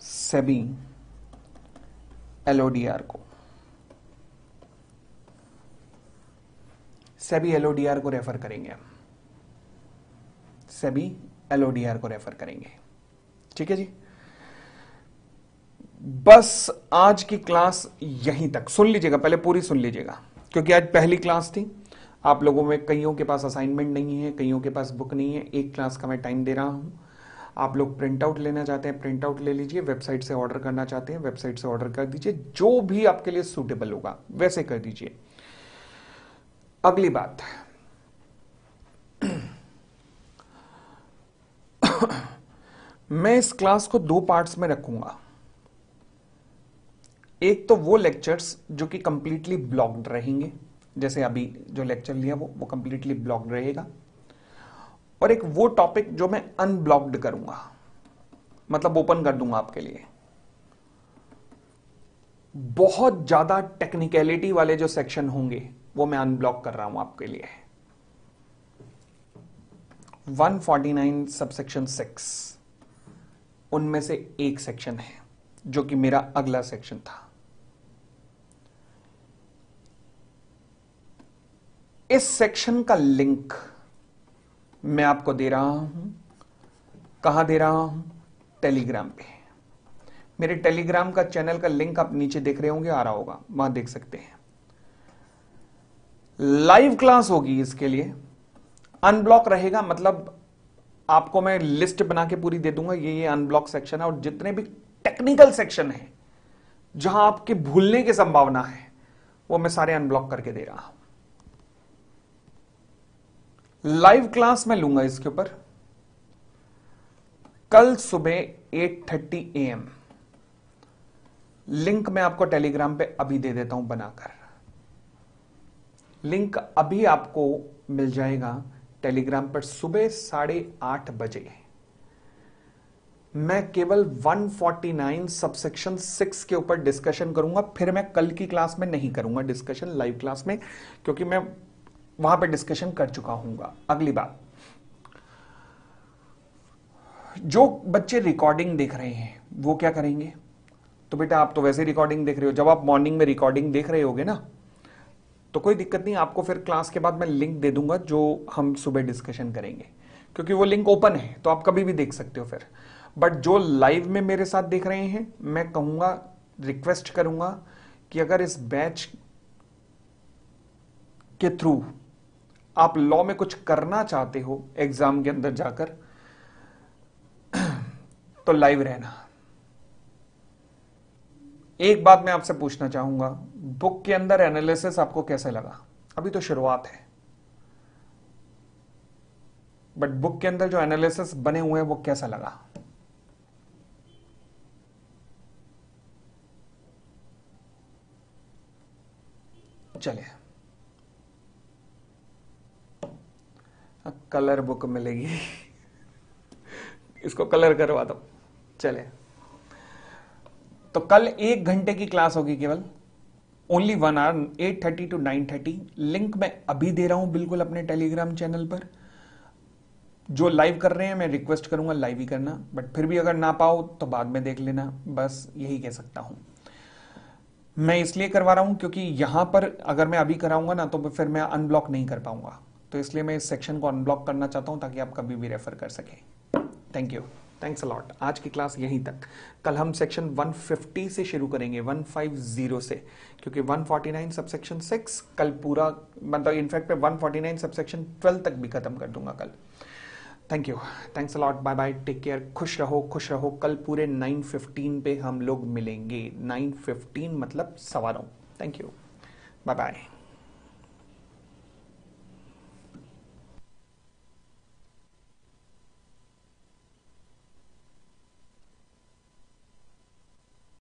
सेबी एलओडीआर को सेबी एलओडीआर को रेफर करेंगे हम सेबी एलओडीआर को रेफर करेंगे ठीक है जी बस आज की क्लास यहीं तक सुन लीजिएगा पहले पूरी सुन लीजिएगा क्योंकि आज पहली क्लास थी आप लोगों में कईयों के पास असाइनमेंट नहीं है कईयों के पास बुक नहीं है एक क्लास का मैं टाइम दे रहा हूं आप लोग प्रिंट आउट लेना चाहते हैं प्रिंट आउट ले लीजिए वेबसाइट से ऑर्डर करना चाहते हैं वेबसाइट से ऑर्डर कर दीजिए जो भी आपके लिए सूटेबल होगा वैसे कर दीजिए अगली बात मैं इस क्लास को दो पार्ट्स में रखूंगा एक तो वो लेक्चर्स जो कि कंप्लीटली ब्लॉक्ड रहेंगे जैसे अभी जो लेक्चर लिया वो वो कंप्लीटली ब्लॉक्ड रहेगा और एक वो टॉपिक जो मैं अनब्लॉक्ड करूंगा मतलब ओपन कर दूंगा आपके लिए बहुत ज्यादा टेक्निकलिटी वाले जो सेक्शन होंगे वो मैं अनब्लॉक कर रहा हूं आपके लिए 149 सबसेक्शन सिक्स उनमें से एक सेक्शन है जो कि मेरा अगला सेक्शन था इस सेक्शन का लिंक मैं आपको दे रहा हूं कहा दे रहा हूं टेलीग्राम पे मेरे टेलीग्राम का चैनल का लिंक आप नीचे देख रहे होंगे आ रहा होगा वहां देख सकते हैं लाइव क्लास होगी इसके लिए अनब्लॉक रहेगा मतलब आपको मैं लिस्ट बना के पूरी दे दूंगा ये ये अनब्लॉक सेक्शन है और जितने भी टेक्निकल सेक्शन है जहां आपके भूलने की संभावना है वो मैं सारे अनब्लॉक करके दे रहा हूं लाइव क्लास में लूंगा इसके ऊपर कल सुबह 8:30 एम लिंक मैं आपको टेलीग्राम पे अभी दे देता हूं बनाकर लिंक अभी आपको मिल जाएगा टेलीग्राम पर सुबह साढ़े आठ बजे मैं केवल 149 सबसेक्शन सिक्स के ऊपर डिस्कशन करूंगा फिर मैं कल की क्लास में नहीं करूंगा डिस्कशन लाइव क्लास में क्योंकि मैं वहां पे डिस्कशन कर चुका हूंगा अगली बात जो बच्चे रिकॉर्डिंग देख रहे हैं वो क्या करेंगे तो बेटा आप तो वैसे रिकॉर्डिंग देख रहे हो जब आप मॉर्निंग में रिकॉर्डिंग देख रहे होगे ना तो कोई दिक्कत नहीं आपको फिर क्लास के बाद मैं लिंक दे दूंगा जो हम सुबह डिस्कशन करेंगे क्योंकि वो लिंक ओपन है तो आप कभी भी देख सकते हो फिर बट जो लाइव में मेरे साथ देख रहे हैं मैं कहूंगा रिक्वेस्ट करूंगा कि अगर इस बैच के थ्रू आप लॉ में कुछ करना चाहते हो एग्जाम के अंदर जाकर तो लाइव रहना एक बात मैं आपसे पूछना चाहूंगा बुक के अंदर एनालिसिस आपको कैसे लगा अभी तो शुरुआत है बट बुक के अंदर जो एनालिसिस बने हुए हैं वो कैसा लगा चलिए हाँ, कलर बुक मिलेगी इसको कलर करवा दो चले तो कल एक घंटे की क्लास होगी केवल only one hour eight thirty to nine thirty link मैं अभी दे रहा हूं बिल्कुल अपने टेलीग्राम चैनल पर जो लाइव कर रहे हैं मैं रिक्वेस्ट करूंगा लाइव ही करना बट फिर भी अगर ना पाओ तो बाद में देख लेना बस यही कह सकता हूं मैं इसलिए करवा रहा हूं क्योंकि यहां पर अगर मैं अभी कराऊंगा ना तो फिर मैं अनब्लॉक नहीं कर पाऊंगा तो इसलिए मैं इस सेक्शन को अनब्लॉक करना चाहता हूँ ताकि आप कभी भी रेफर कर सकें थैंक यू थैंक्स अलॉट आज की क्लास यहीं तक कल हम सेक्शन 150 से शुरू करेंगे 150 से क्योंकि 149 सबसेक्शन 6 कल पूरा मतलब इनफैक्ट मैं 149 सबसेक्शन 12 तक भी खत्म कर दूंगा कल thank you thanks a lot bye bye take care खुश रहो खुश रहो कल पूरे 9:15 पे हम लोग मिलेंगे 9:15 मतलब सवा थैंक यू बाय बाय